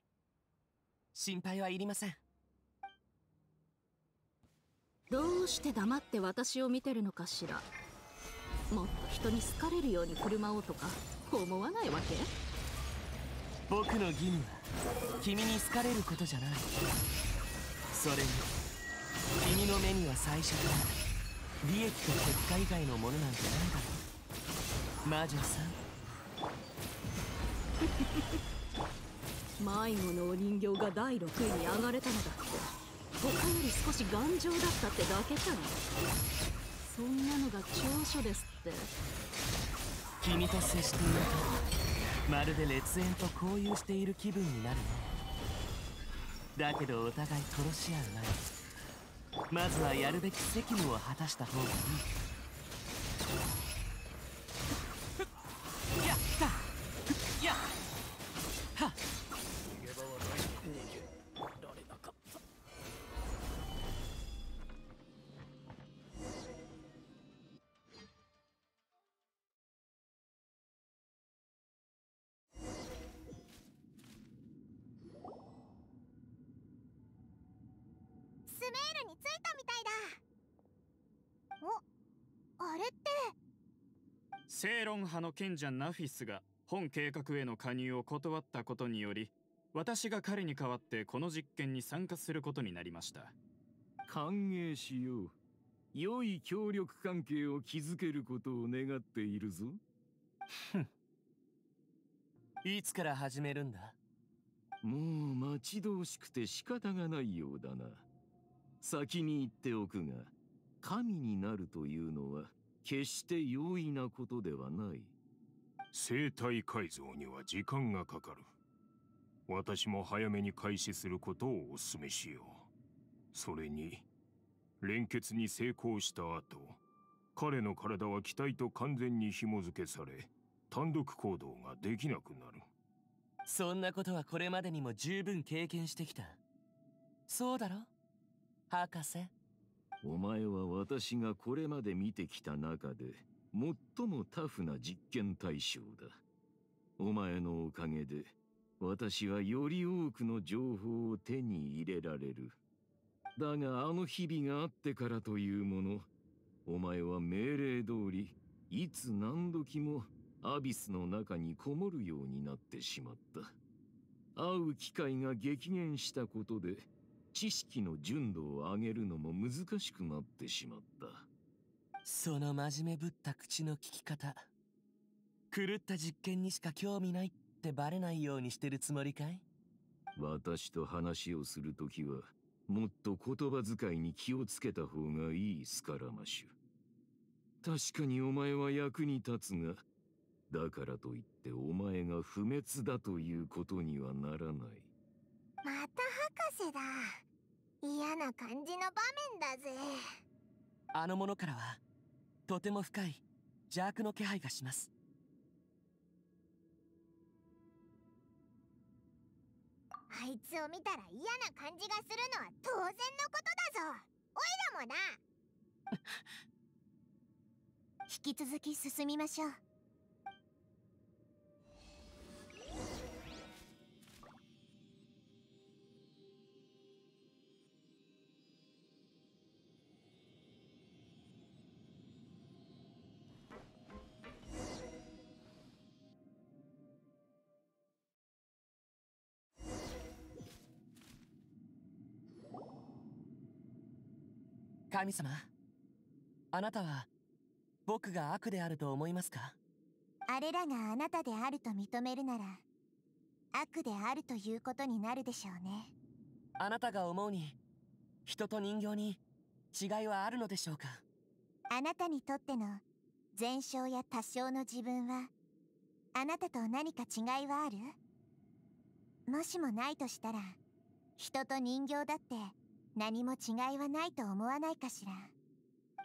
心配はいりませんどうして黙って私を見てるのかしらもっと人に好かれるように振る舞おうとか思わないわけ僕の義務は君に好かれることじゃないそれに君の目には最初から利益と結果以外のものなんてないだろう魔女さん迷子のお人形が第6位に上がれたのだって他より少し頑丈だったってだけじゃないそんなのが長所ですって君と接しているとまるで劣縁と交友している気分になるねだけどお互い殺し合う前まずはやるべき責務を果たした方がいいスメールに着いたみたいだおあれって正論派の賢者ナフィスが本計画への加入を断ったことにより私が彼に代わってこの実験に参加することになりました歓迎しよう良い協力関係を築けることを願っているぞいつから始めるんだもう待ち遠しくて仕方がないようだな先に言っておくが神になるというのは決して容易なことではない生態改造には時間がかかる私も早めに開始することをお勧めしようそれに連結に成功した後彼の体は機体と完全に紐付けされ単独行動ができなくなるそんなことはこれまでにも十分経験してきたそうだろ博士お前は私がこれまで見てきた中で最もタフな実験対象だ。お前のおかげで私はより多くの情報を手に入れられる。だがあの日々があってからというもの、お前は命令通り、いつ何時もアビスの中にこもるようになってしまった。会う機会が激減したことで、知識の純度を上げるのも難しくなってしまった。その真面目ぶった口の聞き方狂った実験にしか興味ないってバレないようにしてるつもりかい私と話をするときはもっと言葉遣いに気をつけた方がいいスカラマシュ確かにお前は役に立つがだからといってお前が不滅だということにはならないまた博士だ嫌な感じの場面だぜあの者からはとても深い邪悪の気配がしますあいつを見たら嫌な感じがするのは当然のことだぞおいらもな 引き続き進みましょう神様あなたは僕が悪であると思いますかあれらがあなたであると認めるなら悪であるということになるでしょうねあなたが思うに人と人形に違いはあるのでしょうかあなたにとっての前哨や多少の自分はあなたと何か違いはあるもしもないとしたら人と人形だって何も違いはないと思わないかしら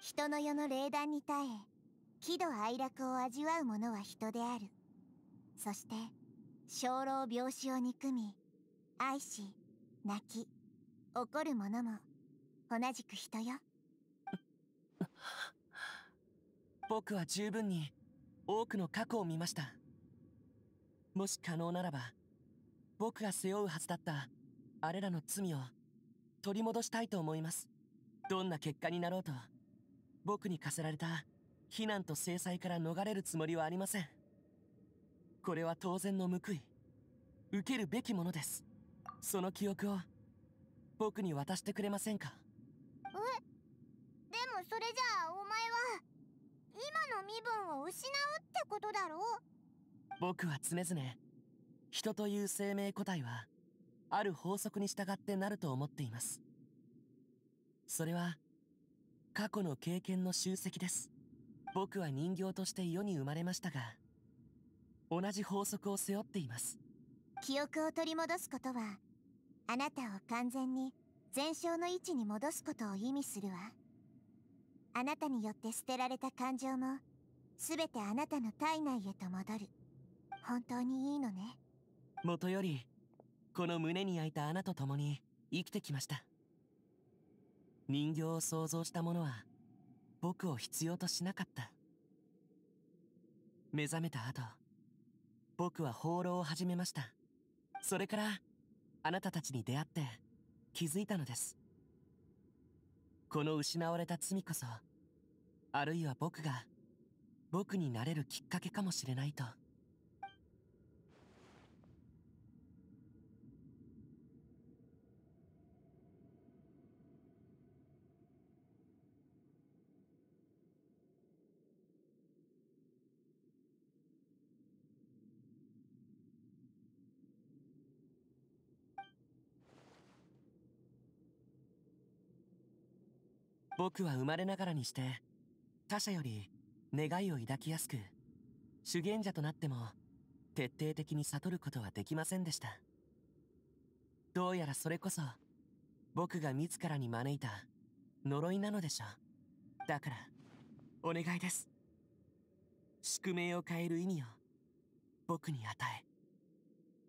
人の世の霊談に耐え喜怒哀楽を味わう者は人であるそして生老病死を憎み愛し泣き怒る者も同じく人よ 僕は十分に多くの過去を見ましたもし可能ならば僕が背負うはずだったあれらの罪を取り戻したいと思いますどんな結果になろうと僕に課せられた非難と制裁から逃れるつもりはありませんこれは当然の報い受けるべきものですその記憶を僕に渡してくれませんかえでもそれじゃあお前は今の身分を失うってことだろ僕は常々人という生命個体はある法則に従ってなると思っていますそれは過去の経験の集積です僕は人形として世に生まれましたが同じ法則を背負っています記憶を取り戻すことはあなたを完全に全焼の位置に戻すことを意味するわあなたによって捨てられた感情も全てあなたの体内へと戻る本当にいいのねもとよりこの胸に開いた穴と共に生きてきました人形を想像したものは僕を必要としなかった目覚めた後僕は放浪を始めましたそれからあなたたちに出会って気づいたのですこの失われた罪こそあるいは僕が僕になれるきっかけかもしれないと。僕は生まれながらにして他者より願いを抱きやすく修験者となっても徹底的に悟ることはできませんでしたどうやらそれこそ僕が自らに招いた呪いなのでしょうだからお願いです宿命を変える意味を僕に与え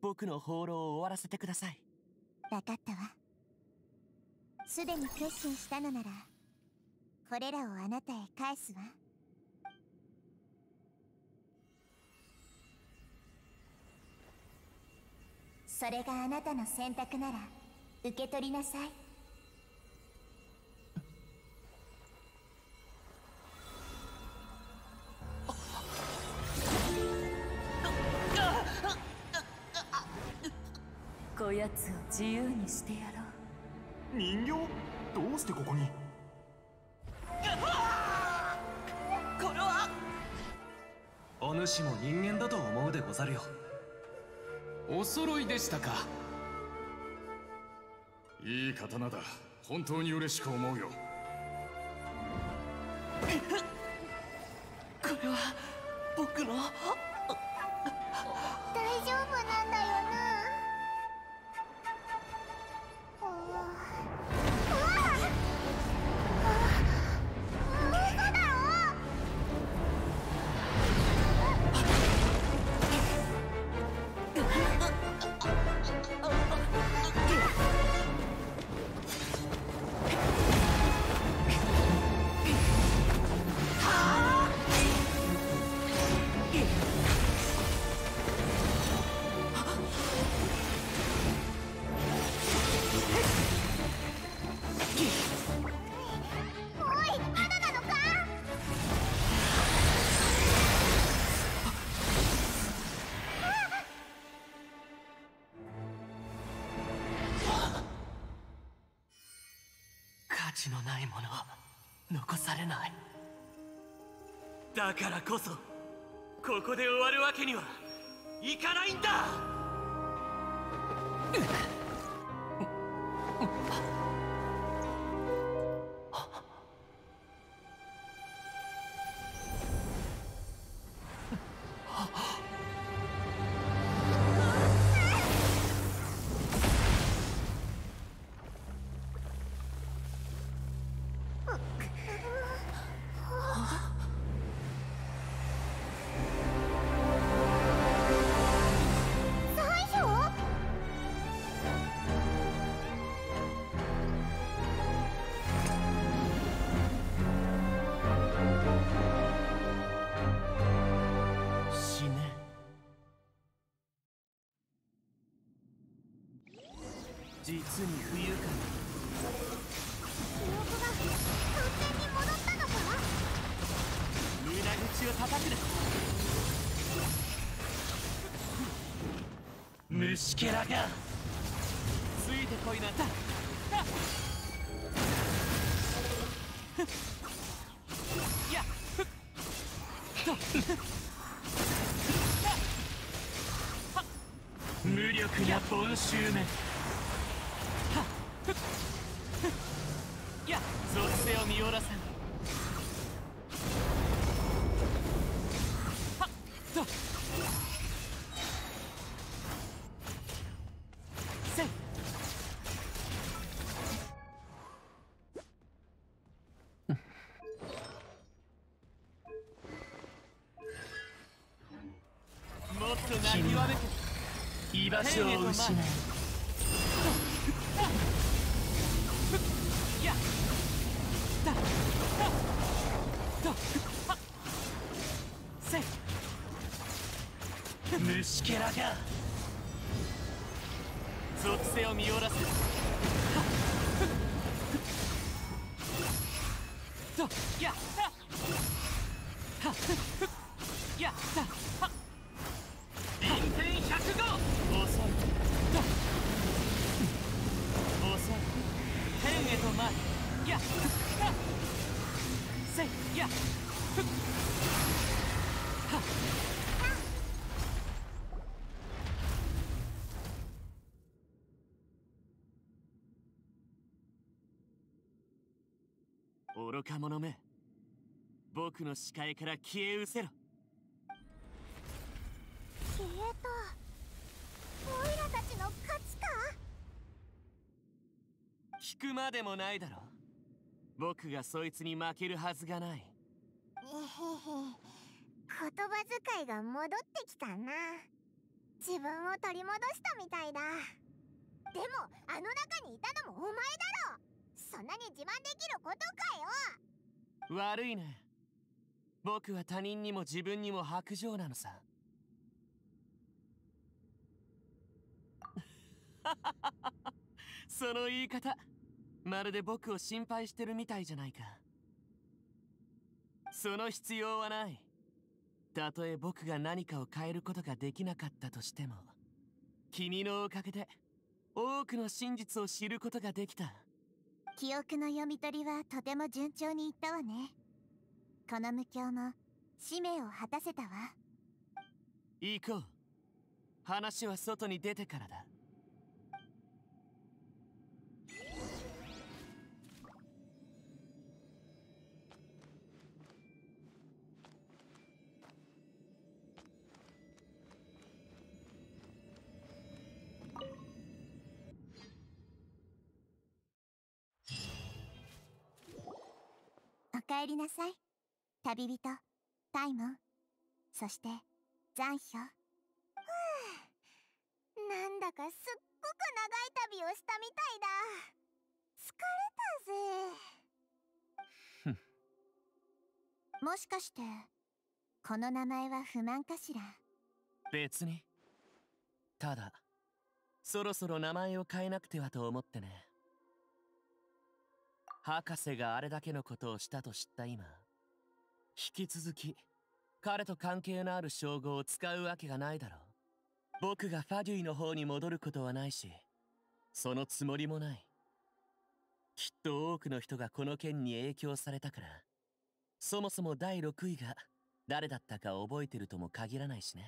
僕の放浪を終わらせてください分かったわすでに決心したのならこれらをあなたへ返すわ。それがあなたの選択なら受け取りなさいこやつを自由にしてやろう人形どうしてここにお主も人間だと思うでござるよお揃いでしたかいい刀だ本当に嬉しく思うよこれは僕の大丈夫なんだよ残されないだからこそここで終わるわけにはいかないんだ実に不愉快記憶が完全に戻ったのか無駄口を叩くな虫けらがついてこいなったやっ無力な凡めを失うカめ僕の視界から消えうせろ消えたオイラたちの勝ちか聞くまでもないだろ僕がそいつに負けるはずがないえへへ言葉遣いが戻ってきたな自分を取り戻したみたいだでもあの中にいたのもお前だに自慢できることかよ悪いね僕は他人にも自分にも薄情なのさ その言い方まるで僕を心配してるみたいじゃないかその必要はないたとえ僕が何かを変えることができなかったとしても君のおかげで多くの真実を知ることができた記憶の読み取りはとても順調にいったわねこの無教も使命を果たせたわ行こう話は外に出てからだ帰りなさい旅人タイモンそして残氷なんだかすっごく長い旅をしたみたいだ疲れたぜもしかしてこの名前は不満かしら別にただそろそろ名前を変えなくてはと思ってね博士があれだけのことをしたと知った今引き続き彼と関係のある称号を使うわけがないだろう僕がファデュイの方に戻ることはないしそのつもりもないきっと多くの人がこの件に影響されたからそもそも第6位が誰だったか覚えてるとも限らないしね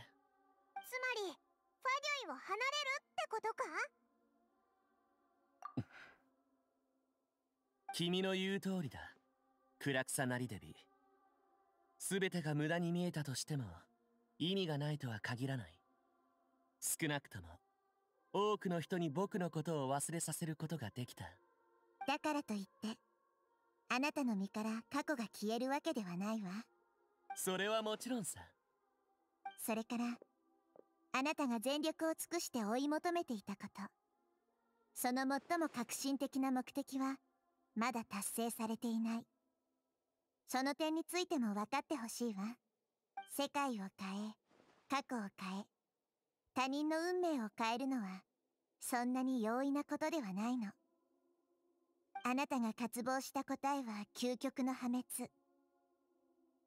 つまりファデュイを離れるってことか君の言う通りだ暗くさなりデビ全てが無駄に見えたとしても意味がないとは限らない少なくとも多くの人に僕のことを忘れさせることができただからといってあなたの身から過去が消えるわけではないわそれはもちろんさそれからあなたが全力を尽くして追い求めていたことその最も革新的な目的はまだ達成されていないその点についても分かってほしいわ世界を変え過去を変え他人の運命を変えるのはそんなに容易なことではないのあなたが渇望した答えは究極の破滅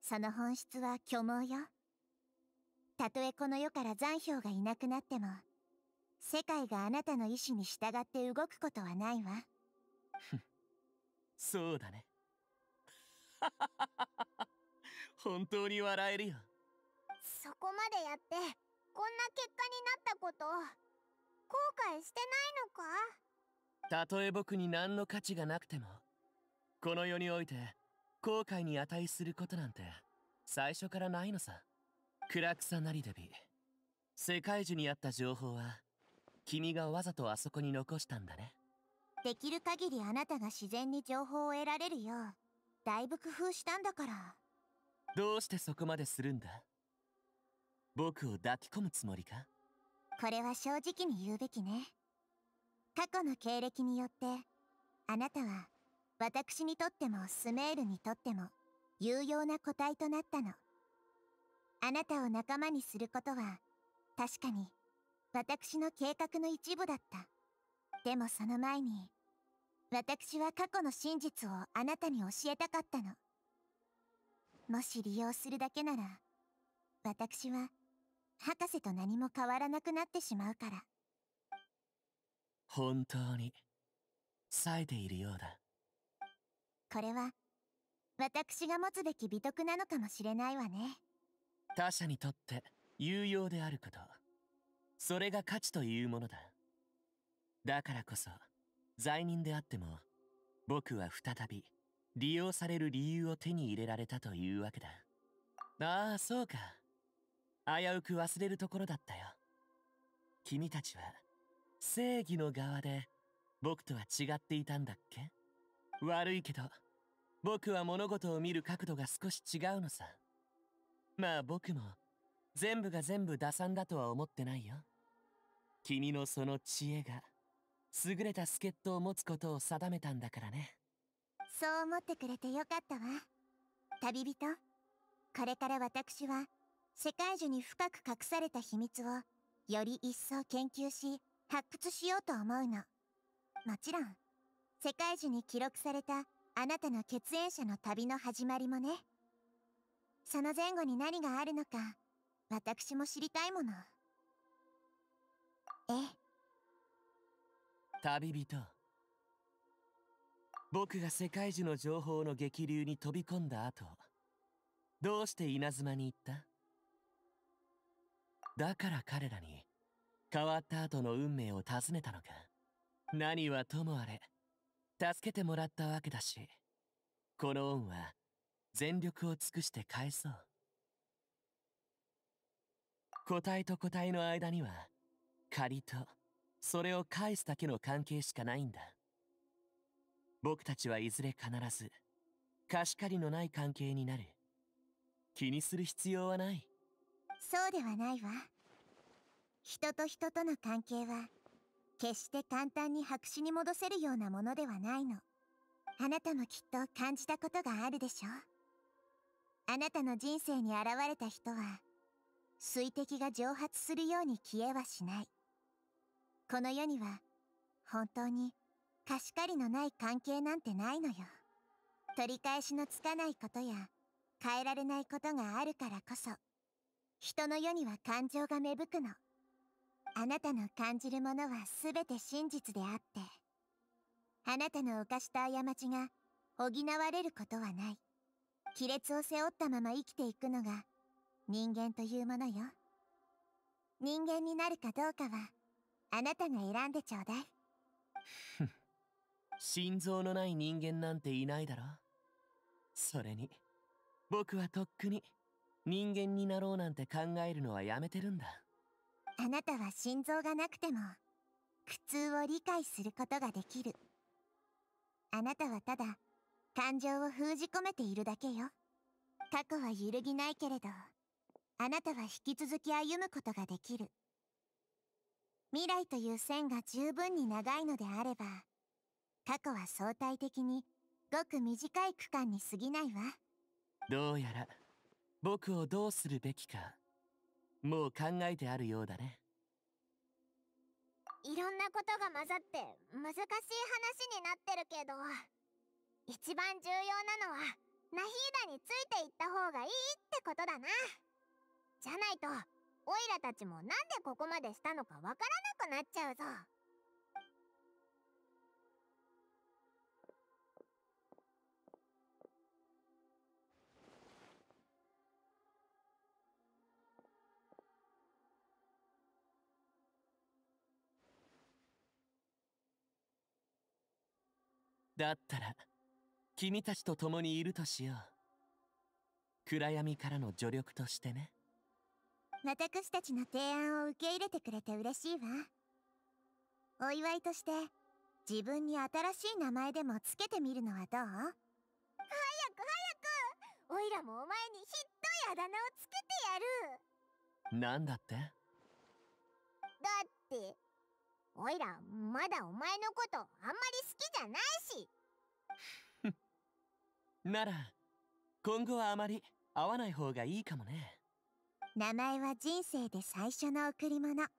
その本質は虚妄よたとえこの世から残氷がいなくなっても世界があなたの意志に従って動くことはないわ そうだね。本当に笑えるよ。そこまでやって、こんな結果になったこと、後悔してないのかたとえ僕に何の価値がなくても、この世において、後悔に値することなんて、最初からないのさ。暗草なりでび。世界中にあった情報は、君がわざとあそこに残したんだね。できる限りあなたが自然に情報を得られるようだいぶ工夫したんだからどうしてそこまでするんだ僕を抱き込むつもりかこれは正直に言うべきね過去の経歴によってあなたは私にとってもスメールにとっても有用な個体となったのあなたを仲間にすることは確かに私の計画の一部だったでもその前に、私は過去の真実をあなたに教えたかったの。もし利用するだけなら、私は、博士と何も変わらなくなってしまうから。本当に、冴えているようだ。これは、私が持つべき美徳なのかもしれないわね。他者にとって有用であること。それが価値というものだ。だからこそ罪人であっても僕は再び利用される理由を手に入れられたというわけだああそうか危うく忘れるところだったよ君たちは正義の側で僕とは違っていたんだっけ悪いけど僕は物事を見る角度が少し違うのさまあ僕も全部が全部打算だとは思ってないよ君のその知恵が優れた助っ人を持つことを定めたんだからねそう思ってくれてよかったわ旅人これから私は世界中に深く隠された秘密をより一層研究し発掘しようと思うのもちろん世界中に記録されたあなたの血縁者の旅の始まりもねその前後に何があるのか私も知りたいものええ旅人僕が世界中の情報の激流に飛び込んだ後どうして稲妻に行っただから彼らに変わった後の運命を尋ねたのか何はともあれ助けてもらったわけだしこの恩は全力を尽くして返そう個体と個体の間には仮とそれを返すだけの関係しかないんだ僕たちはいずれ必ず貸し借りのない関係になる気にする必要はないそうではないわ人と人との関係は決して簡単に白紙に戻せるようなものではないのあなたもきっと感じたことがあるでしょあなたの人生に現れた人は水滴が蒸発するように消えはしないこの世には本当に貸し借りのない関係なんてないのよ取り返しのつかないことや変えられないことがあるからこそ人の世には感情が芽吹くのあなたの感じるものは全て真実であってあなたの犯した過ちが補われることはない亀裂を背負ったまま生きていくのが人間というものよ人間になるかどうかはあなたが選んでちょうだい 心臓のない人間なんていないだろそれに僕はとっくに人間になろうなんて考えるのはやめてるんだあなたは心臓がなくても苦痛を理解することができるあなたはただ感情を封じ込めているだけよ過去は揺るぎないけれどあなたは引き続き歩むことができる未来という線が十分に長いのであれば、過去は相対的にごく短い区間に過ぎないわ。どうやら僕をどうするべきか、もう考えてあるようだね。いろんなことが混ざって難しい話になってるけど、一番重要なのはナヒーダについていった方がいいってことだな。じゃないとオイラたちもなんでここまでしたのかわからなくなっちゃうぞだったら君たちと共にいるとしよう暗闇からの助力としてね。私たちの提案を受け入れてくれて嬉しいわお祝いとして自分に新しい名前でもつけてみるのはどう早く早くおいらもお前にひっどいあだ名をつけてやるなんだってだっておいらまだお前のことあんまり好きじゃないしなら今後はあまり会わない方がいいかもね名前は人生で最初の贈り物はっ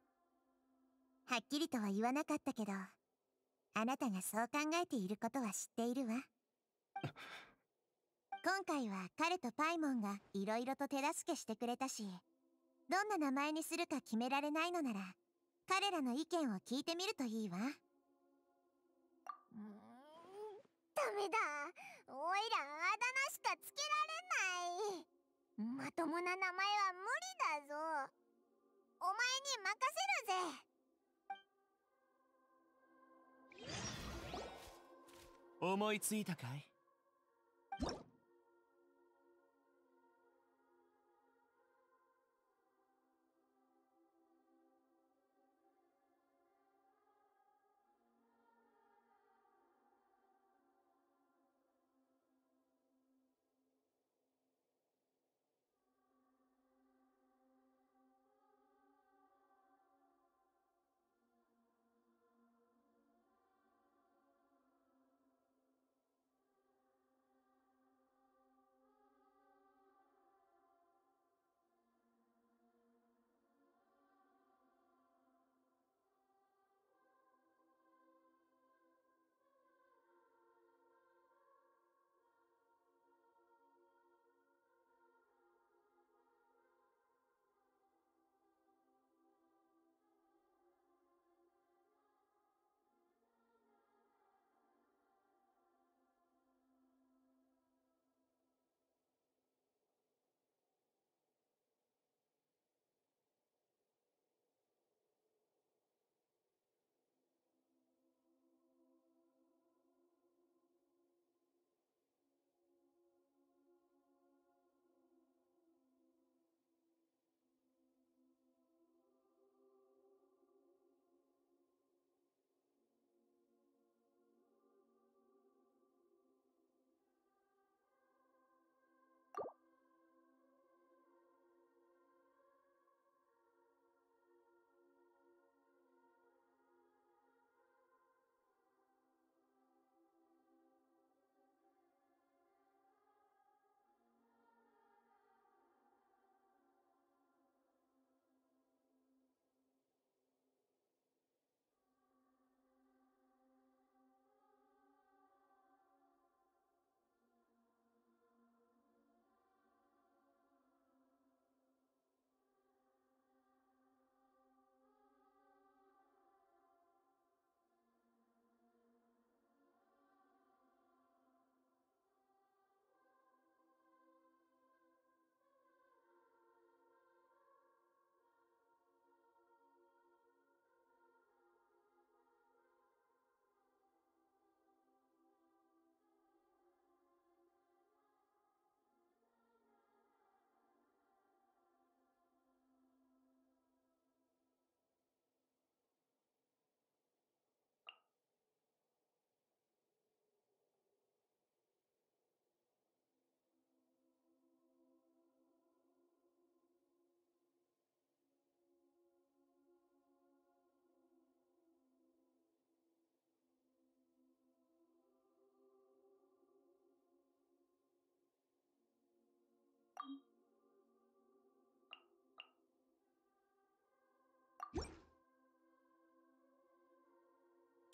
きりとは言わなかったけどあなたがそう考えていることは知っているわ今回は彼とパイモンがいろいろと手助けしてくれたしどんな名前にするか決められないのなら彼らの意見を聞いてみるといいわダメだおいらあだ名しかつけられないまともな名前は無理だぞお前に任せるぜ思いついたかい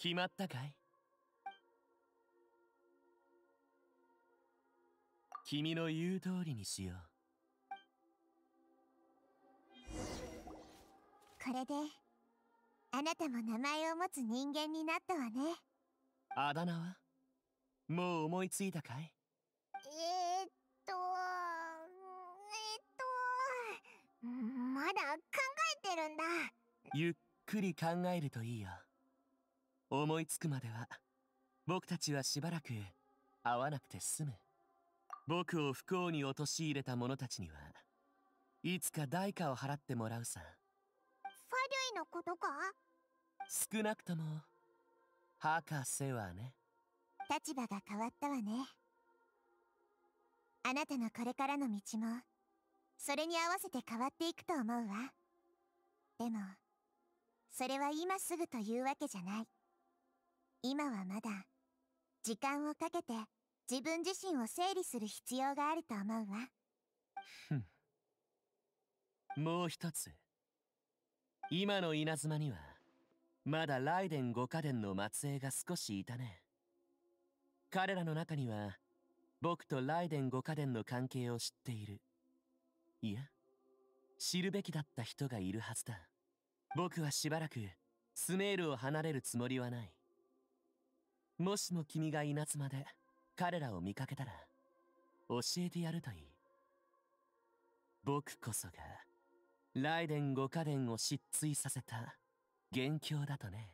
決まったかい君の言う通りにしようこれであなたも名前を持つ人間になったわねあだ名はもう思いついたかいえー、っとえー、っとまだ考えてるんだゆっくり考えるといいよ思いつくまでは僕たちはしばらく会わなくて済む僕を不幸に陥れた者たちにはいつか代価を払ってもらうさファデュイのことか少なくとも博士はね立場が変わったわねあなたのこれからの道もそれに合わせて変わっていくと思うわでもそれは今すぐというわけじゃない今はまだ時間をかけて自分自身を整理する必要があると思うわふんもう一つ今の稲妻にはまだライデン五家伝の末裔が少しいたね彼らの中には僕とライデン五家伝の関係を知っているいや知るべきだった人がいるはずだ僕はしばらくスメールを離れるつもりはないもしも君が稲妻で彼らを見かけたら教えてやるといい僕こそが雷電五家伝を失墜させた元凶だとね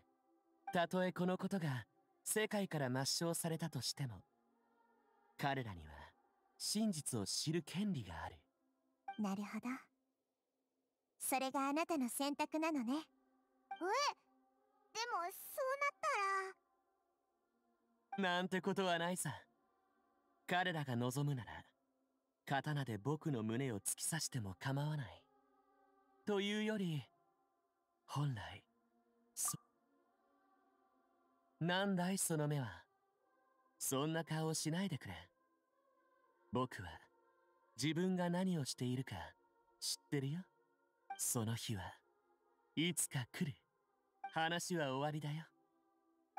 たとえこのことが世界から抹消されたとしても彼らには真実を知る権利があるなるほどそれがあなたの選択なのねえでもそうなったらなんてことはないさ。彼らが望むなら、刀で僕の胸を突き刺しても構わない。というより、本来、そ、なんだいその目は。そんな顔をしないでくれ。僕は、自分が何をしているか、知ってるよ。その日は、いつか来る。話は終わりだよ。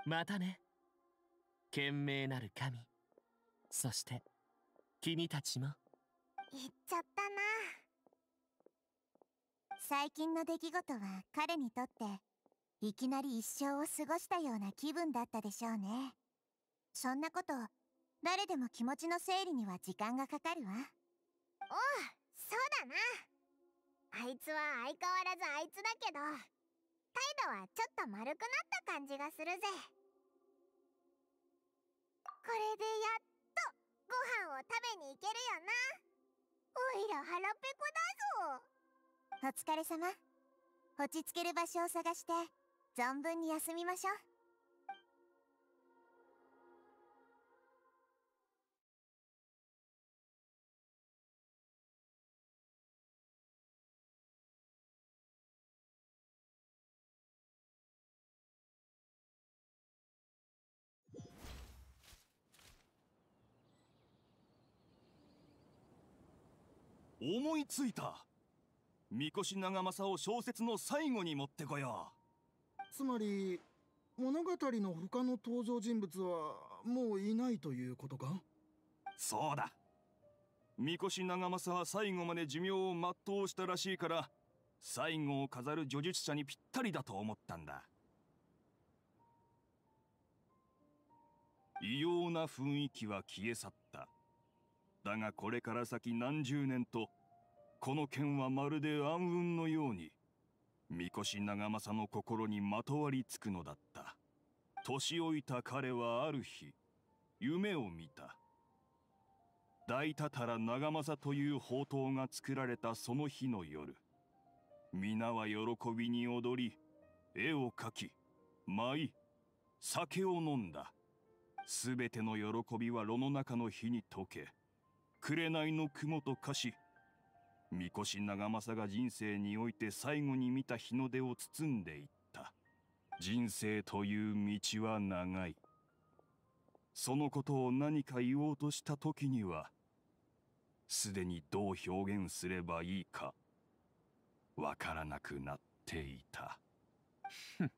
またね。賢明なる神そして君たちも言っちゃったな最近の出来事は彼にとっていきなり一生を過ごしたような気分だったでしょうねそんなこと誰でも気持ちの整理には時間がかかるわおうそうだなあいつは相変わらずあいつだけど態度はちょっと丸くなった感じがするぜこれでやっとご飯を食べに行けるよなおいら腹ペコだぞお疲れ様落ち着ける場所を探して存分に休みましょう思いついたみこし長政を小説の最後に持ってこようつまり物語の他の登場人物はもういないということかそうだみこし長政は最後まで寿命を全うしたらしいから最後を飾る叙述者にぴったりだと思ったんだ異様な雰囲気は消え去っただがこれから先何十年とこの件はまるで暗雲のように三越長政の心にまとわりつくのだった年老いた彼はある日夢を見た大多々長政という宝刀が作られたその日の夜皆は喜びに踊り絵を描き舞い酒を飲んだすべての喜びは炉の中の火に溶け紅の雲と化し神輿長政が人生において最後に見た日の出を包んでいった人生という道は長いそのことを何か言おうとした時にはすでにどう表現すればいいかわからなくなっていた。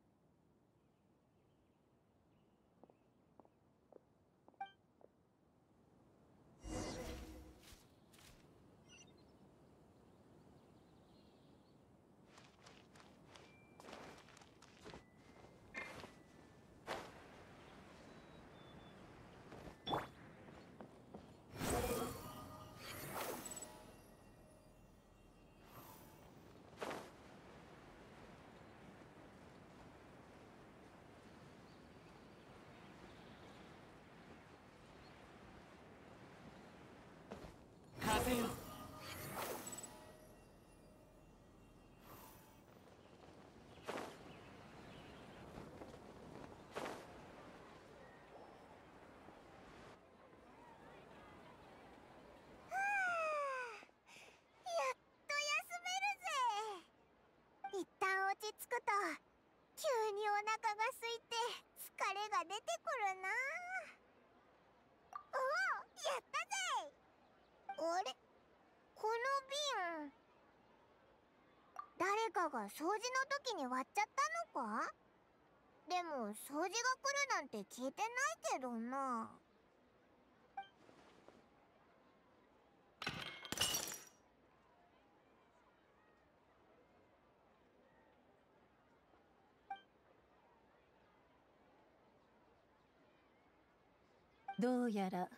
け着くと急にお腹が空いて疲れが出てくるなおおやったぜあれこの瓶誰かが掃除の時に割っちゃったのかでも掃除が来るなんて聞いてないけどな。どうやら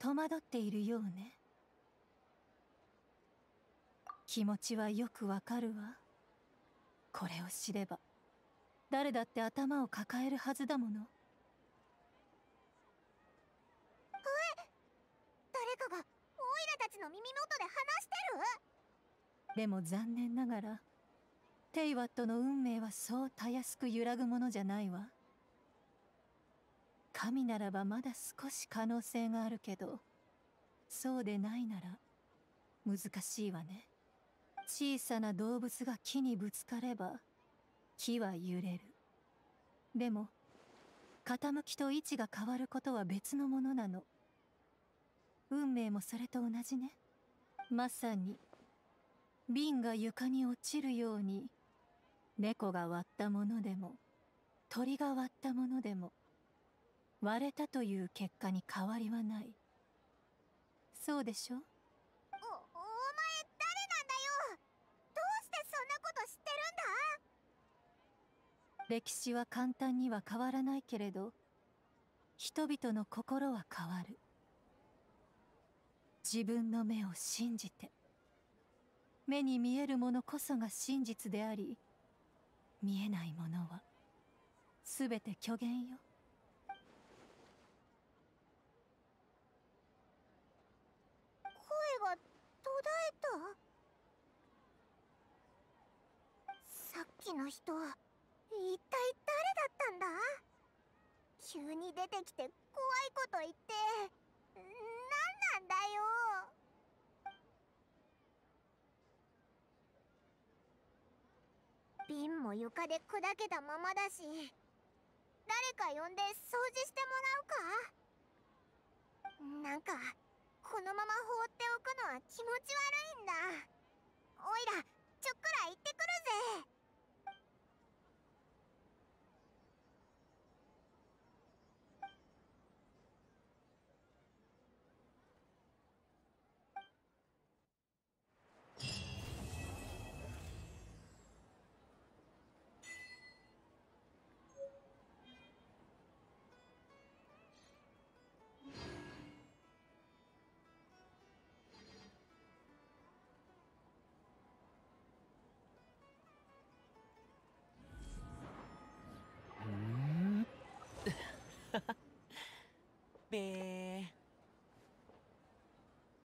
戸惑っているようね気持ちはよくわかるわこれを知れば誰だって頭を抱えるはずだもの誰かがオイラたちの耳元で話してるでも残念ながらテイワットの運命はそうたやすく揺らぐものじゃないわ神ならばまだ少し可能性があるけどそうでないなら難しいわね小さな動物が木にぶつかれば木は揺れるでも傾きと位置が変わることは別のものなの運命もそれと同じねまさに瓶が床に落ちるように猫が割ったものでも鳥が割ったものでも割れたという結果に変わりはないそうでしょおお前誰なんだよどうしてそんなこと知ってるんだ歴史は簡単には変わらないけれど人々の心は変わる自分の目を信じて目に見えるものこそが真実であり見えないものは全て虚言よえたさっきの人一体誰だったんだ急に出てきて怖いこと言って何なんだよ瓶も床で砕けたままだし誰か呼んで掃除してもらうかなんかこのまま放っておくのは気持ち悪いんだおいらちょっくら行ってくるぜ be